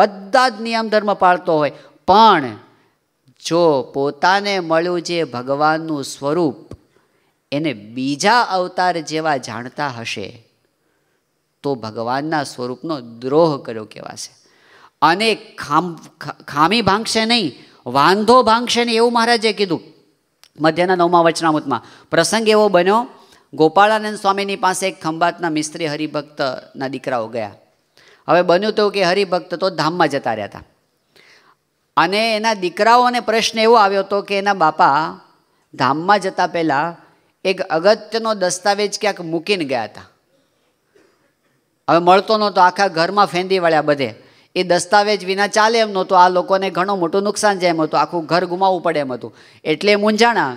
બધા જ નિયમ ધર્મ પાળતો હોય પણ જો પોતાને મળ્યું જે ભગવાનનું સ્વરૂપ એને બીજા અવતાર જેવા જાણતા હશે તો ભગવાનના સ્વરૂપનો દ્રોહ કર્યો કહેવાશે અને ખામ ખામી ભાંગશે નહીં વાંધો ભાંગશે નહીં એવું મહારાજે કીધું મધ્યના નવમા વચનામૃતમાં પ્રસંગ એવો બન્યો ગોપાળાનંદ સ્વામીની પાસે એક ખંભાતના મિસ્ત્રી હરિભક્તના દીકરાઓ ગયા હવે બન્યું તો કે હરિભક્ત તો ધામમાં જતા રહ્યા હતા અને એના દીકરાઓને પ્રશ્ન એવો આવ્યો હતો કે એના બાપા ધામમાં જતા પહેલાં એક અગત્યનો દસ્તાવેજ ક્યાંક મૂકીને ગયા હતા હવે મળતો નહોતો આખા ઘરમાં ફેંદી વળ્યા બધે એ દસ્તાવેજ વિના ચાલે એમ નહોતું આ લોકોને ઘણું મોટું નુકસાન જાય એમ હતું આખું ઘર ગુમાવવું પડે એમ હતું એટલે મૂંઝાણા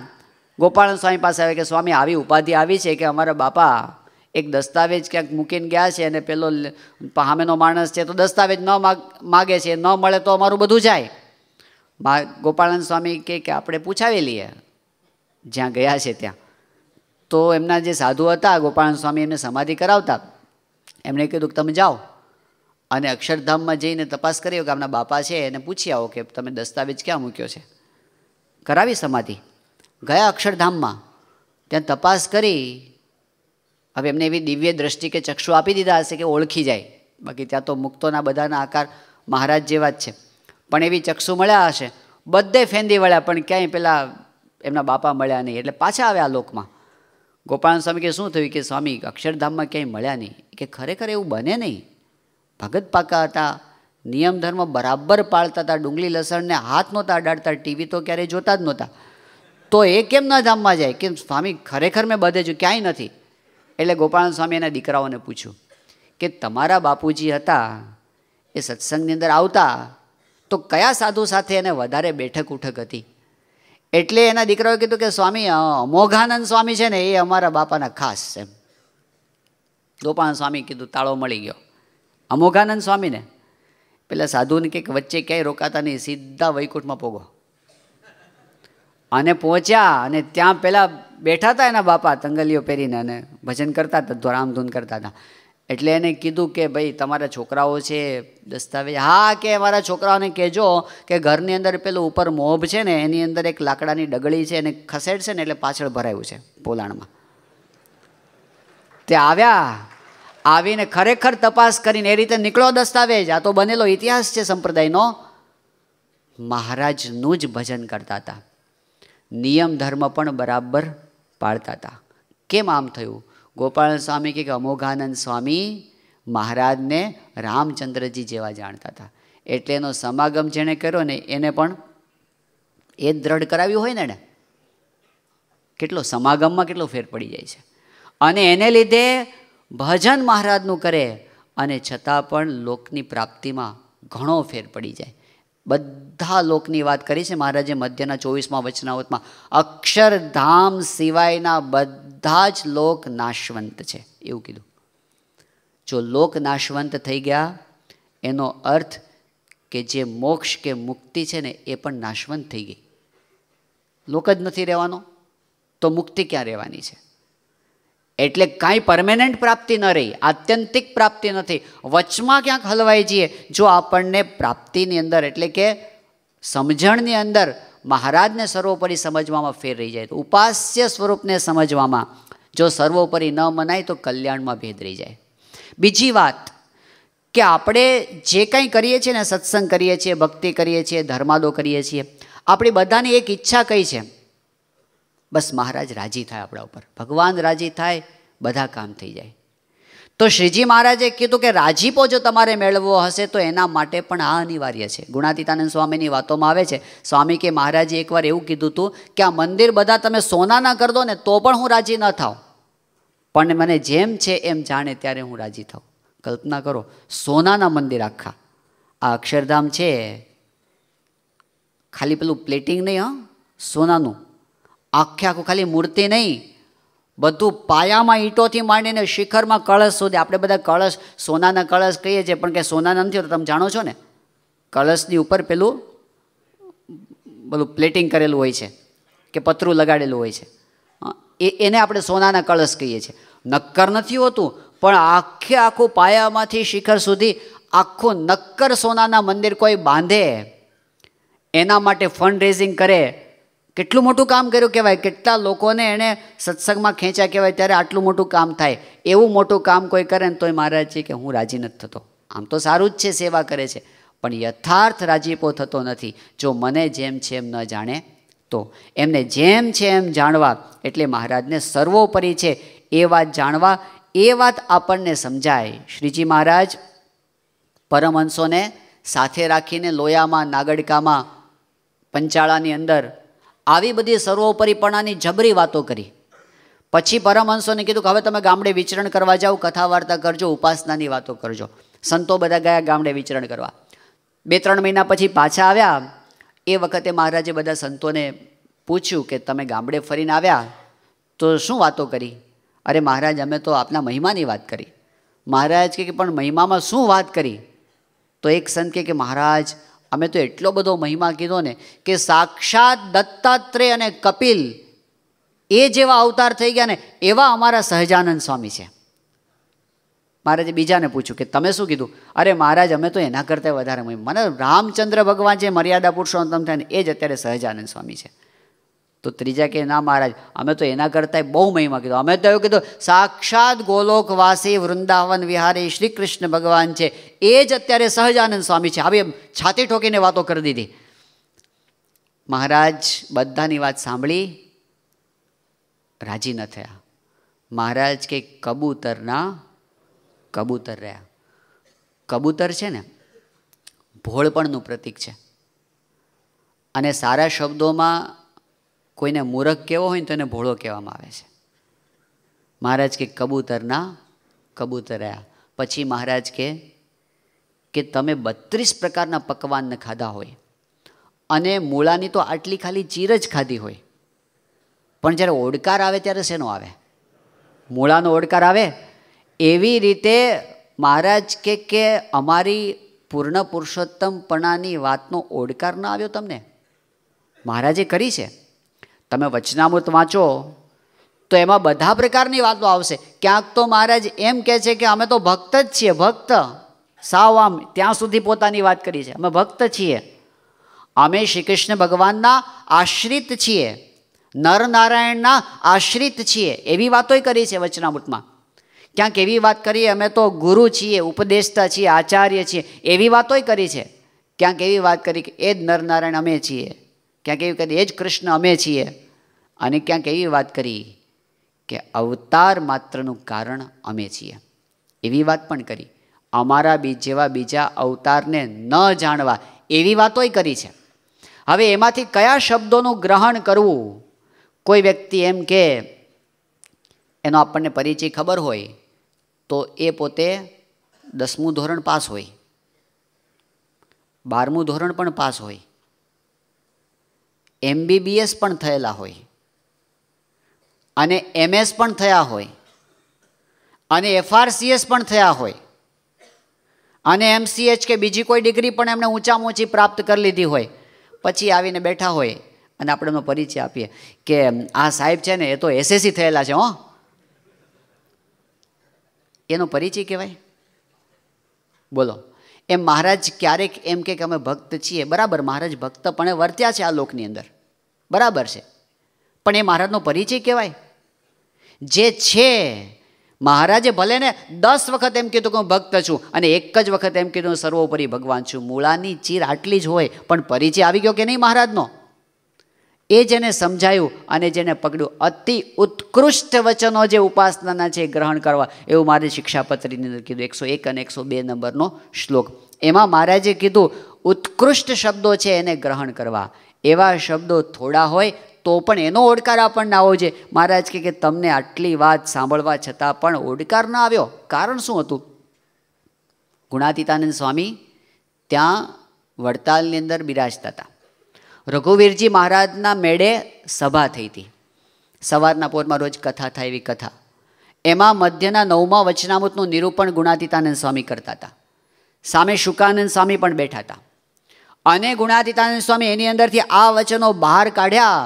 ગોપાળન સ્વામી પાસે આવે કે સ્વામી આવી ઉપાધિ આવી છે કે અમારા બાપા એક દસ્તાવેજ ક્યાંક મૂકીને ગયા છે અને પેલો સામેનો માણસ છે તો દસ્તાવેજ ન માગે છે ન મળે તો અમારું બધું જાય ગોપાળાનંદ સ્વામી કે કે આપણે પૂછાવી લઈએ જ્યાં ગયા છે ત્યાં તો એમના જે સાધુ હતા ગોપાળન સ્વામી એમને સમાધિ કરાવતા એમણે કીધું કે તમે જાઓ અને અક્ષરધામમાં જઈને તપાસ કર્યો કે આમના બાપા છે એને પૂછી આવો કે તમે દસ્તાવેજ ક્યાં મૂક્યો છે કરાવી સમાધિ ગયા અક્ષરધામમાં ત્યાં તપાસ કરી હવે એમને એવી દિવ્ય દ્રષ્ટિ કે ચક્ષુ આપી દીધા હશે કે ઓળખી જાય બાકી ત્યાં તો મુક્તોના બધાના આકાર મહારાજ જેવા જ છે પણ એવી ચક્ષુ મળ્યા હશે બધે ફેંદી વળ્યા પણ ક્યાંય પેલા એમના બાપા મળ્યા નહીં એટલે પાછા આવ્યા લોકમાં ગોપાલ સ્વામી કે શું થયું કે સ્વામી અક્ષરધામમાં ક્યાંય મળ્યા નહીં કે ખરેખર એવું બને નહીં ભગત પાકા હતા નિયમ ધર્મ બરાબર પાળતા હતા ડુંગળી લસણને હાથ નહોતા અડાડતા ટીવી તો ક્યારેય જોતા જ નહોતા તો એ કેમ ન ધામમાં જાય કેમ સ્વામી ખરેખર મેં બધે જ ક્યાંય નથી એટલે ગોપાલ સ્વામી એના દીકરાઓને પૂછ્યું કે તમારા બાપુજી હતા એ સત્સંગની અંદર આવતા તો કયા સાધુ સાથે એને વધારે બેઠક ઉઠક હતી એટલે એના દીકરાઓએ કીધું કે સ્વામી અમોઘાનંદ સ્વામી છે ને એ અમારા બાપાના ખાસ એમ ગોપાલ સ્વામી કીધું તાળો મળી ગયો અમોઘાનંદ સ્વામીને પેલા સાધુને કંઈક વચ્ચે ક્યાંય રોકાતા નહીં સીધા વૈકુંઠમાં પોગો અને પહોંચ્યા અને ત્યાં પહેલાં બેઠા હતા એના બાપા તંગલીઓ પહેરીને અને ભજન કરતા હતા ધોરામધૂન કરતા હતા એટલે એને કીધું કે ભાઈ તમારા છોકરાઓ છે દસ્તાવેજ હા કે મારા છોકરાઓને કહેજો કે ઘરની અંદર પેલું ઉપર મોભ છે ને એની અંદર એક લાકડાની ડગળી છે એને ખસેડશે ને એટલે પાછળ ભરાયું છે પોલાણમાં તે આવ્યા આવીને ખરેખર તપાસ કરીને એ રીતે નીકળો દસ્તાવેજ આ તો બનેલો ઇતિહાસ છે સંપ્રદાયનો મહારાજનું જ ભજન કરતા હતા નિયમ ધર્મ પણ બરાબર પાળતા હતા કેમ આમ થયું ગોપાલ સ્વામી કે અમોઘાનંદ સ્વામી મહારાજને રામચંદ્રજી જેવા જાણતા હતા એટલે એનો સમાગમ જેણે કર્યો ને એને પણ એ દ્રઢ કરાવ્યું હોય ને એણે કેટલો સમાગમમાં કેટલો ફેર પડી જાય છે અને એને લીધે ભજન મહારાજનું કરે અને છતાં પણ લોકની પ્રાપ્તિમાં ઘણો ફેર પડી જાય બધ બધા લોકની વાત કરી છે મહારાજે મધ્યના ચોવીસમાં વચનાવતમાં અક્ષરધામ સિવાયના બધા જ લોક નાશવંત છે એવું કીધું જો લોક નાશવંત થઈ ગયા એનો અર્થ કે જે મોક્ષ કે મુક્તિ છે ને એ પણ નાશવંત થઈ ગઈ લોક જ નથી રહેવાનો તો મુક્તિ ક્યાં રહેવાની છે એટલે કાંઈ પરમેનન્ટ પ્રાપ્તિ ન રહી આત્યંતિક પ્રાપ્તિ નથી વચમાં ક્યાંક હલવાઈ જઈએ જો આપણને પ્રાપ્તિની અંદર એટલે કે સમજણની અંદર મહારાજને સર્વોપરી સમજવામાં ફેર રહી જાય ઉપાસ્ય સ્વરૂપને સમજવામાં જો સર્વોપરી ન મનાય તો કલ્યાણમાં ભેદ રહી જાય બીજી વાત કે આપણે જે કંઈ કરીએ છીએ ને સત્સંગ કરીએ છીએ ભક્તિ કરીએ છીએ ધર્માદો કરીએ છીએ આપણી બધાની એક ઈચ્છા કઈ છે બસ મહારાજ રાજી થાય આપણા ઉપર ભગવાન રાજી થાય બધા કામ થઈ જાય તો શ્રીજી મહારાજે કીધું કે રાજીપો જો તમારે મેળવવો હશે તો એના માટે પણ આ અનિવાર્ય છે ગુણાતીતાનંદ સ્વામીની વાતોમાં આવે છે સ્વામી કે મહારાજે એકવાર એવું કીધું હતું કે આ મંદિર બધા તમે સોનાના કર દો ને તો પણ હું રાજી ન થાવ પણ મને જેમ છે એમ જાણે ત્યારે હું રાજી થાવ કલ્પના કરો સોનાના મંદિર આખા આ અક્ષરધામ છે ખાલી પેલું પ્લેટિંગ નહીં હં સોનાનું આખે આખું ખાલી મૂર્તિ નહીં બધું પાયામાં ઈંટોથી માંડીને શિખરમાં કળશ સુધી આપણે બધા કળશ સોનાના કળશ કહીએ છીએ પણ કે સોનાના નથી તો તમે જાણો છો ને કળશની ઉપર પેલું બધું પ્લેટિંગ કરેલું હોય છે કે પતરું લગાડેલું હોય છે એ એને આપણે સોનાના કળશ કહીએ છીએ નક્કર નથી હોતું પણ આખે આખું પાયામાંથી શિખર સુધી આખું નક્કર સોનાના મંદિર કોઈ બાંધે એના માટે ફંડ રેઝિંગ કરે કેટલું મોટું કામ કર્યું કહેવાય કેટલા લોકોને એણે સત્સંગમાં ખેંચ્યા કહેવાય ત્યારે આટલું મોટું કામ થાય એવું મોટું કામ કોઈ કરે ને તોય મહારાજ છે કે હું રાજી નથી થતો આમ તો સારું જ છે સેવા કરે છે પણ યથાર્થ રાજીપો થતો નથી જો મને જેમ છે એમ ન જાણે તો એમને જેમ છે એમ જાણવા એટલે મહારાજને સર્વોપરી છે એ વાત જાણવા એ વાત આપણને સમજાય શ્રીજી મહારાજ પરમહંસોને સાથે રાખીને લોયામાં નાગડકામાં પંચાળાની અંદર આવી બધી સર્વોપરીપણાની જબરી વાતો કરી પછી પરમહંસોને કીધું કે હવે તમે ગામડે વિચરણ કરવા જાઓ કથા વાર્તા કરજો ઉપાસનાની વાતો કરજો સંતો બધા ગયા ગામડે વિચરણ કરવા બે ત્રણ મહિના પછી પાછા આવ્યા એ વખતે મહારાજે બધા સંતોને પૂછ્યું કે તમે ગામડે ફરીને આવ્યા તો શું વાતો કરી અરે મહારાજ અમે તો આપના મહિમાની વાત કરી મહારાજ કે પણ મહિમામાં શું વાત કરી તો એક સંત કે મહારાજ અમે તો એટલો બધો મહિમા કીધો ને કે સાક્ષાત દત્તાત્રેય અને કપિલ એ જેવા અવતાર થઈ ગયા ને એવા અમારા સહજાનંદ સ્વામી છે મહારાજે બીજાને પૂછ્યું કે તમે શું કીધું અરે મહારાજ અમે તો એના કરતાં વધારે મને રામચંદ્ર ભગવાન જે મર્યાદા પુરુષોત્તમ થાય ને એ જ અત્યારે સહજાનંદ સ્વામી છે તો ત્રીજા કે ના મહારાજ અમે તો એના કરતાં બહુ મહિમા કીધું અમે તો એવું કીધું સાક્ષાત ગોલોકવાસી વૃંદાવન વિહારી શ્રી કૃષ્ણ ભગવાન છે એ જ અત્યારે સહજાનંદ સ્વામી છે હવે છાતી ઠોકીને વાતો કરી દીધી મહારાજ બધાની વાત સાંભળી રાજી ન થયા મહારાજ કે કબૂતરના કબૂતર રહ્યા કબૂતર છે ને ભોળપણનું પ્રતીક છે અને સારા શબ્દોમાં કોઈને મૂરખ કેવો હોય ને તો એને ભોળો કહેવામાં આવે છે મહારાજ કે કબૂતરના કબૂતર્યા પછી મહારાજ કે કે તમે બત્રીસ પ્રકારના પકવાનને ખાધા હોય અને મૂળાની તો આટલી ખાલી ચીર જ ખાધી હોય પણ જ્યારે ઓડકાર આવે ત્યારે શેનો આવે મૂળાનો ઓડકાર આવે એવી રીતે મહારાજ કે કે અમારી પૂર્ણ પુરુષોત્તમપણાની વાતનો ઓડકાર ન આવ્યો તમને મહારાજે કરી છે તમે વચનામૃત વાંચો તો એમાં બધા પ્રકારની વાતો આવશે ક્યાંક તો મહારાજ એમ કહે છે કે અમે તો ભક્ત જ છીએ ભક્ત સાવ આમ ત્યાં સુધી પોતાની વાત કરી છે અમે ભક્ત છીએ અમે શ્રી કૃષ્ણ ભગવાનના આશ્રિત છીએ નરનારાયણના આશ્રિત છીએ એવી વાતોય કરી છે વચનામૃતમાં ક્યાંક એવી વાત કરીએ અમે તો ગુરુ છીએ ઉપદેશતા છીએ આચાર્ય છીએ એવી વાતોય કરી છે ક્યાંક એવી વાત કરી કે એ જ નરનારાયણ અમે છીએ ક્યાંક એવું કહી એ જ કૃષ્ણ અમે છીએ અને ક્યાંક એવી વાત કરી કે અવતાર માત્રનું કારણ અમે છીએ એવી વાત પણ કરી અમારા બી જેવા બીજા અવતારને ન જાણવા એવી વાતોય કરી છે હવે એમાંથી કયા શબ્દોનું ગ્રહણ કરવું કોઈ વ્યક્તિ એમ કે એનો આપણને પરિચય ખબર હોય તો એ પોતે દસમું ધોરણ પાસ હોય બારમું ધોરણ પણ પાસ હોય એમબીબીએસ પણ થયેલા હોય અને એમએસ પણ થયા હોય અને એફઆરસીએસ પણ થયા હોય અને એમસીએચ કે બીજી કોઈ ડિગ્રી પણ એમણે ઊંચામાં ઊંચી પ્રાપ્ત કરી લીધી હોય પછી આવીને બેઠા હોય અને આપણે એમનો પરિચય આપીએ કે આ સાહેબ છે ને એ તો એસએસસી થયેલા છે હો એનો પરિચય કહેવાય બોલો એમ મહારાજ ક્યારેક એમ કે અમે ભક્ત છીએ બરાબર મહારાજ ભક્ત પણ વર્ત્યા છે આ લોકની અંદર બરાબર છે પણ એ મહારાજનો પરિચય કહેવાય જે છે મહારાજે ભલે ને દસ વખત એમ કીધું કે હું ભક્ત છું અને એક જ વખત એમ કીધું સર્વોપરી ભગવાન છું મૂળાની ચીર આટલી જ હોય પણ પરિચય આવી ગયો કે નહીં મહારાજનો એ જેને સમજાયું અને જેને પકડ્યું અતિ ઉત્કૃષ્ટ વચનો જે ઉપાસનાના છે એ ગ્રહણ કરવા એવું મારે શિક્ષાપત્રીની અંદર કીધું એકસો એક અને એકસો બે નંબરનો શ્લોક એમાં મહારાજે કીધું ઉત્કૃષ્ટ શબ્દો છે એને ગ્રહણ કરવા એવા શબ્દો થોડા હોય તો પણ એનો ઓડકાર આપણને આવો છે મહારાજ કે તમને આટલી વાત સાંભળવા છતાં પણ ઓડકાર ના આવ્યો કારણ શું હતું ગુણાતીતાનંદ સ્વામી ત્યાં વડતાલની અંદર બિરાજતા હતા રઘુવીરજી મહારાજના મેળે સભા થઈ હતી સવારના પોરમાં રોજ કથા થાય એવી કથા એમાં મધ્યના નવમા વચનામૃતનું નિરૂપણ ગુણાતીતાનંદ સ્વામી કરતા હતા સામે શુકાનંદ સ્વામી પણ બેઠા હતા અને ગુણાતીતાનંદ સ્વામી એની અંદરથી આ વચનો બહાર કાઢ્યા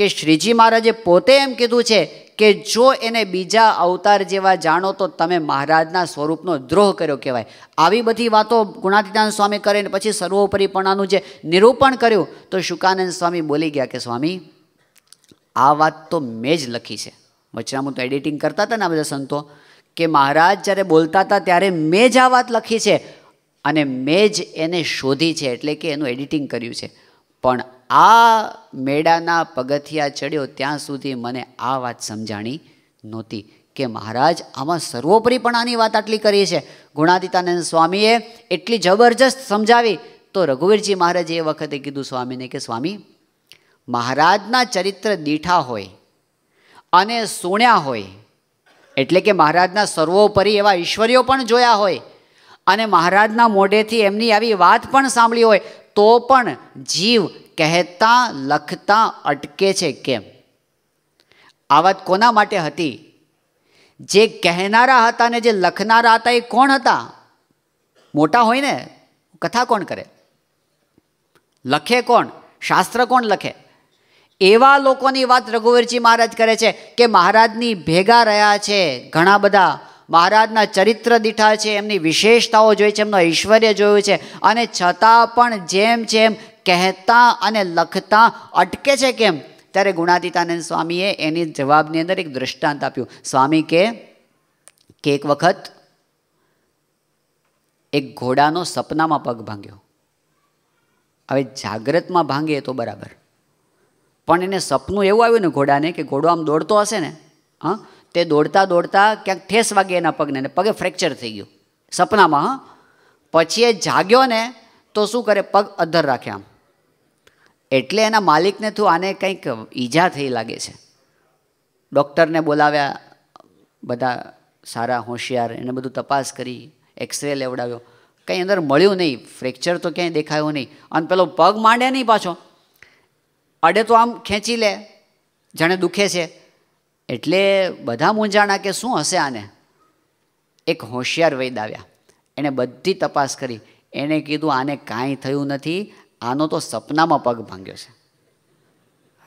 કે શ્રીજી મહારાજે પોતે એમ કીધું છે કે જો એને બીજા અવતાર જેવા જાણો તો તમે મહારાજના સ્વરૂપનો દ્રોહ કર્યો કહેવાય આવી બધી વાતો ગુણાતીતાનંદ સ્વામી કરે ને પછી સર્વોપરીપણાનું જે નિરૂપણ કર્યું તો શુકાનંદ સ્વામી બોલી ગયા કે સ્વામી આ વાત તો મેં જ લખી છે વચનામું તો એડિટિંગ કરતા હતા ને આ બધા સંતો કે મહારાજ જ્યારે બોલતા હતા ત્યારે મેં જ આ વાત લખી છે અને મેં જ એને શોધી છે એટલે કે એનું એડિટિંગ કર્યું છે પણ આ મેળાના પગથિયા ચડ્યો ત્યાં સુધી મને આ વાત સમજાણી નહોતી કે મહારાજ આમાં સર્વોપરીપણાની વાત આટલી કરી છે ગુણાદિતાનંદ સ્વામીએ એટલી જબરજસ્ત સમજાવી તો રઘુવીરજી મહારાજે એ વખતે કીધું સ્વામીને કે સ્વામી મહારાજના ચરિત્ર દીઠા હોય અને સુણ્યા હોય એટલે કે મહારાજના સર્વોપરી એવા ઈશ્વરીઓ પણ જોયા હોય અને મહારાજના મોઢેથી એમની આવી વાત પણ સાંભળી હોય તો પણ જીવ કહેતા લખતા અટકે છે કેમ આ વાત કોના માટે હતી જે કહેનારા હતા ને જે લખનારા હતા એ કોણ હતા મોટા હોય ને કથા કોણ કરે લખે કોણ શાસ્ત્ર કોણ લખે એવા લોકોની વાત રઘુવીરજી મહારાજ કરે છે કે મહારાજની ભેગા રહ્યા છે ઘણા બધા મહારાજના ચરિત્ર દીઠા છે એમની વિશેષતાઓ જોઈ છે એમનો ઐશ્વર્ય જોયું છે અને છતાં પણ જેમ જેમ કહેતા અને લખતા અટકે છે કેમ ત્યારે ગુણાતીતાનંદ સ્વામીએ એની જવાબની અંદર એક દૃષ્ટાંત આપ્યું સ્વામી કે એક વખત એક ઘોડાનો સપનામાં પગ ભાંગ્યો હવે જાગ્રતમાં ભાંગે તો બરાબર પણ એને સપનું એવું આવ્યું ને ઘોડાને કે ઘોડો આમ દોડતો હશે ને હા તે દોડતા દોડતા ક્યાંક ઠેસ વાગે એના પગને અને પગે ફ્રેક્ચર થઈ ગયું સપનામાં હા પછી એ જાગ્યો ને તો શું કરે પગ અધર રાખે આમ એટલે એના માલિકને તું આને કંઈક ઈજા થઈ લાગે છે ડૉક્ટરને બોલાવ્યા બધા સારા હોશિયાર એને બધું તપાસ કરી એક્સરે લેવડાવ્યો કંઈ અંદર મળ્યું નહીં ફ્રેક્ચર તો ક્યાંય દેખાયું નહીં અને પેલો પગ માંડે નહીં પાછો અડે તો આમ ખેંચી લે જાણે દુખે છે એટલે બધા મૂંઝાણા કે શું હશે આને એક હોશિયાર વૈદ આવ્યા એણે બધી તપાસ કરી એણે કીધું આને કાંઈ થયું નથી આનો તો સપનામાં પગ ભાંગ્યો છે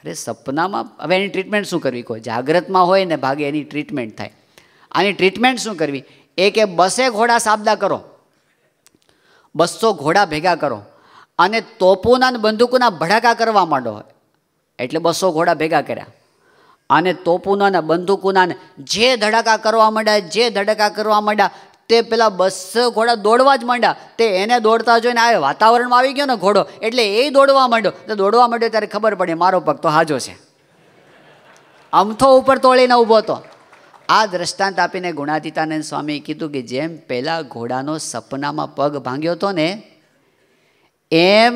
અરે સપનામાં હવે એની ટ્રીટમેન્ટ શું કરવી કોઈ જાગ્રતમાં હોય ને ભાગે એની ટ્રીટમેન્ટ થાય આની ટ્રીટમેન્ટ શું કરવી એ કે બસે ઘોડા સાબદા કરો બસો ઘોડા ભેગા કરો અને તોપોના બંદૂકોના ભડાકા કરવા માંડો એટલે બસો ઘોડા ભેગા કર્યા અને તોપુના અને બંદૂકોના જે ધડાકા કરવા માંડ્યા જે ધડાકા કરવા માંડ્યા તે પેલા બસો ઘોડા દોડવા જ માંડ્યા તે એને દોડતા જોઈને આવે વાતાવરણમાં આવી ગયો ને ઘોડો એટલે એ દોડવા માંડ્યો તો દોડવા માંડ્યો ત્યારે ખબર પડી મારો પગ તો હાજો છે અમથો ઉપર તોડીને ઊભો હતો આ દ્રષ્ટાંત આપીને ગુણાતીતાનંદ સ્વામીએ કીધું કે જેમ પહેલાં ઘોડાનો સપનામાં પગ ભાંગ્યો હતો ને એમ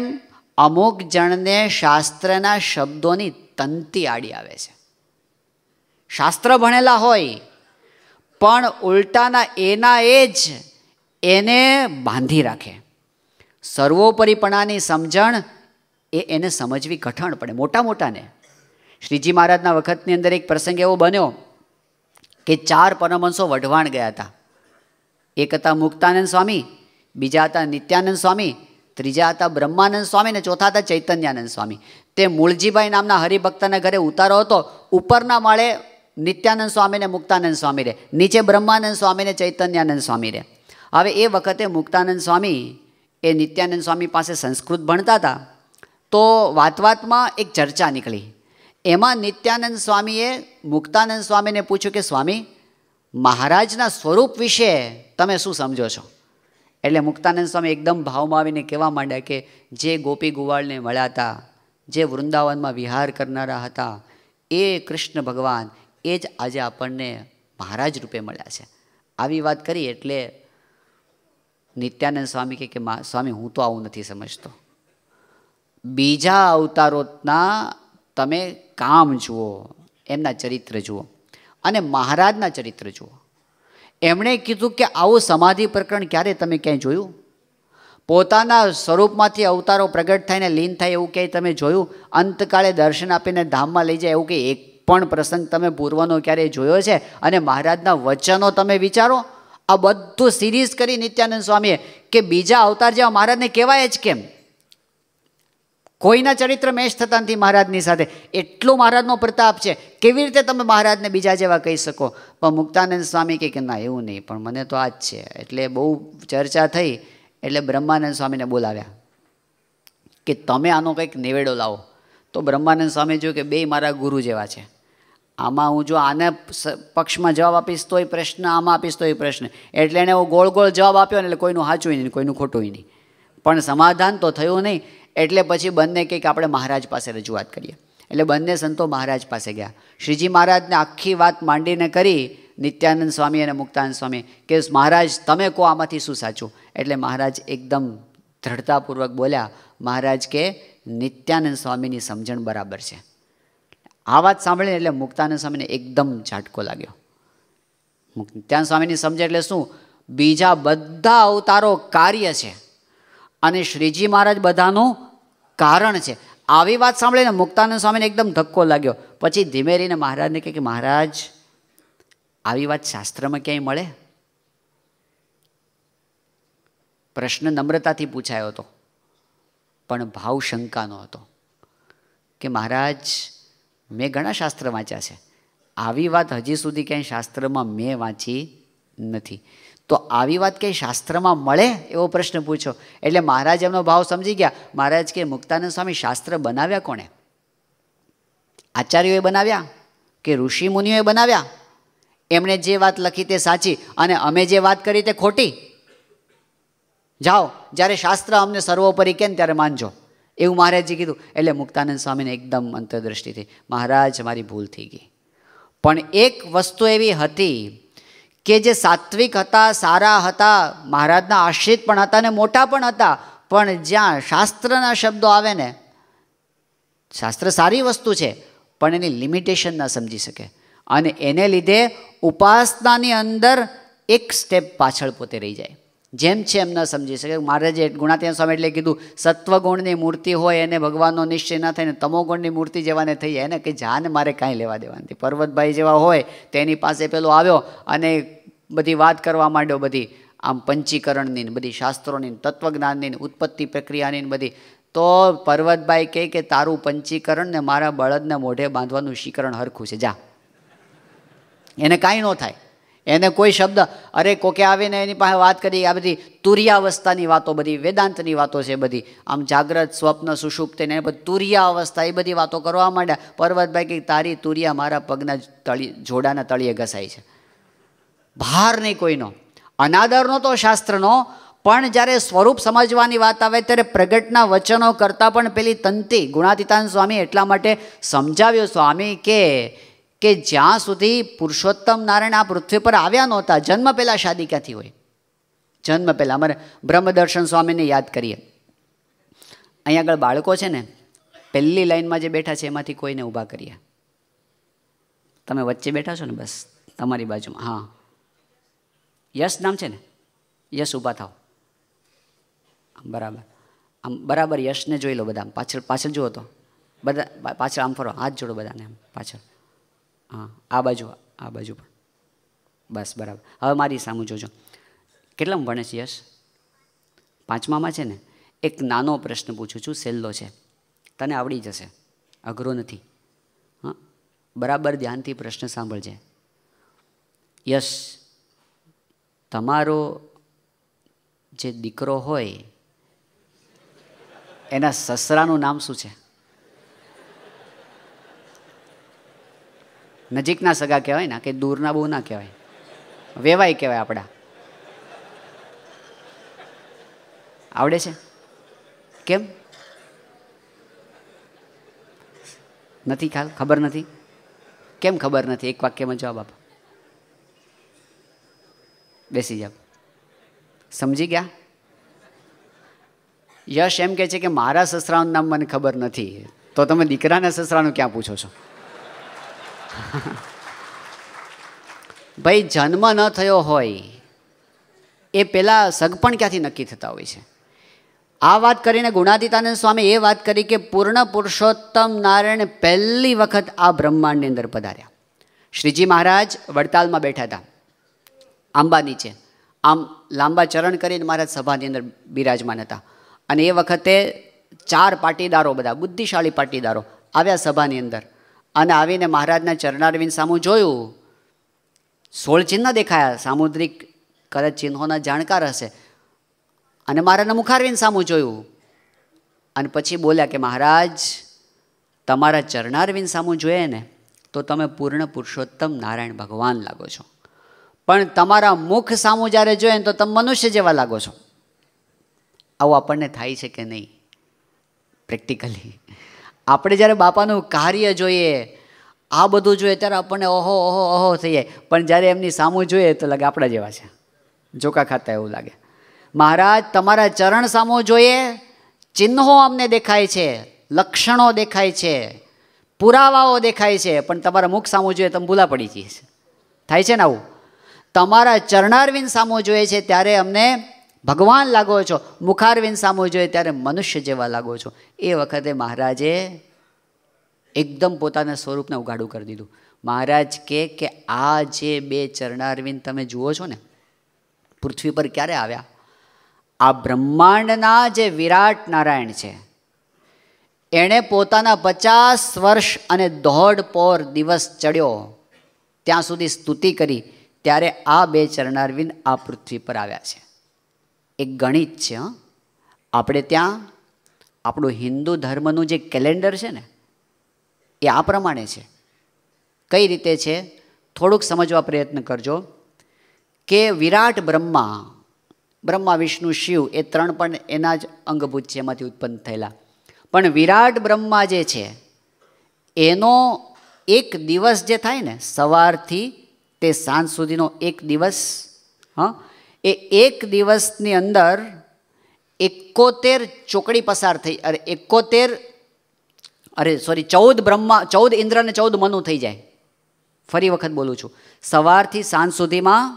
અમુક જણને શાસ્ત્રના શબ્દોની તંતી આડી આવે છે શાસ્ત્ર ભણેલા હોય પણ ઉલટાના એના એ જ એને બાંધી રાખે સર્વોપરીપણાની સમજણ એ એને સમજવી કઠણ પડે મોટા મોટાને શ્રીજી મહારાજના વખતની અંદર એક પ્રસંગ એવો બન્યો કે ચાર પરમહંસો વઢવાણ ગયા હતા એક હતા મુક્તાનંદ સ્વામી બીજા હતા નિત્યાનંદ સ્વામી ત્રીજા હતા બ્રહ્માનંદ સ્વામી અને ચોથા હતા ચૈતન્યાનંદ સ્વામી તે મૂળજીભાઈ નામના હરિભક્તના ઘરે ઉતારો હતો ઉપરના માળે નિત્યાનંદ સ્વામીને મુક્તાનંદ સ્વામી રહે નીચે બ્રહ્માનંદ સ્વામીને ચૈતન્યાનંદ સ્વામી રહે હવે એ વખતે મુક્તાનંદ સ્વામી એ નિત્યાનંદ સ્વામી પાસે સંસ્કૃત ભણતા હતા તો વાત વાતમાં એક ચર્ચા નીકળી એમાં નિત્યાનંદ સ્વામીએ મુક્તાનંદ સ્વામીને પૂછ્યું કે સ્વામી મહારાજના સ્વરૂપ વિશે તમે શું સમજો છો એટલે મુક્તાનંદ સ્વામી એકદમ ભાવમાં આવીને કહેવા માંડ્યા કે જે ગોપી ગુવાળને મળ્યા હતા જે વૃંદાવનમાં વિહાર કરનારા હતા એ કૃષ્ણ ભગવાન એ જ આજે આપણને મહારાજ રૂપે મળ્યા છે આવી વાત કરી એટલે નિત્યાનંદ સ્વામી કે કે સ્વામી હું તો આવું નથી સમજતો બીજા અવતારોના તમે કામ જુઓ એમના ચરિત્ર જુઓ અને મહારાજના ચરિત્ર જુઓ એમણે કીધું કે આવું સમાધિ પ્રકરણ ક્યારે તમે ક્યાંય જોયું પોતાના સ્વરૂપમાંથી અવતારો પ્રગટ થાય ને લીન થાય એવું ક્યાંય તમે જોયું અંતકાળે દર્શન આપીને ધામમાં લઈ જાય એવું કે એક પણ પ્રસંગ તમે પૂર્વનો ક્યારેય જોયો છે અને મહારાજના વચનો તમે વિચારો આ બધું સિરીઝ કરી નિત્યાનંદ સ્વામીએ કે બીજા અવતાર જેવા મહારાજને કહેવાય જ કેમ કોઈના ચરિત્ર મેચ થતા નથી મહારાજની સાથે એટલો મહારાજનો પ્રતાપ છે કેવી રીતે તમે મહારાજને બીજા જેવા કહી શકો પણ મુક્તાનંદ સ્વામી કે ના એવું નહીં પણ મને તો આ જ છે એટલે બહુ ચર્ચા થઈ એટલે બ્રહ્માનંદ સ્વામીને બોલાવ્યા કે તમે આનો કંઈક નિવેડો લાવો તો બ્રહ્માનંદ સ્વામી જોયું કે બે મારા ગુરુ જેવા છે આમાં હું જો આને પક્ષમાં જવાબ આપીશ તો એ પ્રશ્ન આમાં આપીશ તો એ પ્રશ્ન એટલે એણે હું ગોળ ગોળ જવાબ આપ્યો ને એટલે કોઈનું સાચું નહીં કોઈનું ખોટું નહીં પણ સમાધાન તો થયું નહીં એટલે પછી બંને કંઈક આપણે મહારાજ પાસે રજૂઆત કરીએ એટલે બંને સંતો મહારાજ પાસે ગયા શ્રીજી મહારાજને આખી વાત માંડીને કરી નિત્યાનંદ સ્વામી અને મુક્તાનંદ સ્વામી કે મહારાજ તમે કહો આમાંથી શું સાચું એટલે મહારાજ એકદમ દ્રઢતાપૂર્વક બોલ્યા મહારાજ કે નિત્યાનંદ સ્વામીની સમજણ બરાબર છે આ વાત સાંભળીને એટલે મુક્તાનંદ સ્વામીને એકદમ ઝાટકો લાગ્યો મુક્તાનંદ સ્વામીની સમજે એટલે શું બીજા બધા અવતારો કાર્ય છે અને શ્રીજી મહારાજ બધાનું કારણ છે આવી વાત સાંભળીને મુક્તાનંદ સ્વામીને એકદમ ધક્કો લાગ્યો પછી ધીમે રહીને મહારાજને કહે કે મહારાજ આવી વાત શાસ્ત્રમાં ક્યાંય મળે પ્રશ્ન નમ્રતાથી પૂછાયો હતો પણ ભાવ શંકાનો હતો કે મહારાજ મેં ઘણા શાસ્ત્ર વાંચ્યા છે આવી વાત હજી સુધી ક્યાંય શાસ્ત્રમાં મેં વાંચી નથી તો આવી વાત કંઈ શાસ્ત્રમાં મળે એવો પ્રશ્ન પૂછો એટલે મહારાજ એમનો ભાવ સમજી ગયા મહારાજ કે મુક્તાનંદ સ્વામી શાસ્ત્ર બનાવ્યા કોણે આચાર્યોએ બનાવ્યા કે ઋષિ મુનિઓએ બનાવ્યા એમણે જે વાત લખી તે સાચી અને અમે જે વાત કરી તે ખોટી જાઓ જ્યારે શાસ્ત્ર અમને સર્વોપરી કેમ ત્યારે માનજો એવું મહારાજે કીધું એટલે મુક્તાનંદ સ્વામીને એકદમ અંતરદ્રષ્ટિથી મહારાજ મારી ભૂલ થઈ ગઈ પણ એક વસ્તુ એવી હતી કે જે સાત્વિક હતા સારા હતા મહારાજના આશ્રિત પણ હતા અને મોટા પણ હતા પણ જ્યાં શાસ્ત્રના શબ્દો આવે ને શાસ્ત્ર સારી વસ્તુ છે પણ એની લિમિટેશન ના સમજી શકે અને એને લીધે ઉપાસનાની અંદર એક સ્ટેપ પાછળ પોતે રહી જાય જેમ છે એમ ન સમજી શકે મહારાજે ગુણાત્યા સ્વામી એટલે કીધું સત્વગુણની મૂર્તિ હોય એને ભગવાનનો નિશ્ચય ન થાય ને તમોગુણની મૂર્તિ જેવાને થઈ જાય એને કે જાન મારે કાંઈ લેવા દેવાની પર્વતભાઈ જેવા હોય તેની પાસે પેલો આવ્યો અને બધી વાત કરવા માંડ્યો બધી આમ પંચીકરણની બધી શાસ્ત્રોની તત્વજ્ઞાનની ઉત્પત્તિ પ્રક્રિયાની બધી તો પર્વતભાઈ કહે કે તારું પંચીકરણ ને મારા બળદને મોઢે બાંધવાનું શિકરણ હરખું છે જા એને કાંઈ ન થાય એને કોઈ શબ્દ અરે કોકે આવીને એની પાસે વાત કરી આ બધી તુર્યાવસ્થાની વાતો બધી વેદાંતની વાતો છે બધી આમ જાગ્રત સ્વપ્ન સુષુપ્ત ને બધી તુર્યાવસ્થા એ બધી વાતો કરવા માંડ્યા પર્વતભાઈ કે તારી તુરિયા મારા પગના તળી જોડાના તળીએ ઘસાય છે ભાર નહીં કોઈનો અનાદરનો તો શાસ્ત્રનો પણ જ્યારે સ્વરૂપ સમજવાની વાત આવે ત્યારે પ્રગટના વચનો કરતાં પણ પેલી તંતી ગુણાતીતાન સ્વામી એટલા માટે સમજાવ્યો સ્વામી કે કે જ્યાં સુધી પુરુષોત્તમ નારાયણ આ પૃથ્વી પર આવ્યા નહોતા જન્મ પહેલાં શાદી ક્યાંથી હોય જન્મ પહેલાં અમારે બ્રહ્મદર્શન સ્વામીને યાદ કરીએ અહીંયા આગળ બાળકો છે ને પહેલી લાઈનમાં જે બેઠા છે એમાંથી કોઈને ઊભા કરીએ તમે વચ્ચે બેઠા છો ને બસ તમારી બાજુમાં હા યશ નામ છે ને યશ ઊભા થાવ બરાબર આમ બરાબર યશને જોઈ લો બધા પાછળ પાછળ જુઓ તો બધા પાછળ આમ ફરો હાથ જોડો બધાને આમ પાછળ હા આ બાજુ આ બાજુ પણ બસ બરાબર હવે મારી સામું જોજો કેટલામ ભણે છે યશ પાંચમામાં છે ને એક નાનો પ્રશ્ન પૂછું છું સેલ્લો છે તને આવડી જશે અઘરો નથી હા બરાબર ધ્યાનથી પ્રશ્ન સાંભળજે યશ તમારો જે દીકરો હોય એના સસરાનું નામ શું છે નજીકના સગા કહેવાય ને કે દૂરના બહુ ના કહેવાય વેવાય કહેવાય આપણા આવડે છે કેમ નથી ખ્યાલ ખબર નથી કેમ ખબર નથી એક વાક્યમાં જવાબ આપ બેસી જાવ સમજી ગયા યશ એમ કહે છે કે મારા સસરાનું નામ મને ખબર નથી તો તમે દીકરાના સસરાનું ક્યાં પૂછો છો [LAUGHS] ભાઈ જન્મ ન થયો હોય એ પહેલાં સગપણ ક્યાંથી નક્કી થતા હોય છે આ વાત કરીને ગુણાતીતાનંદ સ્વામી એ વાત કરી કે પૂર્ણ પુરુષોત્તમ નારાયણ પહેલી વખત આ બ્રહ્માંડની અંદર પધાર્યા શ્રીજી મહારાજ વડતાલમાં બેઠા હતા આંબા નીચે આમ લાંબા ચરણ કરીને મહારાજ સભાની અંદર બિરાજમાન હતા અને એ વખતે ચાર પાટીદારો બધા બુદ્ધિશાળી પાટીદારો આવ્યા સભાની અંદર અને આવીને મહારાજના ચરણારવિંદ સામું જોયું સોળ ચિહ્ન દેખાયા સામુદ્રિક કદાચ ચિહ્નોના જાણકાર હશે અને મારાના મુખારવિંદ સામું જોયું અને પછી બોલ્યા કે મહારાજ તમારા ચરણારવિંદ સામું જોઈએ ને તો તમે પૂર્ણ પુરુષોત્તમ નારાયણ ભગવાન લાગો છો પણ તમારા મુખ સામું જ્યારે જોઈએ ને તો તમે મનુષ્ય જેવા લાગો છો આવું આપણને થાય છે કે નહીં પ્રેક્ટિકલી આપણે જ્યારે બાપાનું કાર્ય જોઈએ આ બધું જોઈએ ત્યારે આપણને ઓહો ઓહો ઓહો થઈ જાય પણ જ્યારે એમની સામું જોઈએ તો લાગે આપણા જેવા છે જોકા ખાતા એવું લાગે મહારાજ તમારા ચરણ સામો જોઈએ ચિહ્નો અમને દેખાય છે લક્ષણો દેખાય છે પુરાવાઓ દેખાય છે પણ તમારા મુખ સામું જોઈએ તમે ભૂલા પડી જઈએ છે થાય છે ને આવું તમારા ચરણારવિંદ સામો જોઈએ છે ત્યારે અમને ભગવાન લાગો છો મુખારવિંદ સામો જોઈએ ત્યારે મનુષ્ય જેવા લાગો છો એ વખતે મહારાજે એકદમ પોતાના સ્વરૂપને ઉગાડું કરી દીધું મહારાજ કે કે આ જે બે ચરણારવિંદ તમે જુઓ છો ને પૃથ્વી પર ક્યારે આવ્યા આ બ્રહ્માંડના જે વિરાટ નારાયણ છે એણે પોતાના પચાસ વર્ષ અને દોઢ પોર દિવસ ચડ્યો ત્યાં સુધી સ્તુતિ કરી ત્યારે આ બે ચરણારવિંદ આ પૃથ્વી પર આવ્યા છે એક ગણિત છે આપણે ત્યાં આપણું હિન્દુ ધર્મનું જે કેલેન્ડર છે ને એ આ પ્રમાણે છે કઈ રીતે છે થોડુંક સમજવા પ્રયત્ન કરજો કે વિરાટ બ્રહ્મા બ્રહ્મા વિષ્ણુ શિવ એ ત્રણ પણ એના જ અંગભૂત છે એમાંથી ઉત્પન્ન થયેલા પણ વિરાટ બ્રહ્મા જે છે એનો એક દિવસ જે થાય ને સવારથી તે સાંજ સુધીનો એક દિવસ હા એ એક દિવસની અંદર એકોતેર ચોકડી પસાર થઈ અરે એકોતેર અરે સોરી ચૌદ બ્રહ્મા ચૌદ ઇન્દ્ર અને ચૌદ મનુ થઈ જાય ફરી વખત બોલું છું સવારથી સાંજ સુધીમાં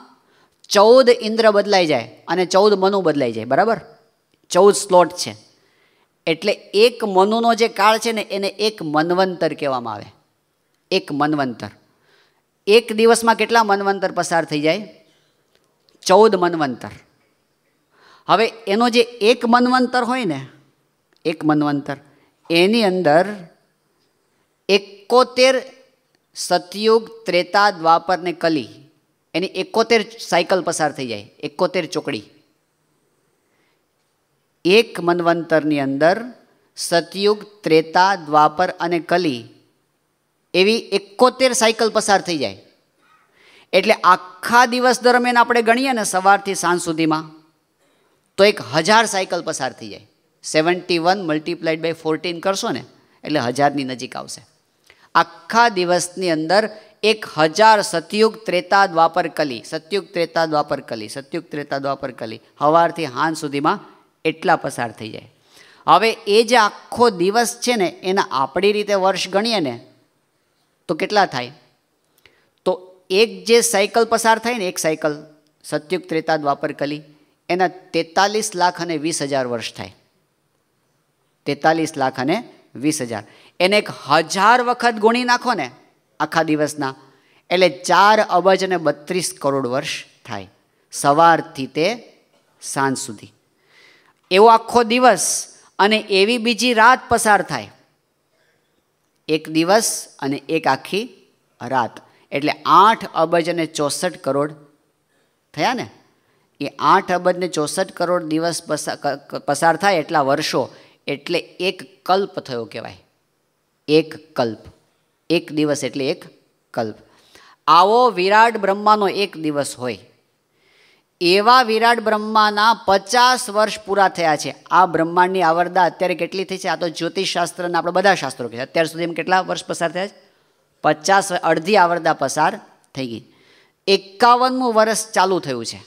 ચૌદ ઇન્દ્ર બદલાઈ જાય અને ચૌદ મનુ બદલાઈ જાય બરાબર ચૌદ સ્લોટ છે એટલે એક મનુનો જે કાળ છે ને એને એક મનવંતર કહેવામાં આવે એક મનવંતર એક દિવસમાં કેટલા મનવંતર પસાર થઈ જાય ચૌદ મનવંતર હવે એનો જે એક મનવંતર હોય ને એક મનવંતર એની અંદર એકોતેર સતયુગ ત્રેતા દ્વાપર ને કલી એની એકોતેર સાયકલ પસાર થઈ જાય એકોતેર ચોકડી એક મનવંતરની અંદર સતયુગ ત્રેતા દ્વાપર અને કલી એવી એકોતેર સાયકલ પસાર થઈ જાય એટલે આખા દિવસ દરમિયાન આપણે ગણીએ ને સવારથી સાંજ સુધીમાં તો એક હજાર સાયકલ પસાર થઈ જાય seventy one multiplied by fourteen કરશો ને એટલે હજારની નજીક આવશે આખા દિવસની અંદર એક હજાર સતયુગ ત્રેતા દ્વાપર કલી સતયુગ ત્રેતા દ્વાપર કલી સતયુગ ત્રેતા દ્વાપર કલી હવારથી હાન સુધીમાં એટલા પસાર થઈ જાય હવે એ જે આખો દિવસ છે ને એના આપણી રીતે વર્ષ ગણીએ ને તો કેટલા થાય એક જે સાયકલ પસાર થાય ને એક સાયકલ સત્યુગ ત્રેતા વાપર કલી એના તેતાલીસ લાખ અને વીસ હજાર વર્ષ થાય તેતાલીસ લાખ અને વીસ હજાર એને એક હજાર વખત ગુણી નાખો ને આખા દિવસના એટલે ચાર અબજ અને બત્રીસ કરોડ વર્ષ થાય સવારથી તે સાંજ સુધી એવો આખો દિવસ અને એવી બીજી રાત પસાર થાય એક દિવસ અને એક આખી રાત એટલે આઠ અબજ અને ચોસઠ કરોડ થયા ને એ આઠ અબજ ને ચોસઠ કરોડ દિવસ પસાર થાય એટલા વર્ષો એટલે એક કલ્પ થયો કહેવાય એક કલ્પ એક દિવસ એટલે એક કલ્પ આવો વિરાટ બ્રહ્માનો એક દિવસ હોય એવા વિરાટ બ્રહ્માના પચાસ વર્ષ પૂરા થયા છે આ બ્રહ્માંડની આવરદા અત્યારે કેટલી થઈ છે આ તો જ્યોતિષશાસ્ત્રના આપણે બધા શાસ્ત્રો કે છે અત્યાર સુધી એમ કેટલા વર્ષ પસાર થયા છે પચાસ અડધી આવરદા પસાર થઈ ગઈ એકાવનમું વર્ષ ચાલુ થયું છે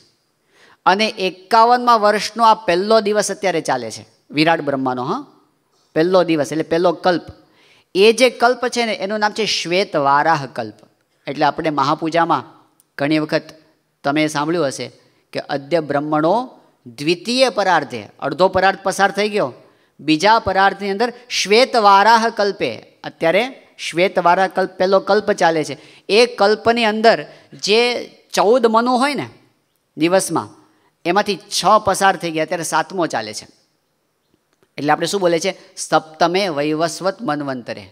અને એકાવનમાં વર્ષનો આ પહેલો દિવસ અત્યારે ચાલે છે વિરાટ બ્રહ્માનો હા પહેલો દિવસ એટલે પહેલો કલ્પ એ જે કલ્પ છે ને એનું નામ છે શ્વેત વારાહ કલ્પ એટલે આપણે મહાપૂજામાં ઘણી વખત તમે સાંભળ્યું હશે કે અદ્ય બ્રહ્મણો દ્વિતીય પરાર્ધે અડધો પરાર્થ પસાર થઈ ગયો બીજા પરાર્થની અંદર શ્વેત વારાહ કલ્પે અત્યારે શ્વેતવાળા કલ્પ પહેલો કલ્પ ચાલે છે એ કલ્પની અંદર જે ચૌદ મનો હોય ને દિવસમાં એમાંથી છ પસાર થઈ ગયા ત્યારે સાતમો ચાલે છે એટલે આપણે શું બોલે છે સપ્તમે વૈવસ્વત મનવંતરે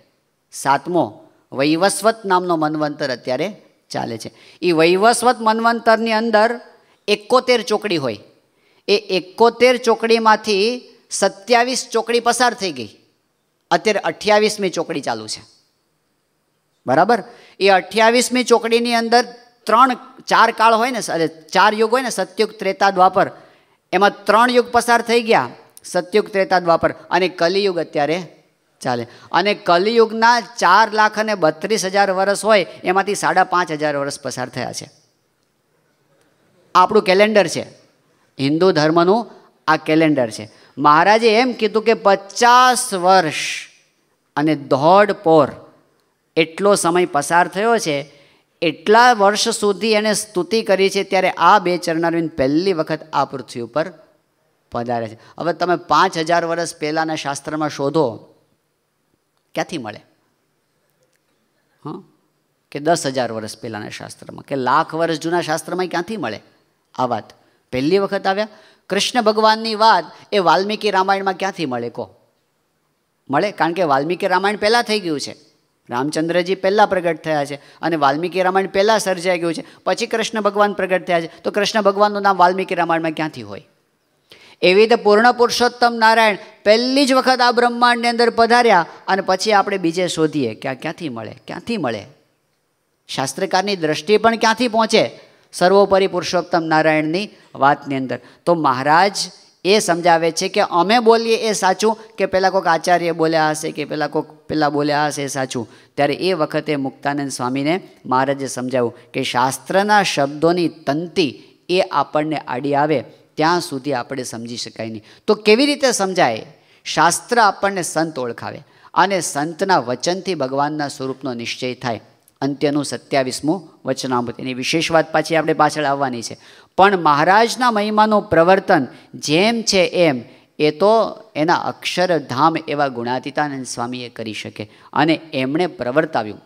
સાતમો વૈવસ્વત નામનો મનવંતર અત્યારે ચાલે છે એ વૈવસ્વત મનવંતરની અંદર એકોતેર ચોકડી હોય એ એકોતેર ચોકડીમાંથી સત્યાવીસ ચોકડી પસાર થઈ ગઈ અત્યારે અઠ્યાવીસમી ચોકડી ચાલુ છે બરાબર એ અઠ્યાવીસમી ચોકડીની અંદર ત્રણ ચાર કાળ હોય ને અરે ચાર યુગ હોય ને સત્યુગ ત્રેતા દ્વાપર એમાં ત્રણ યુગ પસાર થઈ ગયા સત્યુગ ત્રેતા દ્વાપર અને કલિયુગ અત્યારે ચાલે અને કલિયુગના ચાર લાખ અને બત્રીસ હજાર વર્ષ હોય એમાંથી સાડા પાંચ હજાર વર્ષ પસાર થયા છે આપણું કેલેન્ડર છે હિન્દુ ધર્મનું આ કેલેન્ડર છે મહારાજે એમ કીધું કે પચાસ વર્ષ અને દોઢ પોર એટલો સમય પસાર થયો છે એટલા વર્ષ સુધી એણે સ્તુતિ કરી છે ત્યારે આ બે ચરણારવિંદ પહેલી વખત આ પૃથ્વી ઉપર પધારે છે હવે તમે પાંચ હજાર વર્ષ પહેલાંના શાસ્ત્રમાં શોધો ક્યાંથી મળે હં કે દસ હજાર વર્ષ પહેલાંના શાસ્ત્રમાં કે લાખ વર્ષ જૂના શાસ્ત્રમાં ક્યાંથી મળે આ વાત પહેલી વખત આવ્યા કૃષ્ણ ભગવાનની વાત એ વાલ્મીકી રામાયણમાં ક્યાંથી મળે કો મળે કારણ કે વાલ્મીકી રામાયણ પહેલાં થઈ ગયું છે રામચંદ્રજી પહેલાં પ્રગટ થયા છે અને વાલ્મીકી રામાયણ પહેલાં સર્જાઈ ગયું છે પછી કૃષ્ણ ભગવાન પ્રગટ થયા છે તો કૃષ્ણ ભગવાનનું નામ વાલ્મીકી રામાયણમાં ક્યાંથી હોય એવી રીતે પૂર્ણ પુરુષોત્તમ નારાયણ પહેલી જ વખત આ બ્રહ્માંડની અંદર પધાર્યા અને પછી આપણે બીજે શોધીએ કે આ ક્યાંથી મળે ક્યાંથી મળે શાસ્ત્રકારની દ્રષ્ટિ પણ ક્યાંથી પહોંચે સર્વોપરી પુરુષોત્તમ નારાયણની વાતની અંદર તો મહારાજ એ સમજાવે છે કે અમે બોલીએ એ સાચું કે પહેલાં કોઈક આચાર્ય બોલ્યા હશે કે પહેલાં કોઈક પહેલાં બોલ્યા હશે એ સાચું ત્યારે એ વખતે મુક્તાનંદ સ્વામીને મહારાજે સમજાવ્યું કે શાસ્ત્રના શબ્દોની તંતી એ આપણને આડી આવે ત્યાં સુધી આપણે સમજી શકાય નહીં તો કેવી રીતે સમજાય શાસ્ત્ર આપણને સંત ઓળખાવે અને સંતના વચનથી ભગવાનના સ્વરૂપનો નિશ્ચય થાય અંત્યનું સત્યાવીસમું વચનામૃત એની વિશેષ વાત પાછી આપણે પાછળ આવવાની છે પણ મહારાજના મહિમાનું પ્રવર્તન જેમ છે એમ એ તો એના અક્ષરધામ એવા ગુણાતીતાનંદ સ્વામીએ કરી શકે અને એમણે પ્રવર્તાવ્યું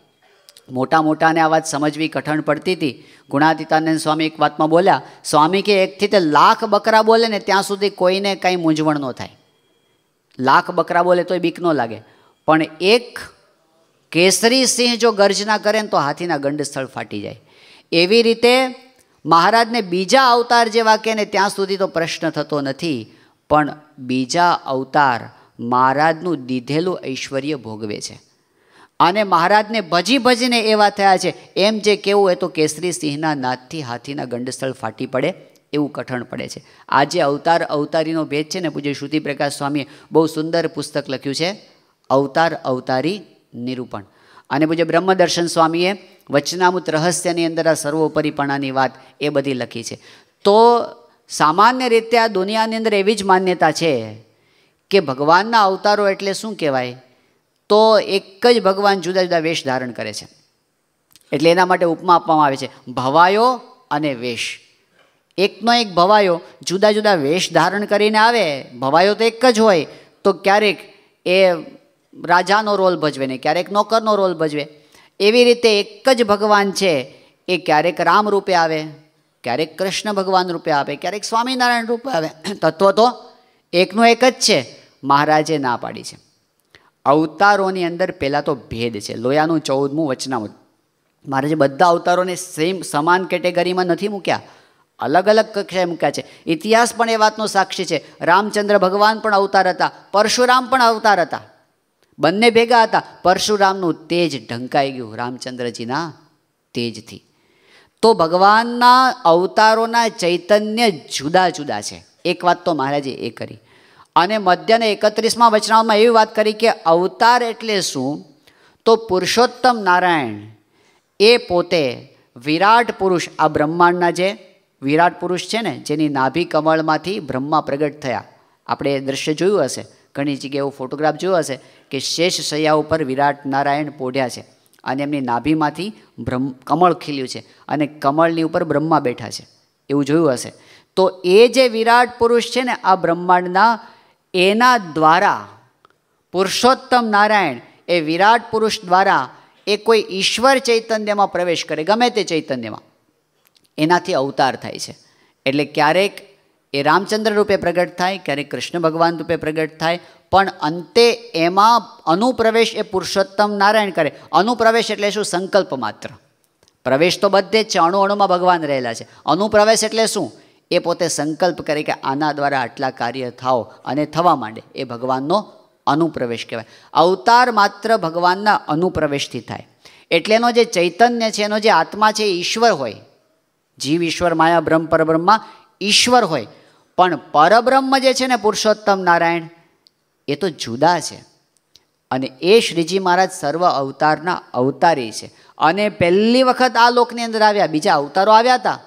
મોટા મોટાને આ વાત સમજવી કઠણ પડતી હતી ગુણાતીતાનંદ સ્વામી એક વાતમાં બોલ્યા સ્વામી કે એકથી તે લાખ બકરા બોલે ને ત્યાં સુધી કોઈને કાંઈ મૂંઝવણ ન થાય લાખ બકરા બોલે તોય બીક ન લાગે પણ એક કેસરી સિંહ જો ગર્જના કરે ને તો હાથીના ગંડ સ્થળ ફાટી જાય એવી રીતે મહારાજને બીજા અવતાર જેવા કહે ને ત્યાં સુધી તો પ્રશ્ન થતો નથી પણ બીજા અવતાર મહારાજનું દીધેલું ઐશ્વર્ય ભોગવે છે અને મહારાજને ભજી ભજીને એવા થયા છે એમ જે કેવું એ તો કેસરી સિંહના નાદથી હાથીના ગંડસ્થળ ફાટી પડે એવું કઠણ પડે છે આજે અવતાર અવતારીનો ભેદ છે ને પૂજ્ય શ્રુતિ પ્રકાશ સ્વામીએ બહુ સુંદર પુસ્તક લખ્યું છે અવતાર અવતારી નિરૂપણ અને પૂજ્ય બ્રહ્મદર્શન સ્વામીએ વચનામૃત રહસ્યની અંદર આ સર્વોપરીપણાની વાત એ બધી લખી છે તો સામાન્ય રીતે આ દુનિયાની અંદર એવી જ માન્યતા છે કે ભગવાનના અવતારો એટલે શું કહેવાય તો એક જ ભગવાન જુદા જુદા વેશ ધારણ કરે છે એટલે એના માટે ઉપમા આપવામાં આવે છે ભવાયો અને વેશ એકનો એક ભવાયો જુદા જુદા વેશ ધારણ કરીને આવે ભવાયો તો એક જ હોય તો ક્યારેક એ રાજાનો રોલ ભજવે ને ક્યારેક નોકરનો રોલ ભજવે એવી રીતે એક જ ભગવાન છે એ ક્યારેક રામ રૂપે આવે ક્યારેક કૃષ્ણ ભગવાન રૂપે આવે ક્યારેક સ્વામિનારાયણ રૂપે આવે [CLEARS THROAT] તત્વ તો એકનું એક જ છે મહારાજે ના પાડી છે અવતારોની અંદર પહેલાં તો ભેદ છે લોયાનું ચૌદમું વચનામૃત મહારાજે બધા અવતારોને સેમ સમાન કેટેગરીમાં નથી મૂક્યા અલગ અલગ કક્ષાએ મૂક્યા છે ઇતિહાસ પણ એ વાતનો સાક્ષી છે રામચંદ્ર ભગવાન પણ અવતાર હતા પરશુરામ પણ અવતાર હતા બંને ભેગા હતા પરશુરામનું તેજ ઢંકાઈ ગયું રામચંદ્રજીના તેજથી તો ભગવાનના અવતારોના ચૈતન્ય જુદા જુદા છે એક વાત તો મહારાજે એ કરી અને મધ્યને એકત્રીસમાં વચનામાં એવી વાત કરી કે અવતાર એટલે શું તો પુરુષોત્તમ નારાયણ એ પોતે વિરાટ પુરુષ આ બ્રહ્માંડના જે વિરાટ પુરુષ છે ને જેની નાભી કમળમાંથી બ્રહ્મા પ્રગટ થયા આપણે એ દૃશ્ય જોયું હશે ઘણી જગ્યાએ એવો ફોટોગ્રાફ જોયો હશે કે શેષ શૈયા ઉપર વિરાટ નારાયણ પોઢ્યા છે અને એમની નાભીમાંથી બ્રહ્મ કમળ ખીલ્યું છે અને કમળની ઉપર બ્રહ્મા બેઠા છે એવું જોયું હશે તો એ જે વિરાટ પુરુષ છે ને આ બ્રહ્માંડના એના દ્વારા પુરુષોત્તમ નારાયણ એ વિરાટ પુરુષ દ્વારા એ કોઈ ઈશ્વર ચૈતન્યમાં પ્રવેશ કરે ગમે તે ચૈતન્યમાં એનાથી અવતાર થાય છે એટલે ક્યારેક એ રામચંદ્ર રૂપે પ્રગટ થાય ક્યારેક કૃષ્ણ ભગવાન રૂપે પ્રગટ થાય પણ અંતે એમાં અનુપ્રવેશ એ પુરુષોત્તમ નારાયણ કરે અનુપ્રવેશ એટલે શું સંકલ્પ માત્ર પ્રવેશ તો બધે જ છે અણુ અણુમાં ભગવાન રહેલા છે અનુપ્રવેશ એટલે શું એ પોતે સંકલ્પ કરે કે આના દ્વારા આટલા કાર્ય થાઓ અને થવા માંડે એ ભગવાનનો અનુપ્રવેશ કહેવાય અવતાર માત્ર ભગવાનના અનુપ્રવેશથી થાય એટલે એનો જે ચૈતન્ય છે એનો જે આત્મા છે એ ઈશ્વર હોય જીવ ઈશ્વર માયા બ્રહ્મ પરબ્રહ્મા ઈશ્વર હોય પણ પરબ્રહ્મ જે છે ને પુરુષોત્તમ નારાયણ એ તો જુદા છે અને એ શ્રીજી મહારાજ સર્વ અવતારના અવતારી છે અને પહેલી વખત આ લોકની અંદર આવ્યા બીજા અવતારો આવ્યા હતા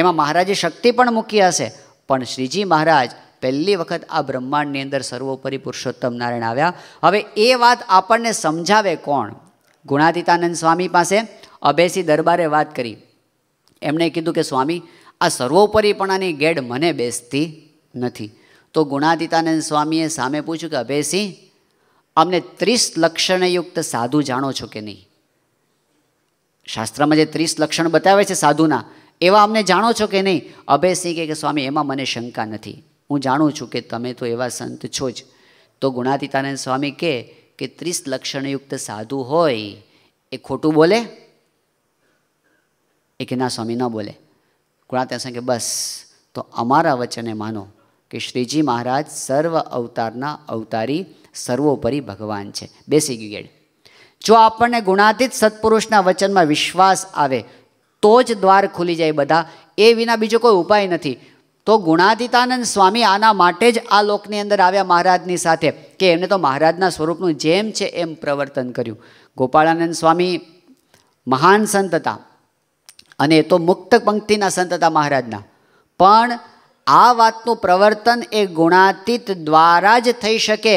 એમાં મહારાજે શક્તિ પણ મૂકી હશે પણ શ્રીજી મહારાજ પહેલી વખત આ બ્રહ્માંડની અંદર સર્વોપરી પુરુષોત્તમ નારાયણ આવ્યા હવે એ વાત આપણને સમજાવે કોણ ગુણાતીતાનંદ સ્વામી પાસે અભેસી દરબારે વાત કરી એમણે કીધું કે સ્વામી આ સર્વોપરીપણાની ગેડ મને બેસતી નથી તો ગુણાતીતાનંદ સ્વામીએ સામે પૂછ્યું કે અભયસિંહ અમને ત્રીસ લક્ષણયુક્ત સાધુ જાણો છો કે નહીં શાસ્ત્રમાં જે ત્રીસ લક્ષણ બતાવે છે સાધુના એવા અમને જાણો છો કે નહીં અભયસિંહ કે સ્વામી એમાં મને શંકા નથી હું જાણું છું કે તમે તો એવા સંત છો જ તો ગુણાતીતાનંદ સ્વામી કહે કે ત્રીસ લક્ષણયુક્ત સાધુ હોય એ ખોટું બોલે એ કે ના સ્વામી ન બોલે ગુણા ત્યાં બસ તો અમારા વચને માનો કે શ્રીજી મહારાજ સર્વ અવતારના અવતારી સર્વોપરી ભગવાન છે બેસી ગયું જો આપણને ગુણાતીત સત્પુરુષના વચનમાં વિશ્વાસ આવે તો જ દ્વાર ખુલી જાય બધા એ વિના બીજો કોઈ ઉપાય નથી તો ગુણાતીતાનંદ સ્વામી આના માટે જ આ લોકની અંદર આવ્યા મહારાજની સાથે કે એમને તો મહારાજના સ્વરૂપનું જેમ છે એમ પ્રવર્તન કર્યું ગોપાળાનંદ સ્વામી મહાન સંત હતા અને એ તો મુક્ત પંક્તિના સંત હતા મહારાજના પણ આ વાતનું પ્રવર્તન એ ગુણાતીત દ્વારા જ થઈ શકે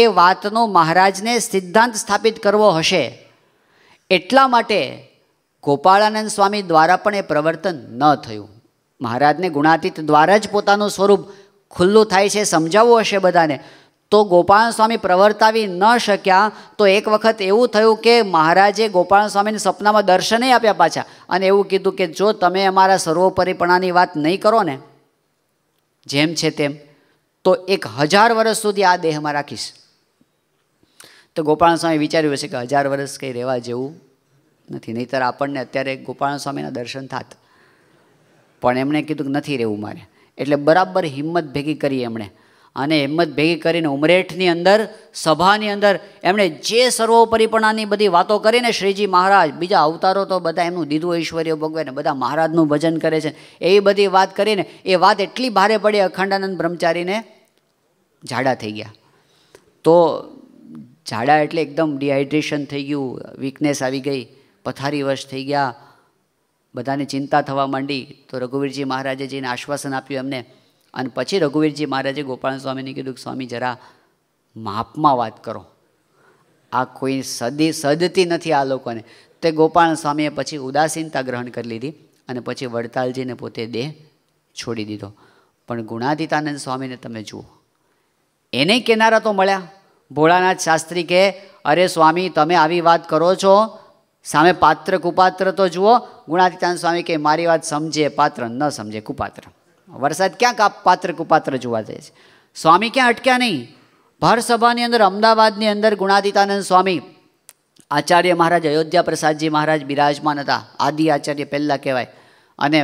એ વાતનો મહારાજને સિદ્ધાંત સ્થાપિત કરવો હશે એટલા માટે ગોપાળાનંદ સ્વામી દ્વારા પણ એ પ્રવર્તન ન થયું મહારાજને ગુણાતીત દ્વારા જ પોતાનું સ્વરૂપ ખુલ્લું થાય છે સમજાવવું હશે બધાને તો ગોપાલ સ્વામી પ્રવર્તાવી ન શક્યા તો એક વખત એવું થયું કે મહારાજે ગોપાલ સ્વામીને સપનામાં દર્શને આપ્યા પાછા અને એવું કીધું કે જો તમે અમારા સર્વોપરિપણાની વાત નહીં કરો ને જેમ છે તેમ તો એક હજાર વર્ષ સુધી આ દેહમાં રાખીશ તો ગોપાલ સ્વામી વિચાર્યું હશે કે હજાર વર્ષ કંઈ રહેવા જેવું નથી નહીંતર આપણને અત્યારે ગોપાલ સ્વામીના દર્શન થાત પણ એમણે કીધું કે નથી રહેવું મારે એટલે બરાબર હિંમત ભેગી કરી એમણે અને હિંમત ભેગી કરીને ઉમરેઠની અંદર સભાની અંદર એમણે જે સર્વોપરિપણાની બધી વાતો કરીને શ્રીજી મહારાજ બીજા અવતારો તો બધા એમનું દીધું ઐશ્વર્ય ભોગવે ને બધા મહારાજનું ભજન કરે છે એ બધી વાત કરીને એ વાત એટલી ભારે પડી અખંડાનંદ બ્રહ્મચારીને ઝાડા થઈ ગયા તો ઝાડા એટલે એકદમ ડિહાઇડ્રેશન થઈ ગયું વીકનેસ આવી ગઈ પથારી વર્ષ થઈ ગયા બધાને ચિંતા થવા માંડી તો રઘુવીરજી મહારાજે જઈને આશ્વાસન આપ્યું એમને અને પછી રઘુવીરજી મહારાજે ગોપાલ સ્વામીને કીધું કે સ્વામી જરા માપમાં વાત કરો આ કોઈ સદી સદતી નથી આ લોકોને તે ગોપાલ સ્વામીએ પછી ઉદાસીનતા ગ્રહણ કરી લીધી અને પછી વડતાલજીને પોતે દેહ છોડી દીધો પણ ગુણાતીતાનંદ સ્વામીને તમે જુઓ એને કેનારા તો મળ્યા ભોળાનાથ શાસ્ત્રી કે અરે સ્વામી તમે આવી વાત કરો છો સામે પાત્ર કુપાત્ર તો જુઓ ગુણાતીતાનંદ સ્વામી કે મારી વાત સમજે પાત્ર ન સમજે કુપાત્ર વરસાદ ક્યાંક કાપ પાત્ર કુપાત્ર જોવા જાય છે સ્વામી ક્યાં અટક્યા નહીં ભારસભાની અંદર અમદાવાદની અંદર ગુણાદિતાનંદ સ્વામી આચાર્ય મહારાજ અયોધ્યા પ્રસાદજી મહારાજ બિરાજમાન હતા આદિ આચાર્ય પહેલાં કહેવાય અને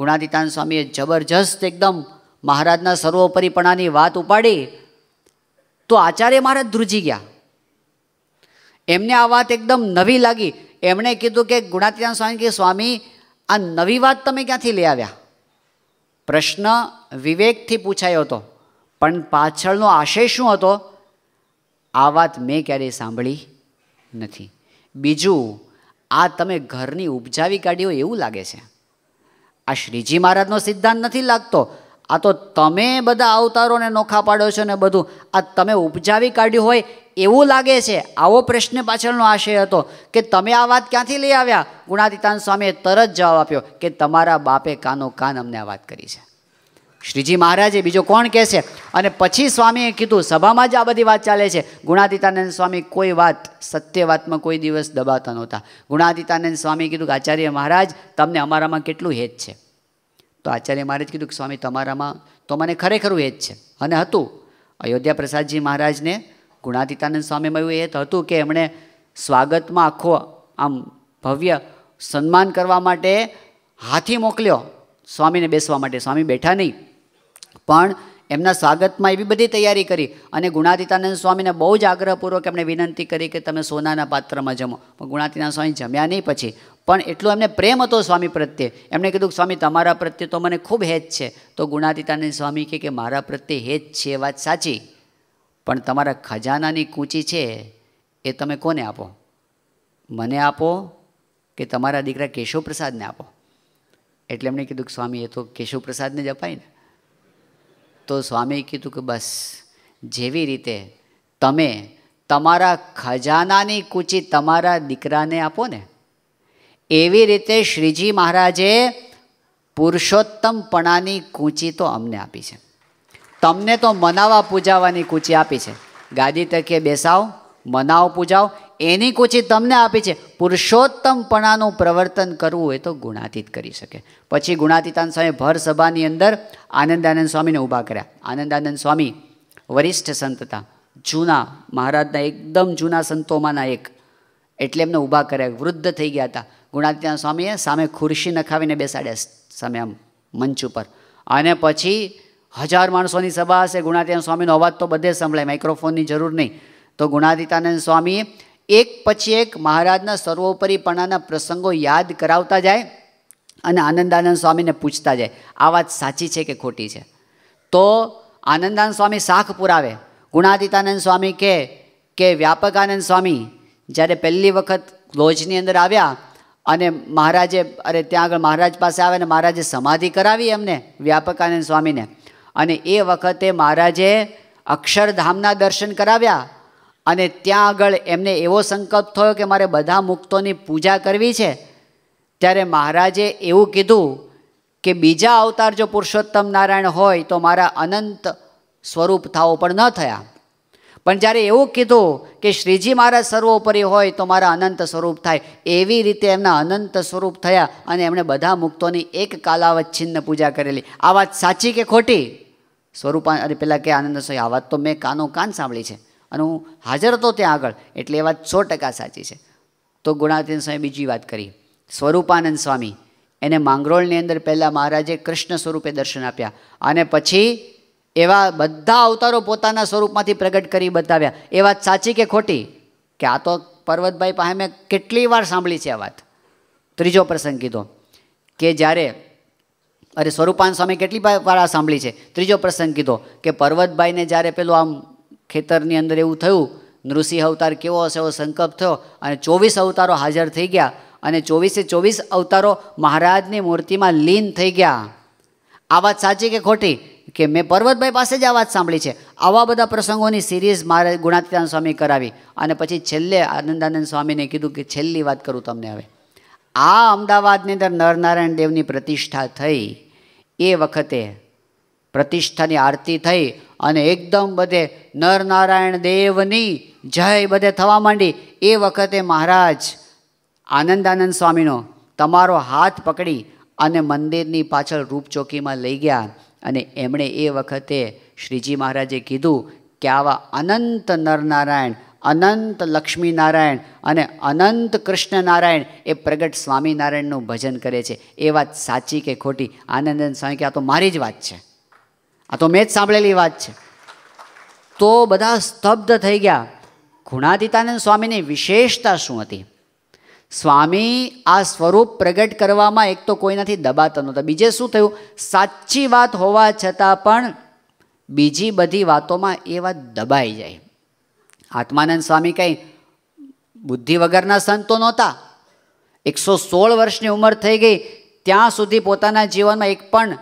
ગુણાદિતાન સ્વામીએ જબરજસ્ત એકદમ મહારાજના સર્વોપરીપણાની વાત ઉપાડી તો આચાર્ય મહારાજ ધ્રુજી ગયા એમને આ વાત એકદમ નવી લાગી એમણે કીધું કે ગુણાતીરામ સ્વામી કે સ્વામી આ નવી વાત તમે ક્યાંથી લઈ આવ્યા પ્રશ્ન વિવેકથી પૂછાયો હતો પણ પાછળનો આશય શું હતો આ વાત મેં ક્યારેય સાંભળી નથી બીજું આ તમે ઘરની ઉપજાવી કાઢી હોય એવું લાગે છે આ શ્રીજી મહારાજનો સિદ્ધાંત નથી લાગતો આ તો તમે બધા અવતારોને નોખા પાડો છો ને બધું આ તમે ઉપજાવી કાઢ્યું હોય એવું લાગે છે આવો પ્રશ્ન પાછળનો આશય હતો કે તમે આ વાત ક્યાંથી લઈ આવ્યા ગુણાતીતાન સ્વામીએ તરત જવાબ આપ્યો કે તમારા બાપે કાનો કાન અમને આ વાત કરી છે શ્રીજી મહારાજે બીજો કોણ કહેશે અને પછી સ્વામીએ કીધું સભામાં જ આ બધી વાત ચાલે છે ગુણાતીતાનંદ સ્વામી કોઈ વાત સત્ય વાતમાં કોઈ દિવસ દબાતા નહોતા ગુણાતીતાનંદ સ્વામી કીધું કે આચાર્ય મહારાજ તમને અમારામાં કેટલું હેત છે તો આચાર્ય મહારાજ કીધું કે સ્વામી તમારામાં તો મને ખરેખર એ જ છે અને હતું અયોધ્યા પ્રસાદજી મહારાજને ગુણાતીતાનંદ સ્વામીમાં એવું એ હતું કે એમણે સ્વાગતમાં આખો આમ ભવ્ય સન્માન કરવા માટે હાથી મોકલ્યો સ્વામીને બેસવા માટે સ્વામી બેઠા નહીં પણ એમના સ્વાગતમાં એવી બધી તૈયારી કરી અને ગુણાતીતાનંદ સ્વામીને બહુ જ આગ્રહપૂર્વક એમણે વિનંતી કરી કે તમે સોનાના પાત્રમાં જમો પણ ગુણાતીનાથ સ્વામી જમ્યા નહીં પછી પણ એટલો એમને પ્રેમ હતો સ્વામી પ્રત્યે એમણે કીધું સ્વામી તમારા પ્રત્યે તો મને ખૂબ હેત છે તો ગુણાતીતાનંદ સ્વામી કહે કે મારા પ્રત્યે હેત છે એ વાત સાચી પણ તમારા ખજાનાની કૂંચી છે એ તમે કોને આપો મને આપો કે તમારા દીકરા કેશવપ્રસાદને આપો એટલે એમણે કીધું કે સ્વામી એ તો કેશવપ્રસાદને જ અપાય ને તો સ્વામી કીધું કે બસ જેવી રીતે તમે તમારા ખજાનાની કૂચી તમારા દીકરાને આપો ને એવી રીતે શ્રીજી મહારાજે પુરુષોત્તમપણાની કૂંચી તો અમને આપી છે તમને તો મનાવા પૂજાવાની કૂચી આપી છે ગાદી તકે બેસાવ મનાવ પૂજાવ એની કૂચી તમને આપી છે પુરુષોત્તમપણાનું પ્રવર્તન કરવું એ તો ગુણાતીત કરી શકે પછી ગુણાતીતાન સ્વામી ભર સભાની અંદર આનંદાનંદ સ્વામીને ઊભા કર્યા આનંદાનંદ સ્વામી વરિષ્ઠ સંત હતા જૂના મહારાજના એકદમ જૂના સંતોમાંના એક એટલે એમને ઊભા કર્યા વૃદ્ધ થઈ ગયા હતા ગુણાત્યાન સ્વામીએ સામે ખુરશી નખાવીને બેસાડ્યા સામે આમ મંચ ઉપર અને પછી હજાર માણસોની સભા હશે ગુણાતીતાનંદ સ્વામીનો અવાજ તો બધે સંભળાય માઇક્રોફોનની જરૂર નહીં તો ગુણાતીતાનંદ સ્વામીએ એક પછી એક મહારાજના સર્વોપરીપણાના પ્રસંગો યાદ કરાવતા જાય અને આનંદાનંદ સ્વામીને પૂછતા જાય આ વાત સાચી છે કે ખોટી છે તો આનંદાનંદ સ્વામી શાખ પુરાવે ગુણાતીતાનંદ સ્વામી કે કે વ્યાપક સ્વામી જ્યારે પહેલી વખત લોજની અંદર આવ્યા અને મહારાજે અરે ત્યાં આગળ મહારાજ પાસે આવે ને મહારાજે સમાધિ કરાવી એમને વ્યાપકાનંદ સ્વામીને અને એ વખતે મહારાજે અક્ષરધામના દર્શન કરાવ્યા અને ત્યાં આગળ એમને એવો સંકલ્પ થયો કે મારે બધા મુક્તોની પૂજા કરવી છે ત્યારે મહારાજે એવું કીધું કે બીજા અવતાર જો પુરુષોત્તમ નારાયણ હોય તો મારા અનંત સ્વરૂપ થાઓ પણ ન થયા પણ જ્યારે એવું કીધું કે શ્રીજી મહારાજ સર્વોપરી હોય તો મારા અનંત સ્વરૂપ થાય એવી રીતે એમના અનંત સ્વરૂપ થયા અને એમણે બધા મુક્તોની એક કાલાવચ્છિન્ન પૂજા કરેલી આ વાત સાચી કે ખોટી સ્વરૂપા અરે પહેલાં કે આનંદ સ્વામી આ વાત તો મેં કાનો કાન સાંભળી છે અને હું હાજર હતો ત્યાં આગળ એટલે એ વાત સો ટકા સાચી છે તો ગુણાતીન સ્વામી બીજી વાત કરી સ્વરૂપાનંદ સ્વામી એને માંગરોળની અંદર પહેલાં મહારાજે કૃષ્ણ સ્વરૂપે દર્શન આપ્યા અને પછી એવા બધા અવતારો પોતાના સ્વરૂપમાંથી પ્રગટ કરી બતાવ્યા એ વાત સાચી કે ખોટી કે આ તો પર્વતભાઈ પાસે મેં કેટલી વાર સાંભળી છે આ વાત ત્રીજો પ્રસંગ કીધો કે જ્યારે અરે સ્વરૂપાન સ્વામી કેટલી વાર આ સાંભળી છે ત્રીજો પ્રસંગ કીધો કે પર્વતભાઈને જ્યારે પેલું આમ ખેતરની અંદર એવું થયું નૃસિંહ અવતાર કેવો હશે એવો સંકલ્પ થયો અને ચોવીસ અવતારો હાજર થઈ ગયા અને ચોવીસે ચોવીસ અવતારો મહારાજની મૂર્તિમાં લીન થઈ ગયા આ વાત સાચી કે ખોટી કે મેં પર્વતભાઈ પાસે જ આ વાત સાંભળી છે આવા બધા પ્રસંગોની સિરીઝ મારે ગુણાતીતાન સ્વામી કરાવી અને પછી છેલ્લે આનંદાનંદ સ્વામીને કીધું કે છેલ્લી વાત કરું તમને હવે આ અમદાવાદની અંદર નરનારાયણ દેવની પ્રતિષ્ઠા થઈ એ વખતે પ્રતિષ્ઠાની આરતી થઈ અને એકદમ બધે નરનારાયણ દેવની જય બધે થવા માંડી એ વખતે મહારાજ આનંદાનંદ સ્વામીનો તમારો હાથ પકડી અને મંદિરની પાછળ રૂપચોકીમાં લઈ ગયા અને એમણે એ વખતે શ્રીજી મહારાજે કીધું કે આવા અનંત નરનારાયણ અનંત લક્ષ્મીનારાયણ અને અનંત કૃષ્ણનારાયણ એ પ્રગટ સ્વામિનારાયણનું ભજન કરે છે એ વાત સાચી કે ખોટી આનંદન સ્વામી કે આ તો મારી જ વાત છે આ તો મેં જ સાંભળેલી વાત છે તો બધા સ્તબ્ધ થઈ ગયા ગુણાતીતાનંદ સ્વામીની વિશેષતા શું હતી સ્વામી આ સ્વરૂપ પ્રગટ કરવામાં એક તો કોઈ નથી દબાતા નહોતા બીજે શું થયું સાચી વાત હોવા છતાં પણ બીજી બધી વાતોમાં એ વાત દબાઈ જાય આત્માનંદ સ્વામી કંઈ બુદ્ધિ વગરના સંતો નહોતા એકસો સોળ વર્ષની ઉંમર થઈ ગઈ ત્યાં સુધી પોતાના જીવનમાં એક પણ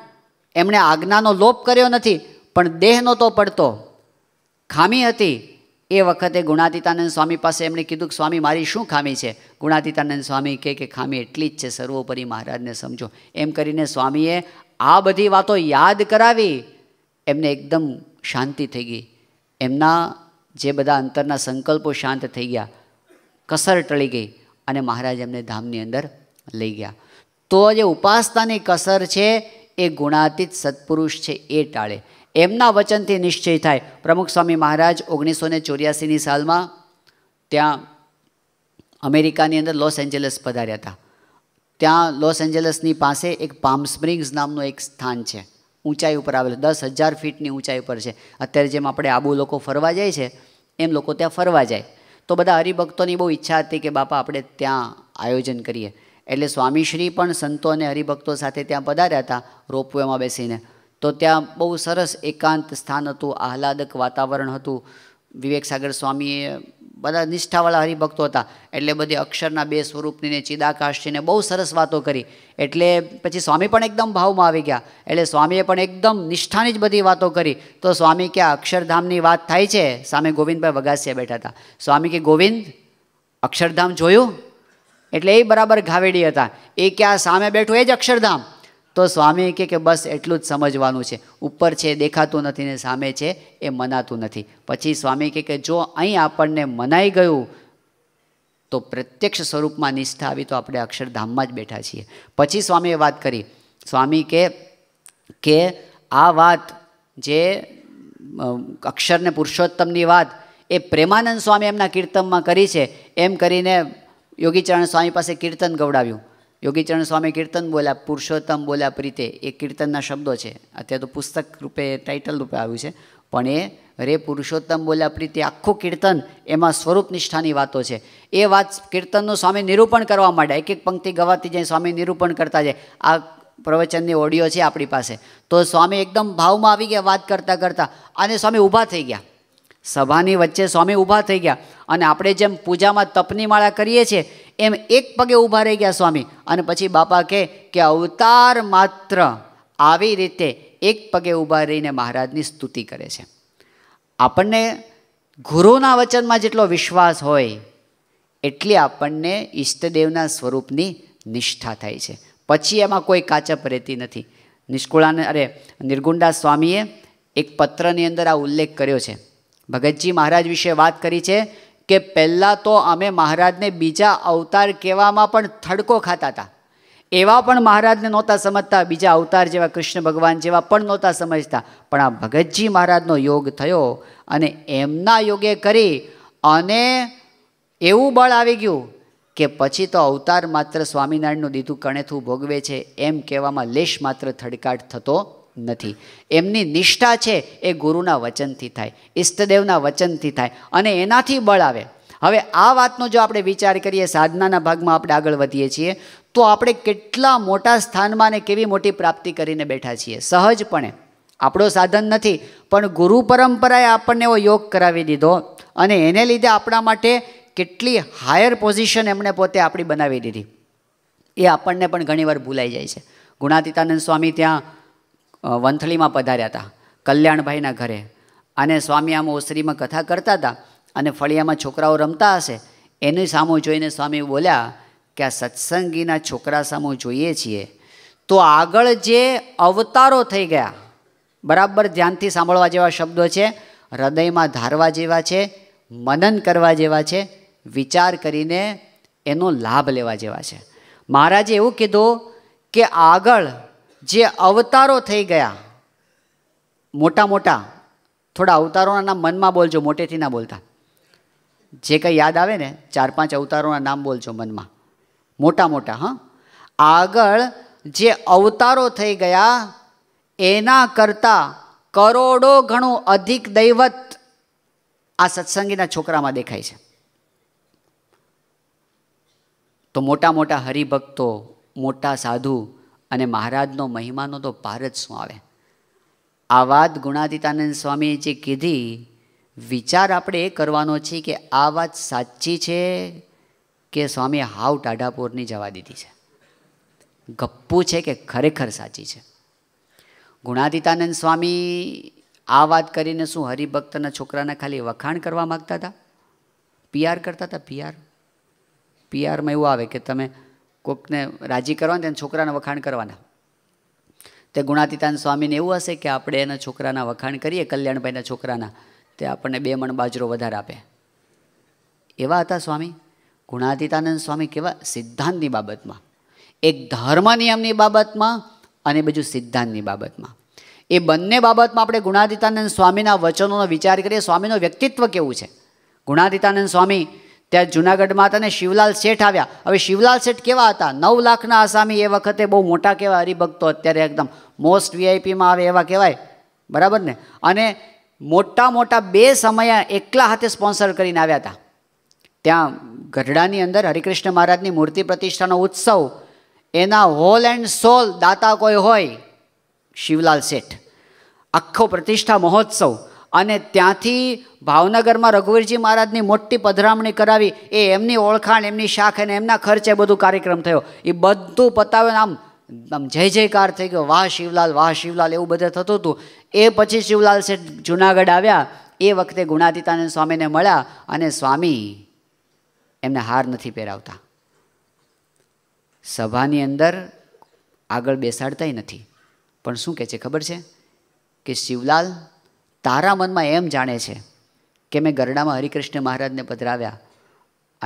એમણે આજ્ઞાનો લોપ કર્યો નથી પણ દેહ નહોતો પડતો ખામી હતી એ વખતે ગુણાતીતાનંદ સ્વામી પાસે એમણે કીધું કે સ્વામી મારી શું ખામી છે ગુણાતીતાનંદ સ્વામી કહે કે ખામી એટલી જ છે સર્વોપરી મહારાજને સમજો એમ કરીને સ્વામીએ આ બધી વાતો યાદ કરાવી એમને એકદમ શાંતિ થઈ ગઈ એમના જે બધા અંતરના સંકલ્પો શાંત થઈ ગયા કસર ટળી ગઈ અને મહારાજ એમને ધામની અંદર લઈ ગયા તો જે ઉપાસનાની કસર છે એ ગુણાતીત સત્પુરુષ છે એ ટાળે એમના વચનથી નિશ્ચય થાય પ્રમુખ સ્વામી મહારાજ ઓગણીસો ને ચોર્યાસીની સાલમાં ત્યાં અમેરિકાની અંદર લોસ એન્જલસ પધાર્યા હતા ત્યાં લોસ એન્જલસની પાસે એક પામ સ્પ્રિંગ્સ નામનું એક સ્થાન છે ઊંચાઈ ઉપર આવેલું દસ હજાર ફીટની ઊંચાઈ ઉપર છે અત્યારે જેમ આપણે આબુ લોકો ફરવા જાય છે એમ લોકો ત્યાં ફરવા જાય તો બધા હરિભક્તોની બહુ ઈચ્છા હતી કે બાપા આપણે ત્યાં આયોજન કરીએ એટલે સ્વામીશ્રી પણ સંતો અને હરિભક્તો સાથે ત્યાં પધાર્યા હતા રોપવેમાં બેસીને તો ત્યાં બહુ સરસ એકાંત સ્થાન હતું આહલાદક વાતાવરણ હતું વિવેક સાગર સ્વામીએ બધા નિષ્ઠાવાળા હરિભક્તો હતા એટલે બધી અક્ષરના બે સ્વરૂપની ને ચિદાકાશીને બહુ સરસ વાતો કરી એટલે પછી સ્વામી પણ એકદમ ભાવમાં આવી ગયા એટલે સ્વામીએ પણ એકદમ નિષ્ઠાની જ બધી વાતો કરી તો સ્વામી કે અક્ષરધામની વાત થાય છે સામે ગોવિંદભાઈ વગાસિયા બેઠા હતા સ્વામી કે ગોવિંદ અક્ષરધામ જોયું એટલે એ બરાબર ઘાવેડી હતા એ કે આ સામે બેઠું એ જ અક્ષરધામ તો સ્વામી કે કે બસ એટલું જ સમજવાનું છે ઉપર છે દેખાતું નથી ને સામે છે એ મનાતું નથી પછી સ્વામી કે કે જો અહીં આપણને મનાઈ ગયું તો પ્રત્યક્ષ સ્વરૂપમાં નિષ્ઠા આવી તો આપણે અક્ષરધામમાં જ બેઠા છીએ પછી સ્વામીએ વાત કરી સ્વામી કે કે આ વાત જે અક્ષરને પુરુષોત્તમની વાત એ પ્રેમાનંદ સ્વામી એમના કીર્તનમાં કરી છે એમ કરીને યોગીચરણ સ્વામી પાસે કીર્તન ગવડાવ્યું યોગીચરણ સ્વામી કીર્તન બોલ્યા પુરુષોત્તમ બોલ્યા પ્રીતે એ કીર્તનના શબ્દો છે અત્યારે તો પુસ્તક રૂપે ટાઇટલ રૂપે આવ્યું છે પણ એ રે પુરુષોત્તમ બોલ્યા પ્રીતે આખું કીર્તન એમાં સ્વરૂપ નિષ્ઠાની વાતો છે એ વાત કીર્તનનું સ્વામી નિરૂપણ કરવા માંડ્યા એક એક પંક્તિ ગવાતી જાય સ્વામી નિરૂપણ કરતા જાય આ પ્રવચનની ઓડિયો છે આપણી પાસે તો સ્વામી એકદમ ભાવમાં આવી ગયા વાત કરતાં કરતાં અને સ્વામી ઊભા થઈ ગયા સભાની વચ્ચે સ્વામી ઊભા થઈ ગયા અને આપણે જેમ પૂજામાં તપની માળા કરીએ છીએ એમ એક પગે ઊભા રહી ગયા સ્વામી અને પછી બાપા કહે કે અવતાર માત્ર આવી રીતે એક પગે ઊભા રહીને મહારાજની સ્તુતિ કરે છે આપણને ગુરુના વચનમાં જેટલો વિશ્વાસ હોય એટલી આપણને ઈષ્ટદેવના સ્વરૂપની નિષ્ઠા થાય છે પછી એમાં કોઈ કાચપ રહેતી નથી નિષ્કુળાને અરે નિર્ગુંડા સ્વામીએ એક પત્રની અંદર આ ઉલ્લેખ કર્યો છે ભગતજી મહારાજ વિશે વાત કરી છે કે પહેલાં તો અમે મહારાજને બીજા અવતાર કહેવામાં પણ થડકો ખાતા હતા એવા પણ મહારાજને નહોતા સમજતા બીજા અવતાર જેવા કૃષ્ણ ભગવાન જેવા પણ નહોતા સમજતા પણ આ ભગતજી મહારાજનો યોગ થયો અને એમના યોગે કરી અને એવું બળ આવી ગયું કે પછી તો અવતાર માત્ર સ્વામિનારાયણનું દીધું કણેથું ભોગવે છે એમ કહેવામાં લેશ માત્ર થડકાટ થતો નથી એમની નિષ્ઠા છે એ ગુરુના વચનથી થાય ઈષ્ટદેવના વચનથી થાય અને એનાથી બળ આવે હવે આ વાતનો જો આપણે વિચાર કરીએ સાધનાના ભાગમાં આપણે આગળ વધીએ છીએ તો આપણે કેટલા મોટા સ્થાનમાં ને કેવી મોટી પ્રાપ્તિ કરીને બેઠા છીએ સહજપણે આપણો સાધન નથી પણ ગુરુ પરંપરાએ આપણને એવો યોગ કરાવી દીધો અને એને લીધે આપણા માટે કેટલી હાયર પોઝિશન એમણે પોતે આપણી બનાવી દીધી એ આપણને પણ ઘણીવાર ભૂલાઈ જાય છે ગુણાતીતાનંદ સ્વામી ત્યાં વંથળીમાં પધાર્યા હતા કલ્યાણભાઈના ઘરે અને સ્વામી આમ ઓસરીમાં કથા કરતા હતા અને ફળિયામાં છોકરાઓ રમતા હશે એની સામો જોઈને સ્વામી બોલ્યા કે આ સત્સંગીના છોકરા સામો જોઈએ છીએ તો આગળ જે અવતારો થઈ ગયા બરાબર ધ્યાનથી સાંભળવા જેવા શબ્દો છે હૃદયમાં ધારવા જેવા છે મનન કરવા જેવા છે વિચાર કરીને એનો લાભ લેવા જેવા છે મહારાજે એવું કીધું કે આગળ જે અવતારો થઈ ગયા મોટા મોટા થોડા અવતારોના નામ મનમાં બોલજો મોટેથી ના બોલતા જે કંઈ યાદ આવે ને ચાર પાંચ અવતારોના નામ બોલજો મનમાં મોટા મોટા હં આગળ જે અવતારો થઈ ગયા એના કરતાં કરોડો ઘણું અધિક દૈવત આ સત્સંગીના છોકરામાં દેખાય છે તો મોટા મોટા હરિભક્તો મોટા સાધુ અને મહારાજનો મહિમાનો તો પાર જ શું આવે આ વાત ગુણાતીતાનંદ સ્વામીએ જે કીધી વિચાર આપણે એ કરવાનો છે કે આ વાત સાચી છે કે સ્વામીએ હાવ ટાઢાપોરની જવા દીધી છે ગપ્પુ છે કે ખરેખર સાચી છે ગુણાતીતાનંદ સ્વામી આ વાત કરીને શું હરિભક્તના છોકરાને ખાલી વખાણ કરવા માગતા હતા પીઆર કરતા હતા પીઆર પીઆરમાં એવું આવે કે તમે કોકને રાજી કરવાના તેના છોકરાના વખાણ કરવાના તે ગુણાતીતાન સ્વામીને એવું હશે કે આપણે એના છોકરાના વખાણ કરીએ કલ્યાણભાઈના છોકરાના તે આપણને બે મણ બાજરો વધારે આપે એવા હતા સ્વામી ગુણાતીતાનંદ સ્વામી કેવા સિદ્ધાંતની બાબતમાં એક ધર્મ નિયમની બાબતમાં અને બીજું સિદ્ધાંતની બાબતમાં એ બંને બાબતમાં આપણે ગુણાતીતાનંદ સ્વામીના વચનોનો વિચાર કરીએ સ્વામીનું વ્યક્તિત્વ કેવું છે ગુણાતીતાનંદ સ્વામી ત્યાં જુનાગઢમાં હતા ને શિવલાલ શેઠ આવ્યા હવે શિવલાલ શેઠ કેવા હતા નવ લાખના આસામી એ વખતે બહુ મોટા કેવા હરિભક્તો અત્યારે એકદમ મોસ્ટ વીઆઈપીમાં આવે એવા કહેવાય બરાબર ને અને મોટા મોટા બે સમયે એકલા હાથે સ્પોન્સર કરીને આવ્યા હતા ત્યાં ગઢડાની અંદર હરિકૃષ્ણ મહારાજની મૂર્તિ પ્રતિષ્ઠાનો ઉત્સવ એના હોલ એન્ડ સોલ દાતા કોઈ હોય શિવલાલ શેઠ આખો પ્રતિષ્ઠા મહોત્સવ અને ત્યાંથી ભાવનગરમાં રઘુવીરજી મહારાજની મોટી પધરામણી કરાવી એ એમની ઓળખાણ એમની શાખ અને એમના ખર્ચે બધું કાર્યક્રમ થયો એ બધું પતાવ્યું આમ આમ જય જયકાર થઈ ગયો વાહ શિવલાલ વાહ શિવલાલ એવું બધે થતું હતું એ પછી શિવલાલ છે જુનાગઢ આવ્યા એ વખતે ગુણાતીતાનંદ સ્વામીને મળ્યા અને સ્વામી એમને હાર નથી પહેરાવતા સભાની અંદર આગળ બેસાડતાય નથી પણ શું કહે છે ખબર છે કે શિવલાલ તારા મનમાં એમ જાણે છે કે મેં ગરડામાં હરિકૃષ્ણ મહારાજને પધરાવ્યા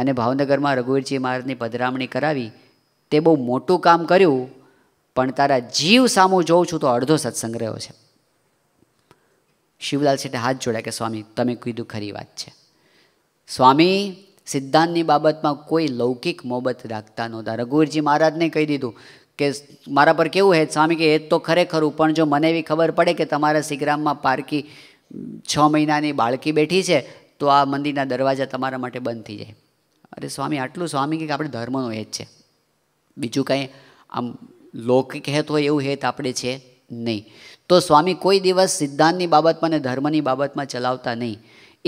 અને ભાવનગરમાં રઘુવીરજી મહારાજની પધરામણી કરાવી તે બહુ મોટું કામ કર્યું પણ તારા જીવ સામું જોઉં છું તો અડધો સત્સંગ રહ્યો છે શિવલાલ શેઠે હાથ જોડ્યા કે સ્વામી તમે કીધું ખરી વાત છે સ્વામી સિદ્ધાંતની બાબતમાં કોઈ લૌકિક મોબત રાખતા નહોતા રઘુવીરજી મહારાજને કહી દીધું કે મારા પર કેવું હેત સ્વામી કે હેત તો ખરેખરું પણ જો મને એવી ખબર પડે કે તમારા સિગ્રામમાં પારકી છ મહિનાની બાળકી બેઠી છે તો આ મંદિરના દરવાજા તમારા માટે બંધ થઈ જાય અરે સ્વામી આટલું સ્વામી કે આપણે ધર્મનો હેત છે બીજું કાંઈ આમ લૌકિક હેત હોય એવું હેત આપણે છે નહીં તો સ્વામી કોઈ દિવસ સિદ્ધાંતની બાબતમાં અને ધર્મની બાબતમાં ચલાવતા નહીં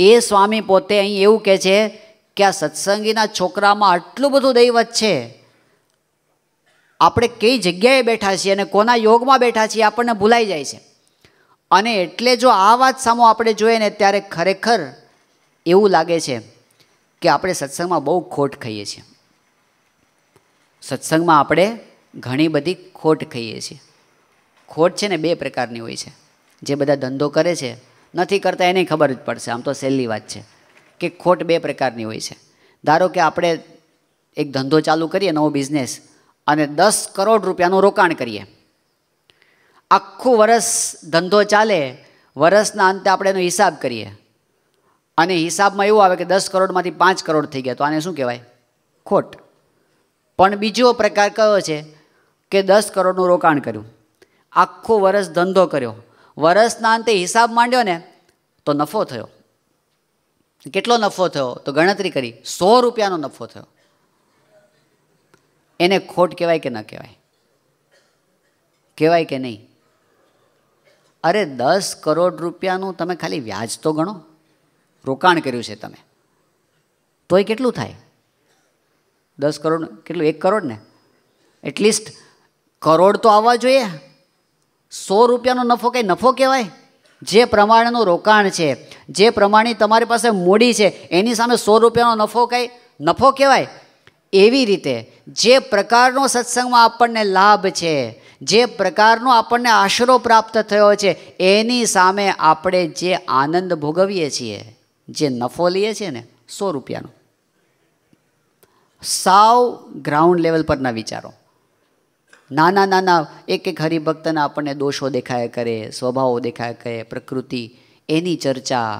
એ સ્વામી પોતે અહીં એવું કહે છે કે આ સત્સંગીના છોકરામાં આટલું બધું દૈવત છે આપણે કઈ જગ્યાએ બેઠા છીએ અને કોના યોગમાં બેઠા છીએ આપણને ભૂલાઈ જાય છે અને એટલે જો આ વાત સામો આપણે જોઈએ ને ત્યારે ખરેખર એવું લાગે છે કે આપણે સત્સંગમાં બહુ ખોટ ખાઈએ છીએ સત્સંગમાં આપણે ઘણી બધી ખોટ ખાઈએ છીએ ખોટ છે ને બે પ્રકારની હોય છે જે બધા ધંધો કરે છે નથી કરતા એને ખબર જ પડશે આમ તો સહેલી વાત છે કે ખોટ બે પ્રકારની હોય છે ધારો કે આપણે એક ધંધો ચાલુ કરીએ નવો બિઝનેસ અને દસ કરોડ રૂપિયાનું રોકાણ કરીએ આખું વરસ ધંધો ચાલે વરસના અંતે આપણે એનો હિસાબ કરીએ અને હિસાબમાં એવું આવે કે દસ કરોડમાંથી પાંચ કરોડ થઈ ગયા તો આને શું કહેવાય ખોટ પણ બીજો પ્રકાર કયો છે કે દસ કરોડનું રોકાણ કર્યું આખું વરસ ધંધો કર્યો વરસના અંતે હિસાબ માંડ્યો ને તો નફો થયો કેટલો નફો થયો તો ગણતરી કરી સો રૂપિયાનો નફો થયો એને ખોટ કહેવાય કે ન કહેવાય કહેવાય કે નહીં અરે દસ કરોડ રૂપિયાનું તમે ખાલી વ્યાજ તો ગણો રોકાણ કર્યું છે તમે તો એ કેટલું થાય દસ કરોડ કેટલું એક કરોડ ને એટલીસ્ટ કરોડ તો આવવા જોઈએ સો રૂપિયાનો નફો કંઈ નફો કહેવાય જે પ્રમાણેનું રોકાણ છે જે પ્રમાણે તમારી પાસે મૂડી છે એની સામે સો રૂપિયાનો નફો કંઈ નફો કહેવાય એવી રીતે જે પ્રકારનો સત્સંગમાં આપણને લાભ છે જે પ્રકારનો આપણને આશરો પ્રાપ્ત થયો છે એની સામે આપણે જે આનંદ ભોગવીએ છીએ જે નફો લઈએ છીએ ને સો રૂપિયાનો સાવ ગ્રાઉન્ડ લેવલ પરના વિચારો નાના નાના એક એક હરિભક્તના આપણને દોષો દેખાયા કરે સ્વભાવો દેખાયા કરે પ્રકૃતિ એની ચર્ચા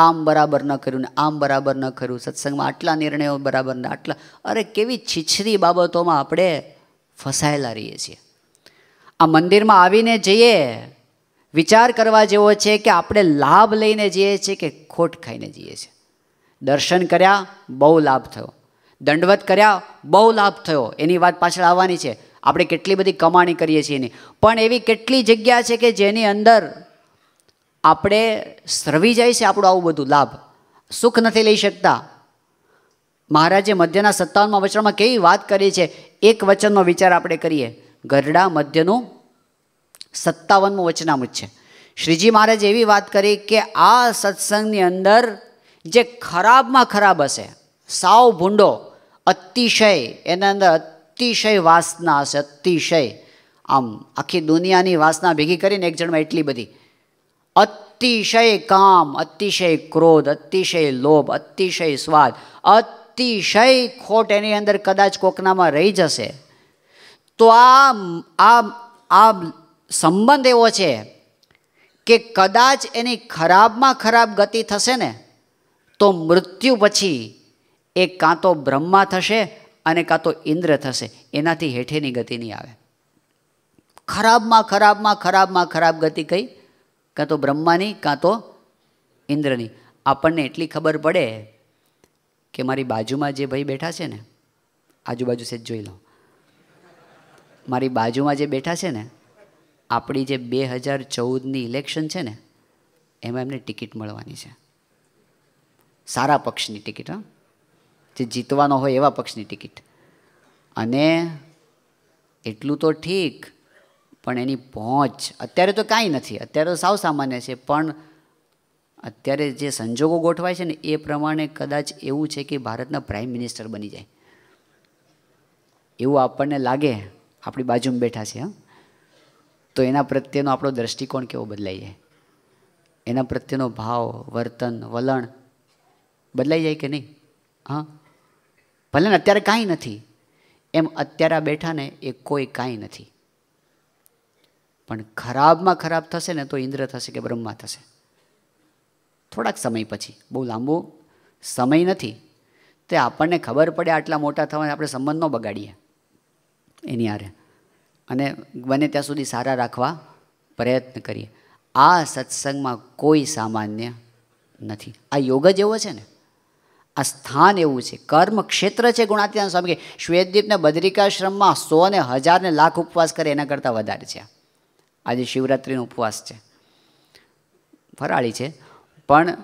આમ બરાબર ન કર્યું ને આમ બરાબર ન કર્યું સત્સંગમાં આટલા નિર્ણયો બરાબર ને આટલા અરે કેવી છીછરી બાબતોમાં આપણે ફસાયેલા રહીએ છીએ આ મંદિરમાં આવીને જઈએ વિચાર કરવા જેવો છે કે આપણે લાભ લઈને જઈએ છીએ કે ખોટ ખાઈને જઈએ છીએ દર્શન કર્યા બહુ લાભ થયો દંડવત કર્યા બહુ લાભ થયો એની વાત પાછળ આવવાની છે આપણે કેટલી બધી કમાણી કરીએ છીએ એની પણ એવી કેટલી જગ્યા છે કે જેની અંદર આપણે સ્રવી જાય છે આપણું આવું બધું લાભ સુખ નથી લઈ શકતા મહારાજે મધ્યના સત્તાવનમાં વચનમાં કેવી વાત કરી છે એક વચનનો વિચાર આપણે કરીએ ગરડા મધ્યનું સત્તાવનમું વચનામૃત છે શ્રીજી મહારાજે એવી વાત કરી કે આ સત્સંગની અંદર જે ખરાબમાં ખરાબ હશે સાવ ભૂંડો અતિશય એના અંદર અતિશય વાસના હશે અતિશય આમ આખી દુનિયાની વાસના ભેગી કરીને એક જણમાં એટલી બધી અતિશય કામ અતિશય ક્રોધ અતિશય લોભ અતિશય સ્વાદ અતિશય ખોટ એની અંદર કદાચ કોકનામાં રહી જશે તો આ આ આ સંબંધ એવો છે કે કદાચ એની ખરાબમાં ખરાબ ગતિ થશે ને તો મૃત્યુ પછી એ કાં તો બ્રહ્મા થશે અને કાં તો ઇન્દ્ર થશે એનાથી હેઠેની ગતિ નહીં આવે ખરાબમાં ખરાબમાં ખરાબમાં ખરાબ ગતિ કઈ કાં તો બ્રહ્માની કાં તો ઇન્દ્રની આપણને એટલી ખબર પડે કે મારી બાજુમાં જે ભાઈ બેઠા છે ને આજુબાજુ સેજ જોઈ લો મારી બાજુમાં જે બેઠા છે ને આપણી જે બે હજાર ચૌદની ઇલેક્શન છે ને એમાં એમને ટિકિટ મળવાની છે સારા પક્ષની ટિકિટ હા જે જીતવાનો હોય એવા પક્ષની ટિકિટ અને એટલું તો ઠીક પણ એની પહોંચ અત્યારે તો કાંઈ નથી અત્યારે તો સાવ સામાન્ય છે પણ અત્યારે જે સંજોગો ગોઠવાય છે ને એ પ્રમાણે કદાચ એવું છે કે ભારતના પ્રાઇમ મિનિસ્ટર બની જાય એવું આપણને લાગે આપણી બાજુમાં બેઠા છે હા તો એના પ્રત્યેનો આપણો દ્રષ્ટિકોણ કેવો બદલાઈ જાય એના પ્રત્યેનો ભાવ વર્તન વલણ બદલાઈ જાય કે નહીં હા ભલે ને અત્યારે કાંઈ નથી એમ અત્યારે બેઠા ને એ કોઈ કાંઈ નથી પણ ખરાબમાં ખરાબ થશે ને તો ઇન્દ્ર થશે કે બ્રહ્મા થશે થોડાક સમય પછી બહુ લાંબો સમય નથી તે આપણને ખબર પડે આટલા મોટા થવાને આપણે સંબંધ ન બગાડીએ એની આરે અને બને ત્યાં સુધી સારા રાખવા પ્રયત્ન કરીએ આ સત્સંગમાં કોઈ સામાન્ય નથી આ યોગ જ એવો છે ને આ સ્થાન એવું છે કર્મ ક્ષેત્ર છે ગુણાત્યાન સ્વામી કે શ્વેતદીપને બદ્રિકાશ્રમમાં સો ને હજાર ને લાખ ઉપવાસ કરે એના કરતાં વધારે છે આજે શિવરાત્રિનો ઉપવાસ છે ફરાળી છે પણ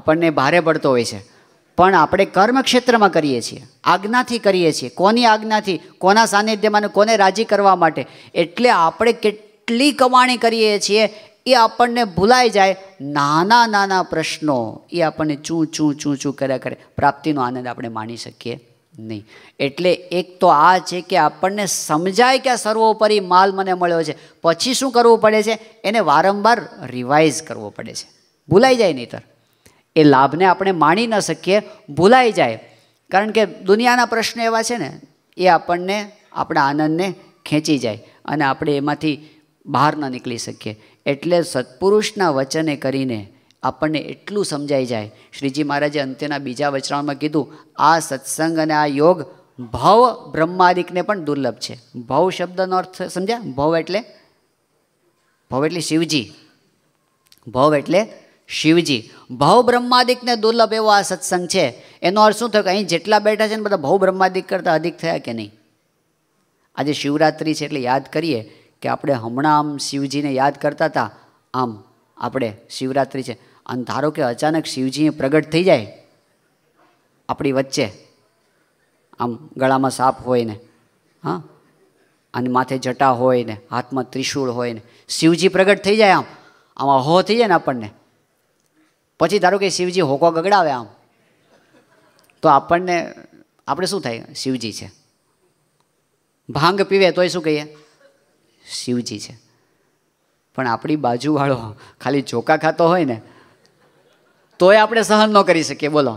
આપણને ભારે પડતો હોય છે પણ આપણે કર્મ ક્ષેત્રમાં કરીએ છીએ આજ્ઞાથી કરીએ છીએ કોની આજ્ઞાથી કોના સાનિધ્યમાં કોને રાજી કરવા માટે એટલે આપણે કેટલી કમાણી કરીએ છીએ એ આપણને ભૂલાઈ જાય નાના નાના પ્રશ્નો એ આપણને ચૂં ચૂં ચૂં ચૂં કર્યા કરે પ્રાપ્તિનો આનંદ આપણે માણી શકીએ નહીં એટલે એક તો આ છે કે આપણને સમજાય કે આ સર્વોપરી માલ મને મળ્યો છે પછી શું કરવું પડે છે એને વારંવાર રિવાઇઝ કરવો પડે છે ભૂલાઈ જાય નહીતર એ લાભને આપણે માણી ન શકીએ ભૂલાઈ જાય કારણ કે દુનિયાના પ્રશ્ન એવા છે ને એ આપણને આપણા આનંદને ખેંચી જાય અને આપણે એમાંથી બહાર ન નીકળી શકીએ એટલે સત્પુરુષના વચને કરીને આપણને એટલું સમજાઈ જાય શ્રીજી મહારાજે અંત્યના બીજા વચરાણમાં કીધું આ સત્સંગ અને આ યોગ ભવ બ્રહ્માદિકને પણ દુર્લભ છે ભવ શબ્દનો અર્થ સમજ્યા ભવ એટલે ભવ એટલે શિવજી ભવ એટલે શિવજી ભવ બ્રહ્માદિકને દુર્લભ એવો આ સત્સંગ છે એનો અર્થ શું થયો કે અહીં જેટલા બેઠા છે ને બધા ભવ બ્રહ્માદિક કરતાં અધિક થયા કે નહીં આજે શિવરાત્રિ છે એટલે યાદ કરીએ કે આપણે હમણાં આમ શિવજીને યાદ કરતા હતા આમ આપણે શિવરાત્રિ છે અને ધારો કે અચાનક શિવજીએ પ્રગટ થઈ જાય આપણી વચ્ચે આમ ગળામાં સાપ હોય ને હા અને માથે જટા હોય ને હાથમાં ત્રિશૂળ હોય ને શિવજી પ્રગટ થઈ જાય આમ આમ અહો થઈ જાય ને આપણને પછી ધારો કે શિવજી હોકો ગગડાવે આમ તો આપણને આપણે શું થાય શિવજી છે ભાંગ પીવે તોય શું કહીએ શિવજી છે પણ આપણી બાજુવાળો ખાલી ચોકા ખાતો હોય ને તોય આપણે સહન ન કરી શકીએ બોલો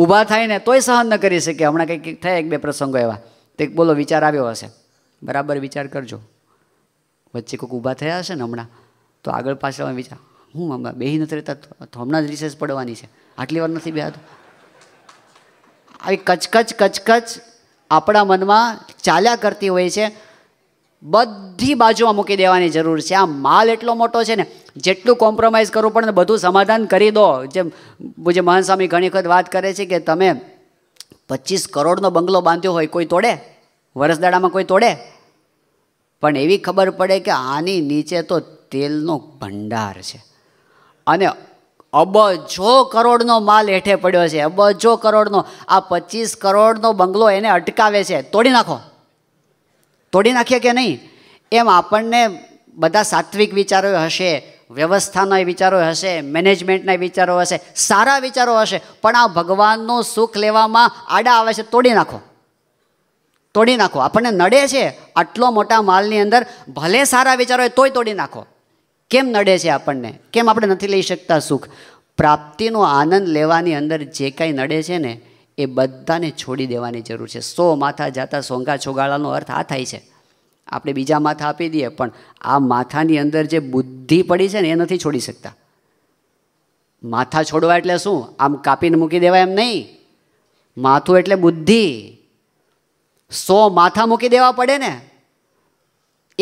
ઊભા થાય ને તોય સહન ન કરી શકીએ હમણાં કંઈક થયા એક બે પ્રસંગો એવા તો બોલો વિચાર આવ્યો હશે બરાબર વિચાર કરજો વચ્ચે કોઈક ઊભા થયા હશે ને હમણાં તો આગળ પાછળ વિચાર હું હમણાં બેહી નથી રહેતા તો હમણાં જ રિસેસ પડવાની છે આટલી વાર નથી બેહાતો આવી કચકચ કચકચ આપણા મનમાં ચાલ્યા કરતી હોય છે બધી બાજુમાં મૂકી દેવાની જરૂર છે આ માલ એટલો મોટો છે ને જેટલું કોમ્પ્રોમાઇઝ કરવું પડે ને બધું સમાધાન કરી દો જેમ જે મહાનસ્વામી ઘણી વખત વાત કરે છે કે તમે પચીસ કરોડનો બંગલો બાંધ્યો હોય કોઈ તોડે વરસદાડામાં કોઈ તોડે પણ એવી ખબર પડે કે આની નીચે તો તેલનો ભંડાર છે અને અબજો કરોડનો માલ હેઠે પડ્યો છે અબજો કરોડનો આ પચીસ કરોડનો બંગલો એને અટકાવે છે તોડી નાખો તોડી નાખ્યા કે નહીં એમ આપણને બધા સાત્વિક વિચારો હશે વ્યવસ્થાના વિચારો હશે મેનેજમેન્ટના વિચારો હશે સારા વિચારો હશે પણ આ ભગવાનનું સુખ લેવામાં આડા આવે છે તોડી નાખો તોડી નાખો આપણને નડે છે આટલો મોટા માલની અંદર ભલે સારા વિચારો હોય તોય તોડી નાખો કેમ નડે છે આપણને કેમ આપણે નથી લઈ શકતા સુખ પ્રાપ્તિનો આનંદ લેવાની અંદર જે કાંઈ નડે છે ને એ બધાને છોડી દેવાની જરૂર છે સો માથા જાતા સોંગા છોગાળાનો અર્થ આ થાય છે આપણે બીજા માથા આપી દઈએ પણ આ માથાની અંદર જે બુદ્ધિ પડી છે ને એ નથી છોડી શકતા માથા છોડવા એટલે શું આમ કાપીને મૂકી દેવાય એમ નહીં માથું એટલે બુદ્ધિ સો માથા મૂકી દેવા પડે ને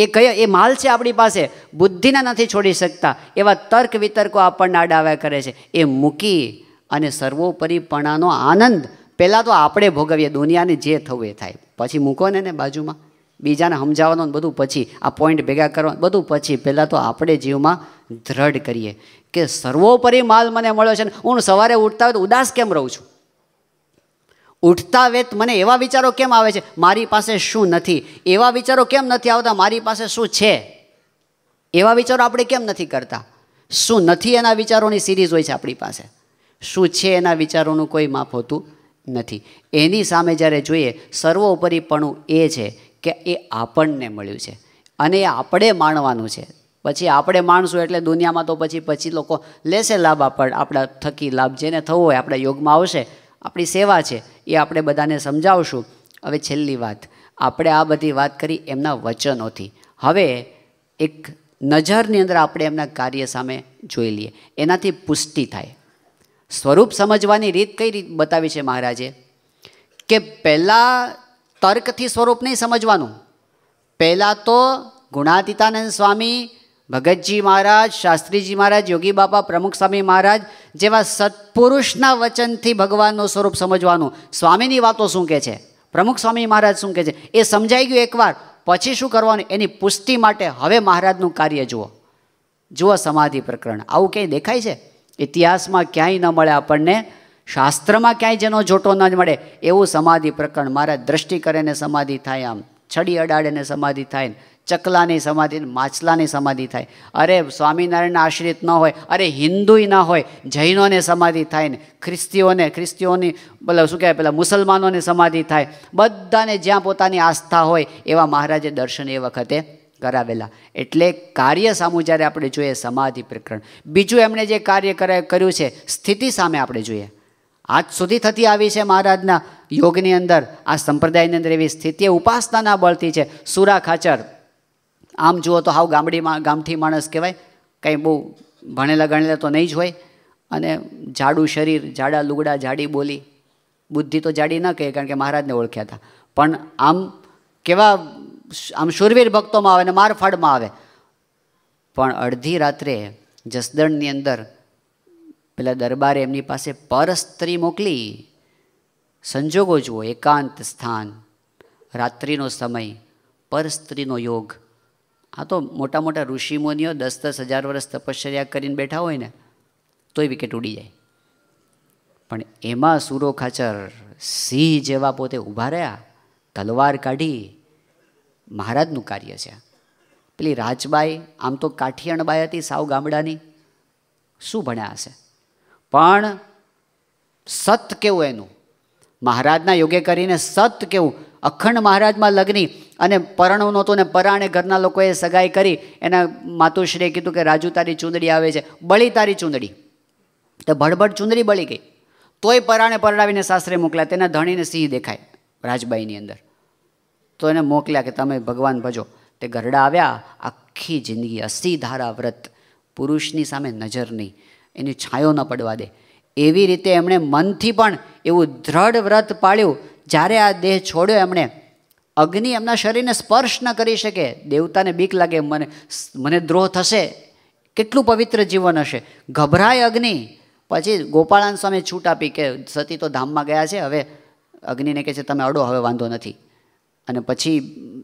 એ કયો એ માલ છે આપણી પાસે બુદ્ધિને નથી છોડી શકતા એવા તર્ક વિતર્કો આપણને આડાવ્યા કરે છે એ મૂકી અને સર્વોપરીપણાનો આનંદ પહેલાં તો આપણે ભોગવીએ દુનિયાને જે થવું એ થાય પછી મૂકોને ને બાજુમાં બીજાને સમજાવવાનું બધું પછી આ પોઈન્ટ ભેગા કરવા બધું પછી પહેલાં તો આપણે જીવમાં દ્રઢ કરીએ કે સર્વોપરી માલ મને મળ્યો છે ને હું સવારે ઉઠતા હોય તો ઉદાસ કેમ રહું છું ઉઠતા વેત મને એવા વિચારો કેમ આવે છે મારી પાસે શું નથી એવા વિચારો કેમ નથી આવતા મારી પાસે શું છે એવા વિચારો આપણે કેમ નથી કરતા શું નથી એના વિચારોની સિરીઝ હોય છે આપણી પાસે શું છે એના વિચારોનું કોઈ માપ હોતું નથી એની સામે જ્યારે જોઈએ સર્વોપરીપણું એ છે કે એ આપણને મળ્યું છે અને એ આપણે માણવાનું છે પછી આપણે માણશું એટલે દુનિયામાં તો પછી પછી લોકો લેશે લાભ આપણ આપણા થકી લાભ જેને થવો હોય આપણા યોગમાં આવશે આપણી સેવા છે એ આપણે બધાને સમજાવશું હવે છેલ્લી વાત આપણે આ બધી વાત કરી એમના વચનોથી હવે એક નજરની અંદર આપણે એમના કાર્ય સામે જોઈ લઈએ એનાથી પુષ્ટિ થાય સ્વરૂપ સમજવાની રીત કઈ રીત બતાવી છે મહારાજે કે પહેલાં તર્કથી સ્વરૂપ નહીં સમજવાનું પહેલાં તો ગુણાતીતાનંદ સ્વામી ભગતજી મહારાજ શાસ્ત્રીજી મહારાજ યોગી બાપા પ્રમુખ સ્વામી મહારાજ જેવા સત્પુરુષના વચનથી ભગવાનનું સ્વરૂપ સમજવાનું સ્વામીની વાતો શું કહે છે પ્રમુખ સ્વામી મહારાજ શું કહે છે એ સમજાઈ ગયું એકવાર પછી શું કરવાનું એની પુષ્ટિ માટે હવે મહારાજનું કાર્ય જુઓ જુઓ સમાધિ પ્રકરણ આવું ક્યાંય દેખાય છે ઇતિહાસમાં ક્યાંય ન મળે આપણને શાસ્ત્રમાં ક્યાંય જેનો જોટો ન મળે એવું સમાધિ પ્રકરણ મારા દ્રષ્ટિ કરીને સમાધિ થાય આમ છડી અડાડેને સમાધિ થાય ચકલાની સમાધિ માછલાની સમાધિ થાય અરે સ્વામિનારાયણના આશ્રિત ન હોય અરે હિન્દુય ના હોય જૈનોને સમાધિ થાય ને ખ્રિસ્તીઓને ખ્રિસ્તીઓની પેલા શું કહેવાય પેલા મુસલમાનોને સમાધિ થાય બધાને જ્યાં પોતાની આસ્થા હોય એવા મહારાજે દર્શન એ વખતે કરાવેલા એટલે કાર્ય સામું જ્યારે આપણે જોઈએ સમાધિ પ્રકરણ બીજું એમણે જે કાર્ય કર્યું છે સ્થિતિ સામે આપણે જોઈએ આજ સુધી થતી આવી છે મહારાજના યોગની અંદર આ સંપ્રદાયની અંદર એવી સ્થિતિ ઉપાસનાના બળથી છે સુરા ખાચર આમ જુઓ તો હાવ ગામડીમાં ગામઠી માણસ કહેવાય કંઈ બહુ ભણેલા ગણેલા તો નહીં જ હોય અને જાડું શરીર જાડા લુગડા જાડી બોલી બુદ્ધિ તો જાડી ન કહે કારણ કે મહારાજને ઓળખ્યા હતા પણ આમ કેવા આમ શૂરવીર ભક્તોમાં આવે ને મારફાડમાં આવે પણ અડધી રાત્રે જસદણની અંદર પેલા દરબારે એમની પાસે પરસ્ત્રી મોકલી સંજોગો જુઓ એકાંત સ્થાન રાત્રિનો સમય પરસ્ત્રીનો યોગ આ તો મોટા મોટા ઋષિમુનિઓ દસ દસ હજાર વર્ષ તપશ્ચર્યા કરીને બેઠા હોય ને તોય વિકેટ ઉડી જાય પણ એમાં સુરો ખાચર સિંહ જેવા પોતે ઊભા રહ્યા તલવાર કાઢી મહારાજનું કાર્ય છે પેલી રાજબાઈ આમ તો કાઠિયાણબાઈ હતી સાવ ગામડાની શું ભણ્યા હશે પણ સત કેવું એનું મહારાજના યોગે કરીને સત કેવું અખંડ મહારાજમાં લગ્ની અને પરણું નહોતું ને પરાણે ઘરના લોકોએ સગાઈ કરી એના માતુશ્રીએ કીધું કે રાજુ તારી ચૂંદડી આવે છે બળી તારી ચૂંદડી તો ભડભડ ચૂંદડી બળી ગઈ તોય પરાણે પરણાવીને સાસરે મોકલ્યા તેના ધણીને સિંહ દેખાય રાજબાઈની અંદર તો એને મોકલ્યા કે તમે ભગવાન ભજો તે ગરડા આવ્યા આખી જિંદગી અસી વ્રત પુરુષની સામે નજર નહીં એની છાંયો ન પડવા દે એવી રીતે એમણે મનથી પણ એવું દ્રઢ વ્રત પાળ્યું જ્યારે આ દેહ છોડ્યો એમણે અગ્નિ એમના શરીરને સ્પર્શ ન કરી શકે દેવતાને બીક લાગે મને મને દ્રોહ થશે કેટલું પવિત્ર જીવન હશે ગભરાય અગ્નિ પછી ગોપાળાન સ્વામી છૂટ આપી કે સતી તો ધામમાં ગયા છે હવે અગ્નિને કહે છે તમે અડો હવે વાંધો નથી અને પછી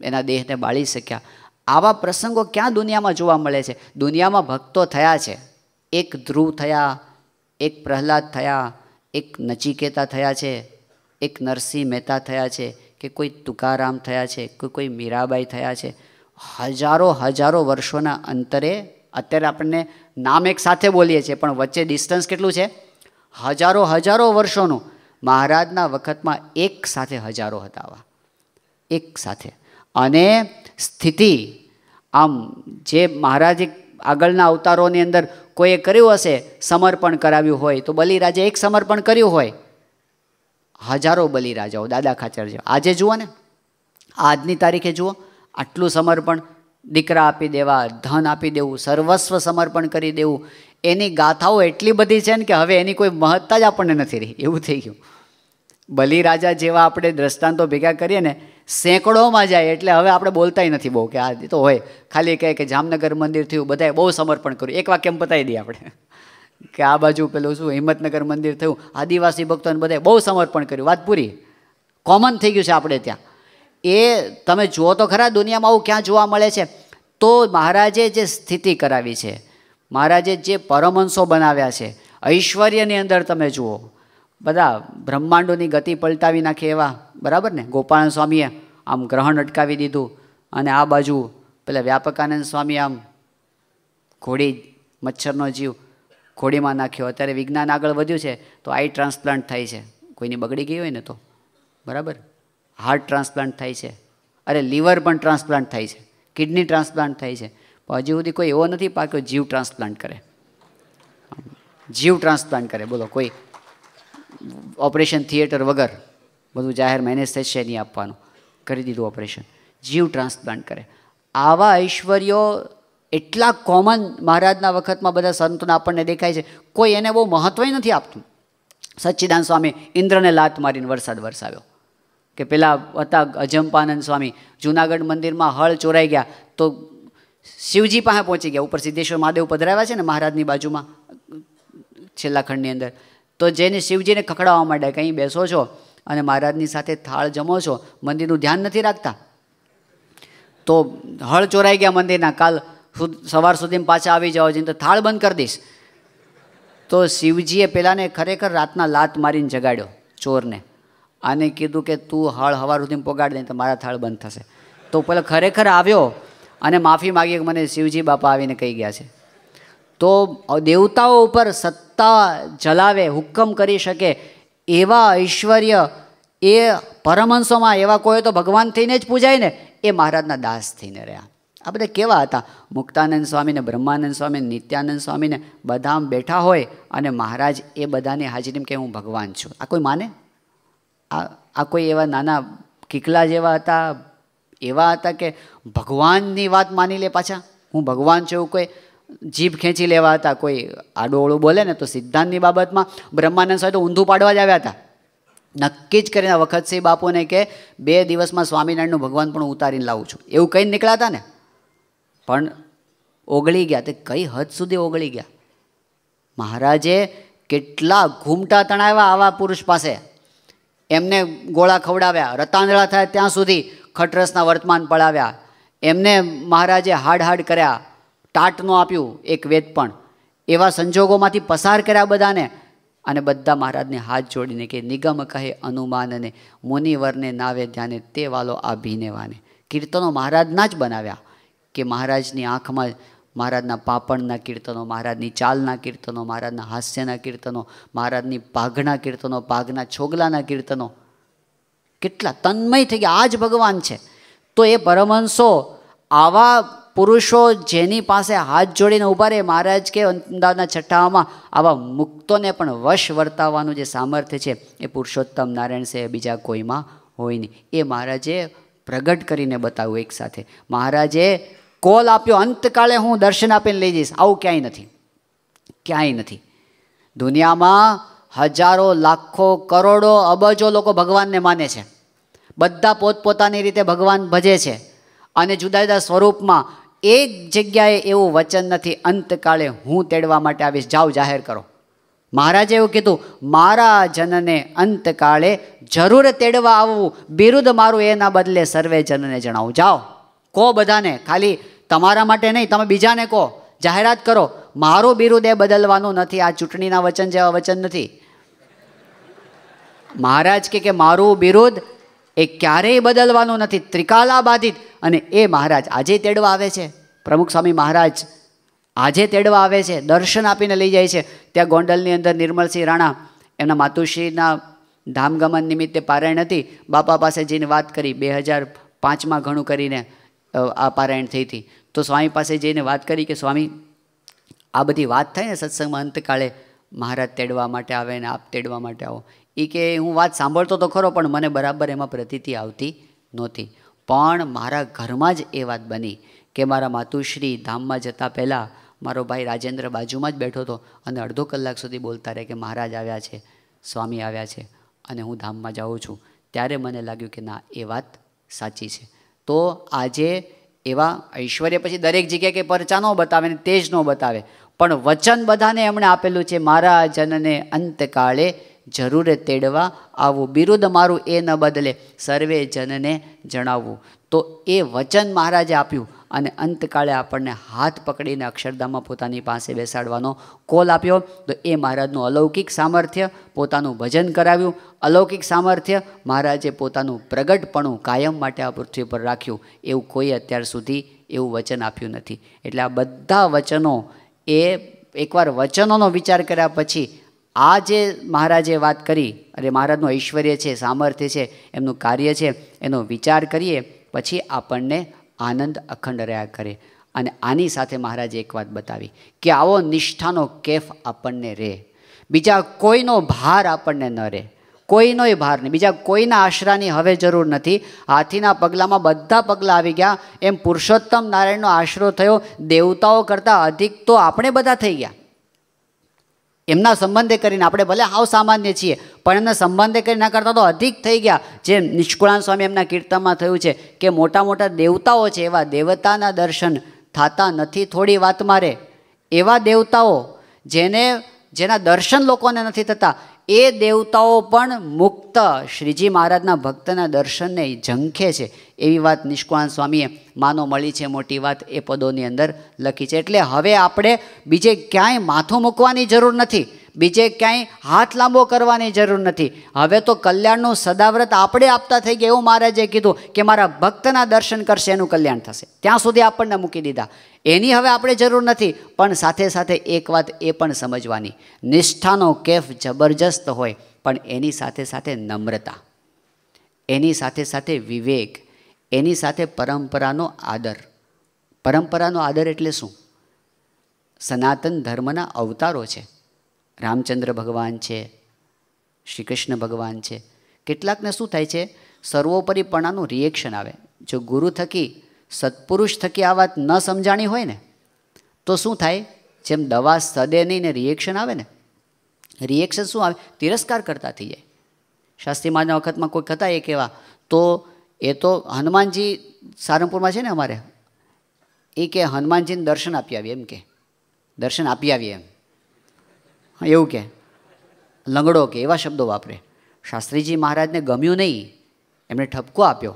એના દેહને બાળી શક્યા આવા પ્રસંગો ક્યાં દુનિયામાં જોવા મળે છે દુનિયામાં ભક્તો થયા છે એક ધ્રુવ થયા એક પ્રહલાદ થયા એક નચિકેતા થયા છે એક નરસિંહ મહેતા થયા છે કે કોઈ તુકારામ થયા છે કે કોઈ મીરાબાઈ થયા છે હજારો હજારો વર્ષોના અંતરે અત્યારે આપણને નામ એક સાથે બોલીએ છીએ પણ વચ્ચે ડિસ્ટન્સ કેટલું છે હજારો હજારો વર્ષોનું મહારાજના વખતમાં એક સાથે હજારો હતા આવા એક સાથે અને સ્થિતિ આમ જે મહારાજે આગળના અવતારોની અંદર કોઈએ કર્યું હશે સમર્પણ કરાવ્યું હોય તો બલિરાજે એક સમર્પણ કર્યું હોય હજારો બલિરાજાઓ દાદા ખાચર જેવા આજે જુઓ ને આજની તારીખે જુઓ આટલું સમર્પણ દીકરા આપી દેવા ધન આપી દેવું સર્વસ્વ સમર્પણ કરી દેવું એની ગાથાઓ એટલી બધી છે ને કે હવે એની કોઈ મહત્તા જ આપણને નથી રહી એવું થઈ ગયું બલિરાજા જેવા આપણે દ્રષ્ટાંતો ભેગા કરીએ ને સેંકડોમાં જાય એટલે હવે આપણે બોલતાય નથી બહુ કે આ તો હોય ખાલી કહે કે જામનગર મંદિર થયું બધાએ બહુ સમર્પણ કર્યું એક વાક્ય એમ બતાવી દઈએ આપણે [LAUGHS] કે આ બાજુ પેલું શું હિંમતનગર મંદિર થયું આદિવાસી ભક્તોને બધાએ બહુ સમર્પણ કર્યું વાત પૂરી કોમન થઈ ગયું છે આપણે ત્યાં એ તમે જુઓ તો ખરા દુનિયામાં આવું ક્યાં જોવા મળે છે તો મહારાજે જે સ્થિતિ કરાવી છે મહારાજે જે પરમહંસો બનાવ્યા છે ઐશ્વર્યની અંદર તમે જુઓ બધા બ્રહ્માંડોની ગતિ પલટાવી નાખે એવા બરાબર ને ગોપાલ સ્વામીએ આમ ગ્રહણ અટકાવી દીધું અને આ બાજુ પેલા વ્યાપકાનંદ સ્વામી આમ ઘોડી મચ્છરનો જીવ ઘોડીમાં નાખ્યો અત્યારે વિજ્ઞાન આગળ વધ્યું છે તો આઈ ટ્રાન્સપ્લાન્ટ થાય છે કોઈની બગડી ગઈ હોય ને તો બરાબર હાર્ટ ટ્રાન્સપ્લાન્ટ થાય છે અરે લીવર પણ ટ્રાન્સપ્લાન્ટ થાય છે કિડની ટ્રાન્સપ્લાન્ટ થાય છે પણ હજી સુધી કોઈ એવો નથી પાક્યો જીવ ટ્રાન્સપ્લાન્ટ કરે જીવ ટ્રાન્સપ્લાન્ટ કરે બોલો કોઈ ઓપરેશન થિયેટર વગર બધું જાહેર મેનેજ થશે નહીં આપવાનું કરી દીધું ઓપરેશન જીવ ટ્રાન્સપ્લાન્ટ કરે આવા ઐશ્વર્યો એટલા કોમન મહારાજના વખતમાં બધા સંતોને આપણને દેખાય છે કોઈ એને બહુ મહત્ત્વ નથી આપતું સચ્ચિદાન સ્વામી ઇન્દ્રને લાત મારીને વરસાદ વરસાવ્યો કે પેલા હતા અજંપાનંદ સ્વામી જૂનાગઢ મંદિરમાં હળ ચોરાઈ ગયા તો શિવજી પાસે પહોંચી ગયા ઉપર સિદ્ધેશ્વર મહાદેવ પધરાવ્યા છે ને મહારાજની બાજુમાં છેલ્લા ખંડની અંદર તો જેને શિવજીને ખખડાવવા માંડ્યા કંઈ બેસો છો અને મહારાજની સાથે થાળ જમો છો મંદિરનું ધ્યાન નથી રાખતા તો હળ ચોરાઈ ગયા મંદિરના કાલ સવાર સુધીમાં પાછા આવી જાઓ છે તો થાળ બંધ કરી દઈશ તો શિવજીએ પેલાને ખરેખર રાતના લાત મારીને જગાડ્યો ચોરને આને કીધું કે તું હળ હવાર સુધી પોગાડ દે તો મારા થાળ બંધ થશે તો પેલો ખરેખર આવ્યો અને માફી માગી મને શિવજી બાપા આવીને કહી ગયા છે તો દેવતાઓ ઉપર સત્તા ચલાવે હુકમ કરી શકે એવા ઐશ્વર્ય એ પરમહંસોમાં એવા કોઈ તો ભગવાન થઈને જ પૂજાય ને એ મહારાજના દાસ થઈને રહ્યા આ બધા કેવા હતા મુક્તાનંદ સ્વામીને બ્રહ્માનંદ સ્વામી નિત્યાનંદ સ્વામીને બધામ બેઠા હોય અને મહારાજ એ બધાની હાજરીમાં કે હું ભગવાન છું આ કોઈ માને આ આ કોઈ એવા નાના કિકલા જેવા હતા એવા હતા કે ભગવાનની વાત માની લે પાછા હું ભગવાન છું એવું કોઈ જીભ ખેંચી લેવા હતા કોઈ આડું બોલે ને તો સિદ્ધાંતની બાબતમાં બ્રહ્માનંદ સ્વામી તો ઊંધું પાડવા જ આવ્યા હતા નક્કી જ કરીને વખતસિંહ બાપુને કે બે દિવસમાં સ્વામિનારાયણનું ભગવાન પણ ઉતારીને લાવું છું એવું કંઈ નીકળ્યા હતા ને પણ ઓગળી ગયા તે કઈ હદ સુધી ઓગળી ગયા મહારાજે કેટલા ઘૂમટા તણાવ્યા આવા પુરુષ પાસે એમને ગોળા ખવડાવ્યા રતાંદળા થાય ત્યાં સુધી ખટરસના વર્તમાન પડાવ્યા એમને મહારાજે હાડ હાડ કર્યા ટાટ ન આપ્યું એક વેદ પણ એવા સંજોગોમાંથી પસાર કર્યા બધાને અને બધા મહારાજને હાથ જોડીને કે નિગમ કહે અનુમાનને મુનિવરને નાવે ધ્યાને તે વાલો આ ભીનેવાને કીર્તનો મહારાજના જ બનાવ્યા કે મહારાજની આંખમાં મહારાજના પાપણના કીર્તનો મહારાજની ચાલના કીર્તનો મહારાજના હાસ્યના કીર્તનો મહારાજની પાઘના કીર્તનો પાઘના છોગલાના કીર્તનો કેટલા તન્મય થઈ ગયા આ જ ભગવાન છે તો એ પરમહંસો આવા પુરુષો જેની પાસે હાથ જોડીને ઊભા રહે મહારાજ કે અમદાવાદના છઠ્ઠામાં આવા મુક્તોને પણ વશ વર્તાવવાનું જે સામર્થ્ય છે એ પુરુષોત્તમ નારાયણ છે બીજા કોઈમાં હોય નહીં એ મહારાજે પ્રગટ કરીને બતાવ્યું એકસાથે મહારાજે કોલ આપ્યો અંતકાળે હું દર્શન આપીને લઈ જઈશ આવું ક્યાંય નથી ક્યાંય નથી દુનિયામાં હજારો લાખો કરોડો અબજો લોકો ભગવાનને માને છે બધા પોતપોતાની રીતે ભગવાન ભજે છે અને જુદા જુદા સ્વરૂપમાં એક જગ્યાએ એવું વચન નથી અંતકાળે હું તેડવા માટે આવીશ જાઓ જાહેર કરો મહારાજે એવું કીધું મારા જનને અંતકાળે જરૂર તેડવા આવવું બિરુદ મારું એના બદલે સર્વે જનને જણાવું જાઓ કહો બધાને ખાલી તમારા માટે નહીં તમે બીજાને કહો જાહેરાત કરો મારું બિરુદ એ બદલવાનું નથી આ ચૂંટણીના વચન જેવા વચન નથી મહારાજ કે મારું બિરુદ એ ક્યારેય બદલવાનો નથી ત્રિકાલા બાધિત અને એ મહારાજ આજે તેડવા આવે છે પ્રમુખ સ્વામી મહારાજ આજે તેડવા આવે છે દર્શન આપીને લઈ જાય છે ત્યાં ગોંડલની અંદર નિર્મલસિંહ રાણા એમના માતુશ્રીના ધામગમન નિમિત્તે પારાયણ હતી બાપા પાસે જઈને વાત કરી બે હજાર પાંચમાં ઘણું કરીને આ પારાયણ થઈ હતી તો સ્વામી પાસે જઈને વાત કરી કે સ્વામી આ બધી વાત થાય ને સત્સંગમાં અંતકાળે મહારાજ તેડવા માટે આવે ને આપ તેડવા માટે આવો એ કે હું વાત સાંભળતો તો ખરો પણ મને બરાબર એમાં પ્રતીતિ આવતી નહોતી પણ મારા ઘરમાં જ એ વાત બની કે મારા માતુશ્રી ધામમાં જતાં પહેલાં મારો ભાઈ રાજેન્દ્ર બાજુમાં જ બેઠો હતો અને અડધો કલાક સુધી બોલતા રહે કે મહારાજ આવ્યા છે સ્વામી આવ્યા છે અને હું ધામમાં જાઉં છું ત્યારે મને લાગ્યું કે ના એ વાત સાચી છે તો આજે એવા ઐશ્વર્ય પછી દરેક જગ્યાએ કે પરચા ન બતાવે ને તેજ ન બતાવે પણ વચન બધાને એમણે આપેલું છે મારા જનને અંતકાળે જરૂરે તેડવા આવું બિરુદ મારું એ ન બદલે સર્વે જનને જણાવવું તો એ વચન મહારાજે આપ્યું અને અંતકાળે આપણને હાથ પકડીને અક્ષરધામમાં પોતાની પાસે બેસાડવાનો કોલ આપ્યો તો એ મહારાજનું અલૌકિક સામર્થ્ય પોતાનું ભજન કરાવ્યું અલૌકિક સામર્થ્ય મહારાજે પોતાનું પ્રગટપણું કાયમ માટે આ પૃથ્વી પર રાખ્યું એવું કોઈ અત્યાર સુધી એવું વચન આપ્યું નથી એટલે આ બધા વચનો એ એકવાર વચનોનો વિચાર કર્યા પછી આ જે મહારાજે વાત કરી અને મહારાજનું ઐશ્વર્ય છે સામર્થ્ય છે એમનું કાર્ય છે એનો વિચાર કરીએ પછી આપણને આનંદ અખંડ રહ્યા કરે અને આની સાથે મહારાજે એક વાત બતાવી કે આવો નિષ્ઠાનો કેફ આપણને રહે બીજા કોઈનો ભાર આપણને ન રહે કોઈનોય ભાર નહીં બીજા કોઈના આશરાની હવે જરૂર નથી હાથીના પગલામાં બધા પગલાં આવી ગયા એમ પુરુષોત્તમ નારાયણનો આશરો થયો દેવતાઓ કરતાં અધિક તો આપણે બધા થઈ ગયા એમના સંબંધે કરીને આપણે ભલે હાવ સામાન્ય છીએ પણ એમના સંબંધે કરીને કરતાં તો અધિક થઈ ગયા જેમ નિષ્કુળાન સ્વામી એમના કીર્તનમાં થયું છે કે મોટા મોટા દેવતાઓ છે એવા દેવતાના દર્શન થતા નથી થોડી વાત મારે એવા દેવતાઓ જેને જેના દર્શન લોકોને નથી થતા એ દેવતાઓ પણ મુક્ત શ્રીજી મહારાજના ભક્તના દર્શનને ઝંખે છે એવી વાત નિષ્કવાન સ્વામીએ માનો મળી છે મોટી વાત એ પદોની અંદર લખી છે એટલે હવે આપણે બીજે ક્યાંય માથું મૂકવાની જરૂર નથી બીજે ક્યાંય હાથ લાંબો કરવાની જરૂર નથી હવે તો કલ્યાણનું સદાવ્રત આપણે આપતા થઈ ગયા એવું મહારાજે કીધું કે મારા ભક્તના દર્શન કરશે એનું કલ્યાણ થશે ત્યાં સુધી આપણને મૂકી દીધા એની હવે આપણે જરૂર નથી પણ સાથે સાથે એક વાત એ પણ સમજવાની નિષ્ઠાનો કેફ જબરજસ્ત હોય પણ એની સાથે સાથે નમ્રતા એની સાથે સાથે વિવેક એની સાથે પરંપરાનો આદર પરંપરાનો આદર એટલે શું સનાતન ધર્મના અવતારો છે રામચંદ્ર ભગવાન છે શ્રી કૃષ્ણ ભગવાન છે કેટલાકને શું થાય છે સર્વોપરીપણાનું રિએક્શન આવે જો ગુરુ થકી સત્પુરુષ થકી આ વાત ન સમજાણી હોય ને તો શું થાય જેમ દવા સદે નહીં ને રિએક્શન આવે ને રિએક્શન શું આવે તિરસ્કાર કરતા થઈ જાય શાસ્ત્રી મહારાજના વખતમાં કોઈ હતા એ કહેવા તો એ તો હનુમાનજી સારંગપુરમાં છે ને અમારે એ કે હનુમાનજીને દર્શન આપી આવીએ એમ કે દર્શન આપી આવીએ એમ એવું કે લંગડો કે એવા શબ્દો વાપરે શાસ્ત્રીજી મહારાજને ગમ્યું નહીં એમણે ઠપકો આપ્યો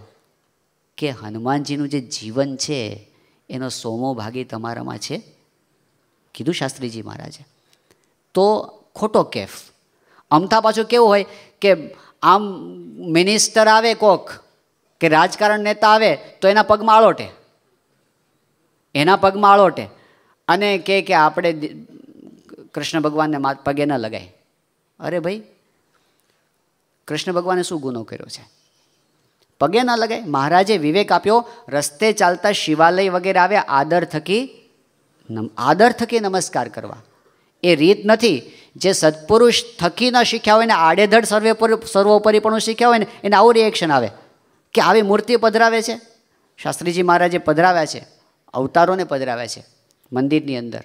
કે હનુમાનજીનું જે જીવન છે એનો સોમો ભાગી તમારામાં છે કીધું શાસ્ત્રીજી મહારાજે તો ખોટો કેફ અમથા પાછું કેવું હોય કે આમ મિનિસ્ટર આવે કોક કે રાજકારણ નેતા આવે તો એના પગમાં આળોટે એના પગમાં આળોટે અને કે કે આપણે કૃષ્ણ ભગવાનને પગે ન લગાય અરે ભાઈ કૃષ્ણ ભગવાને શું ગુનો કર્યો છે પગે ન લગાય મહારાજે વિવેક આપ્યો રસ્તે ચાલતા શિવાલય વગેરે આવે આદર થકી આદર થકી નમસ્કાર કરવા એ રીત નથી જે સત્પુરુષ થકી ન શીખ્યા હોય ને આડેધડ સર્વે સર્વોપરી પણ શીખ્યા હોય ને એને આવું રિએક્શન આવે કે આવી મૂર્તિ પધરાવે છે શાસ્ત્રીજી મહારાજે પધરાવ્યા છે અવતારોને પધરાવ્યા છે મંદિરની અંદર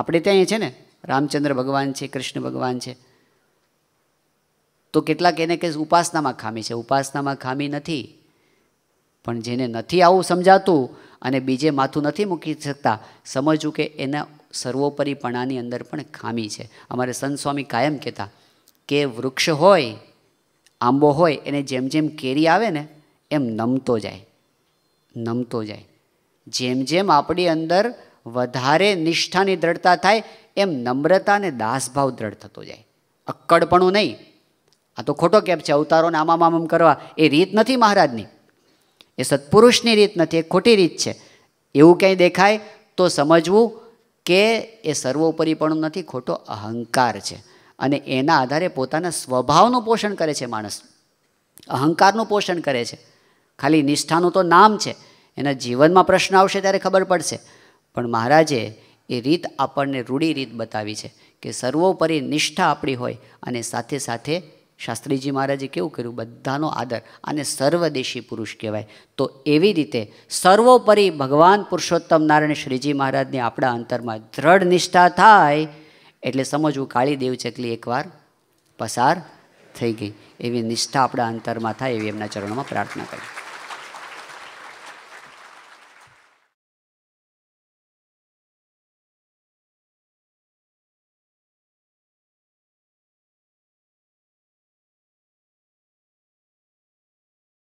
આપણે ત્યાં છે ને રામચંદ્ર ભગવાન છે કૃષ્ણ ભગવાન છે તો કેટલાક એને કે ઉપાસનામાં ખામી છે ઉપાસનામાં ખામી નથી પણ જેને નથી આવું સમજાતું અને બીજે માથું નથી મૂકી શકતા સમજવું કે એના સર્વોપરીપણાની અંદર પણ ખામી છે અમારે સંતસ્વામી કાયમ કહેતા કે વૃક્ષ હોય આંબો હોય એને જેમ જેમ કેરી આવે ને એમ નમતો જાય નમતો જાય જેમ જેમ આપણી અંદર વધારે નિષ્ઠાની દ્રઢતા થાય એમ નમ્રતા અને દાસભાવ દ્રઢ થતો જાય અક્કડપણું નહીં આ તો ખોટો કેપ છે અવતારોને આમામ આમામ કરવા એ રીત નથી મહારાજની એ સત્પુરુષની રીત નથી એ ખોટી રીત છે એવું ક્યાંય દેખાય તો સમજવું કે એ સર્વોપરીપણું નથી ખોટો અહંકાર છે અને એના આધારે પોતાના સ્વભાવનું પોષણ કરે છે માણસ અહંકારનું પોષણ કરે છે ખાલી નિષ્ઠાનું તો નામ છે એના જીવનમાં પ્રશ્ન આવશે ત્યારે ખબર પડશે પણ મહારાજે એ રીત આપણને રૂઢી રીત બતાવી છે કે સર્વોપરી નિષ્ઠા આપણી હોય અને સાથે સાથે શાસ્ત્રીજી મહારાજે કેવું કર્યું બધાનો આદર આને સર્વદેશી પુરુષ કહેવાય તો એવી રીતે સર્વોપરી ભગવાન પુરુષોત્તમ નારાયણ શ્રીજી મહારાજની આપણા અંતરમાં દ્રઢ નિષ્ઠા થાય એટલે સમજવું કાળી દેવચકલી એકવાર પસાર થઈ ગઈ એવી નિષ્ઠા આપણા અંતરમાં થાય એવી એમના ચરણોમાં પ્રાર્થના કરી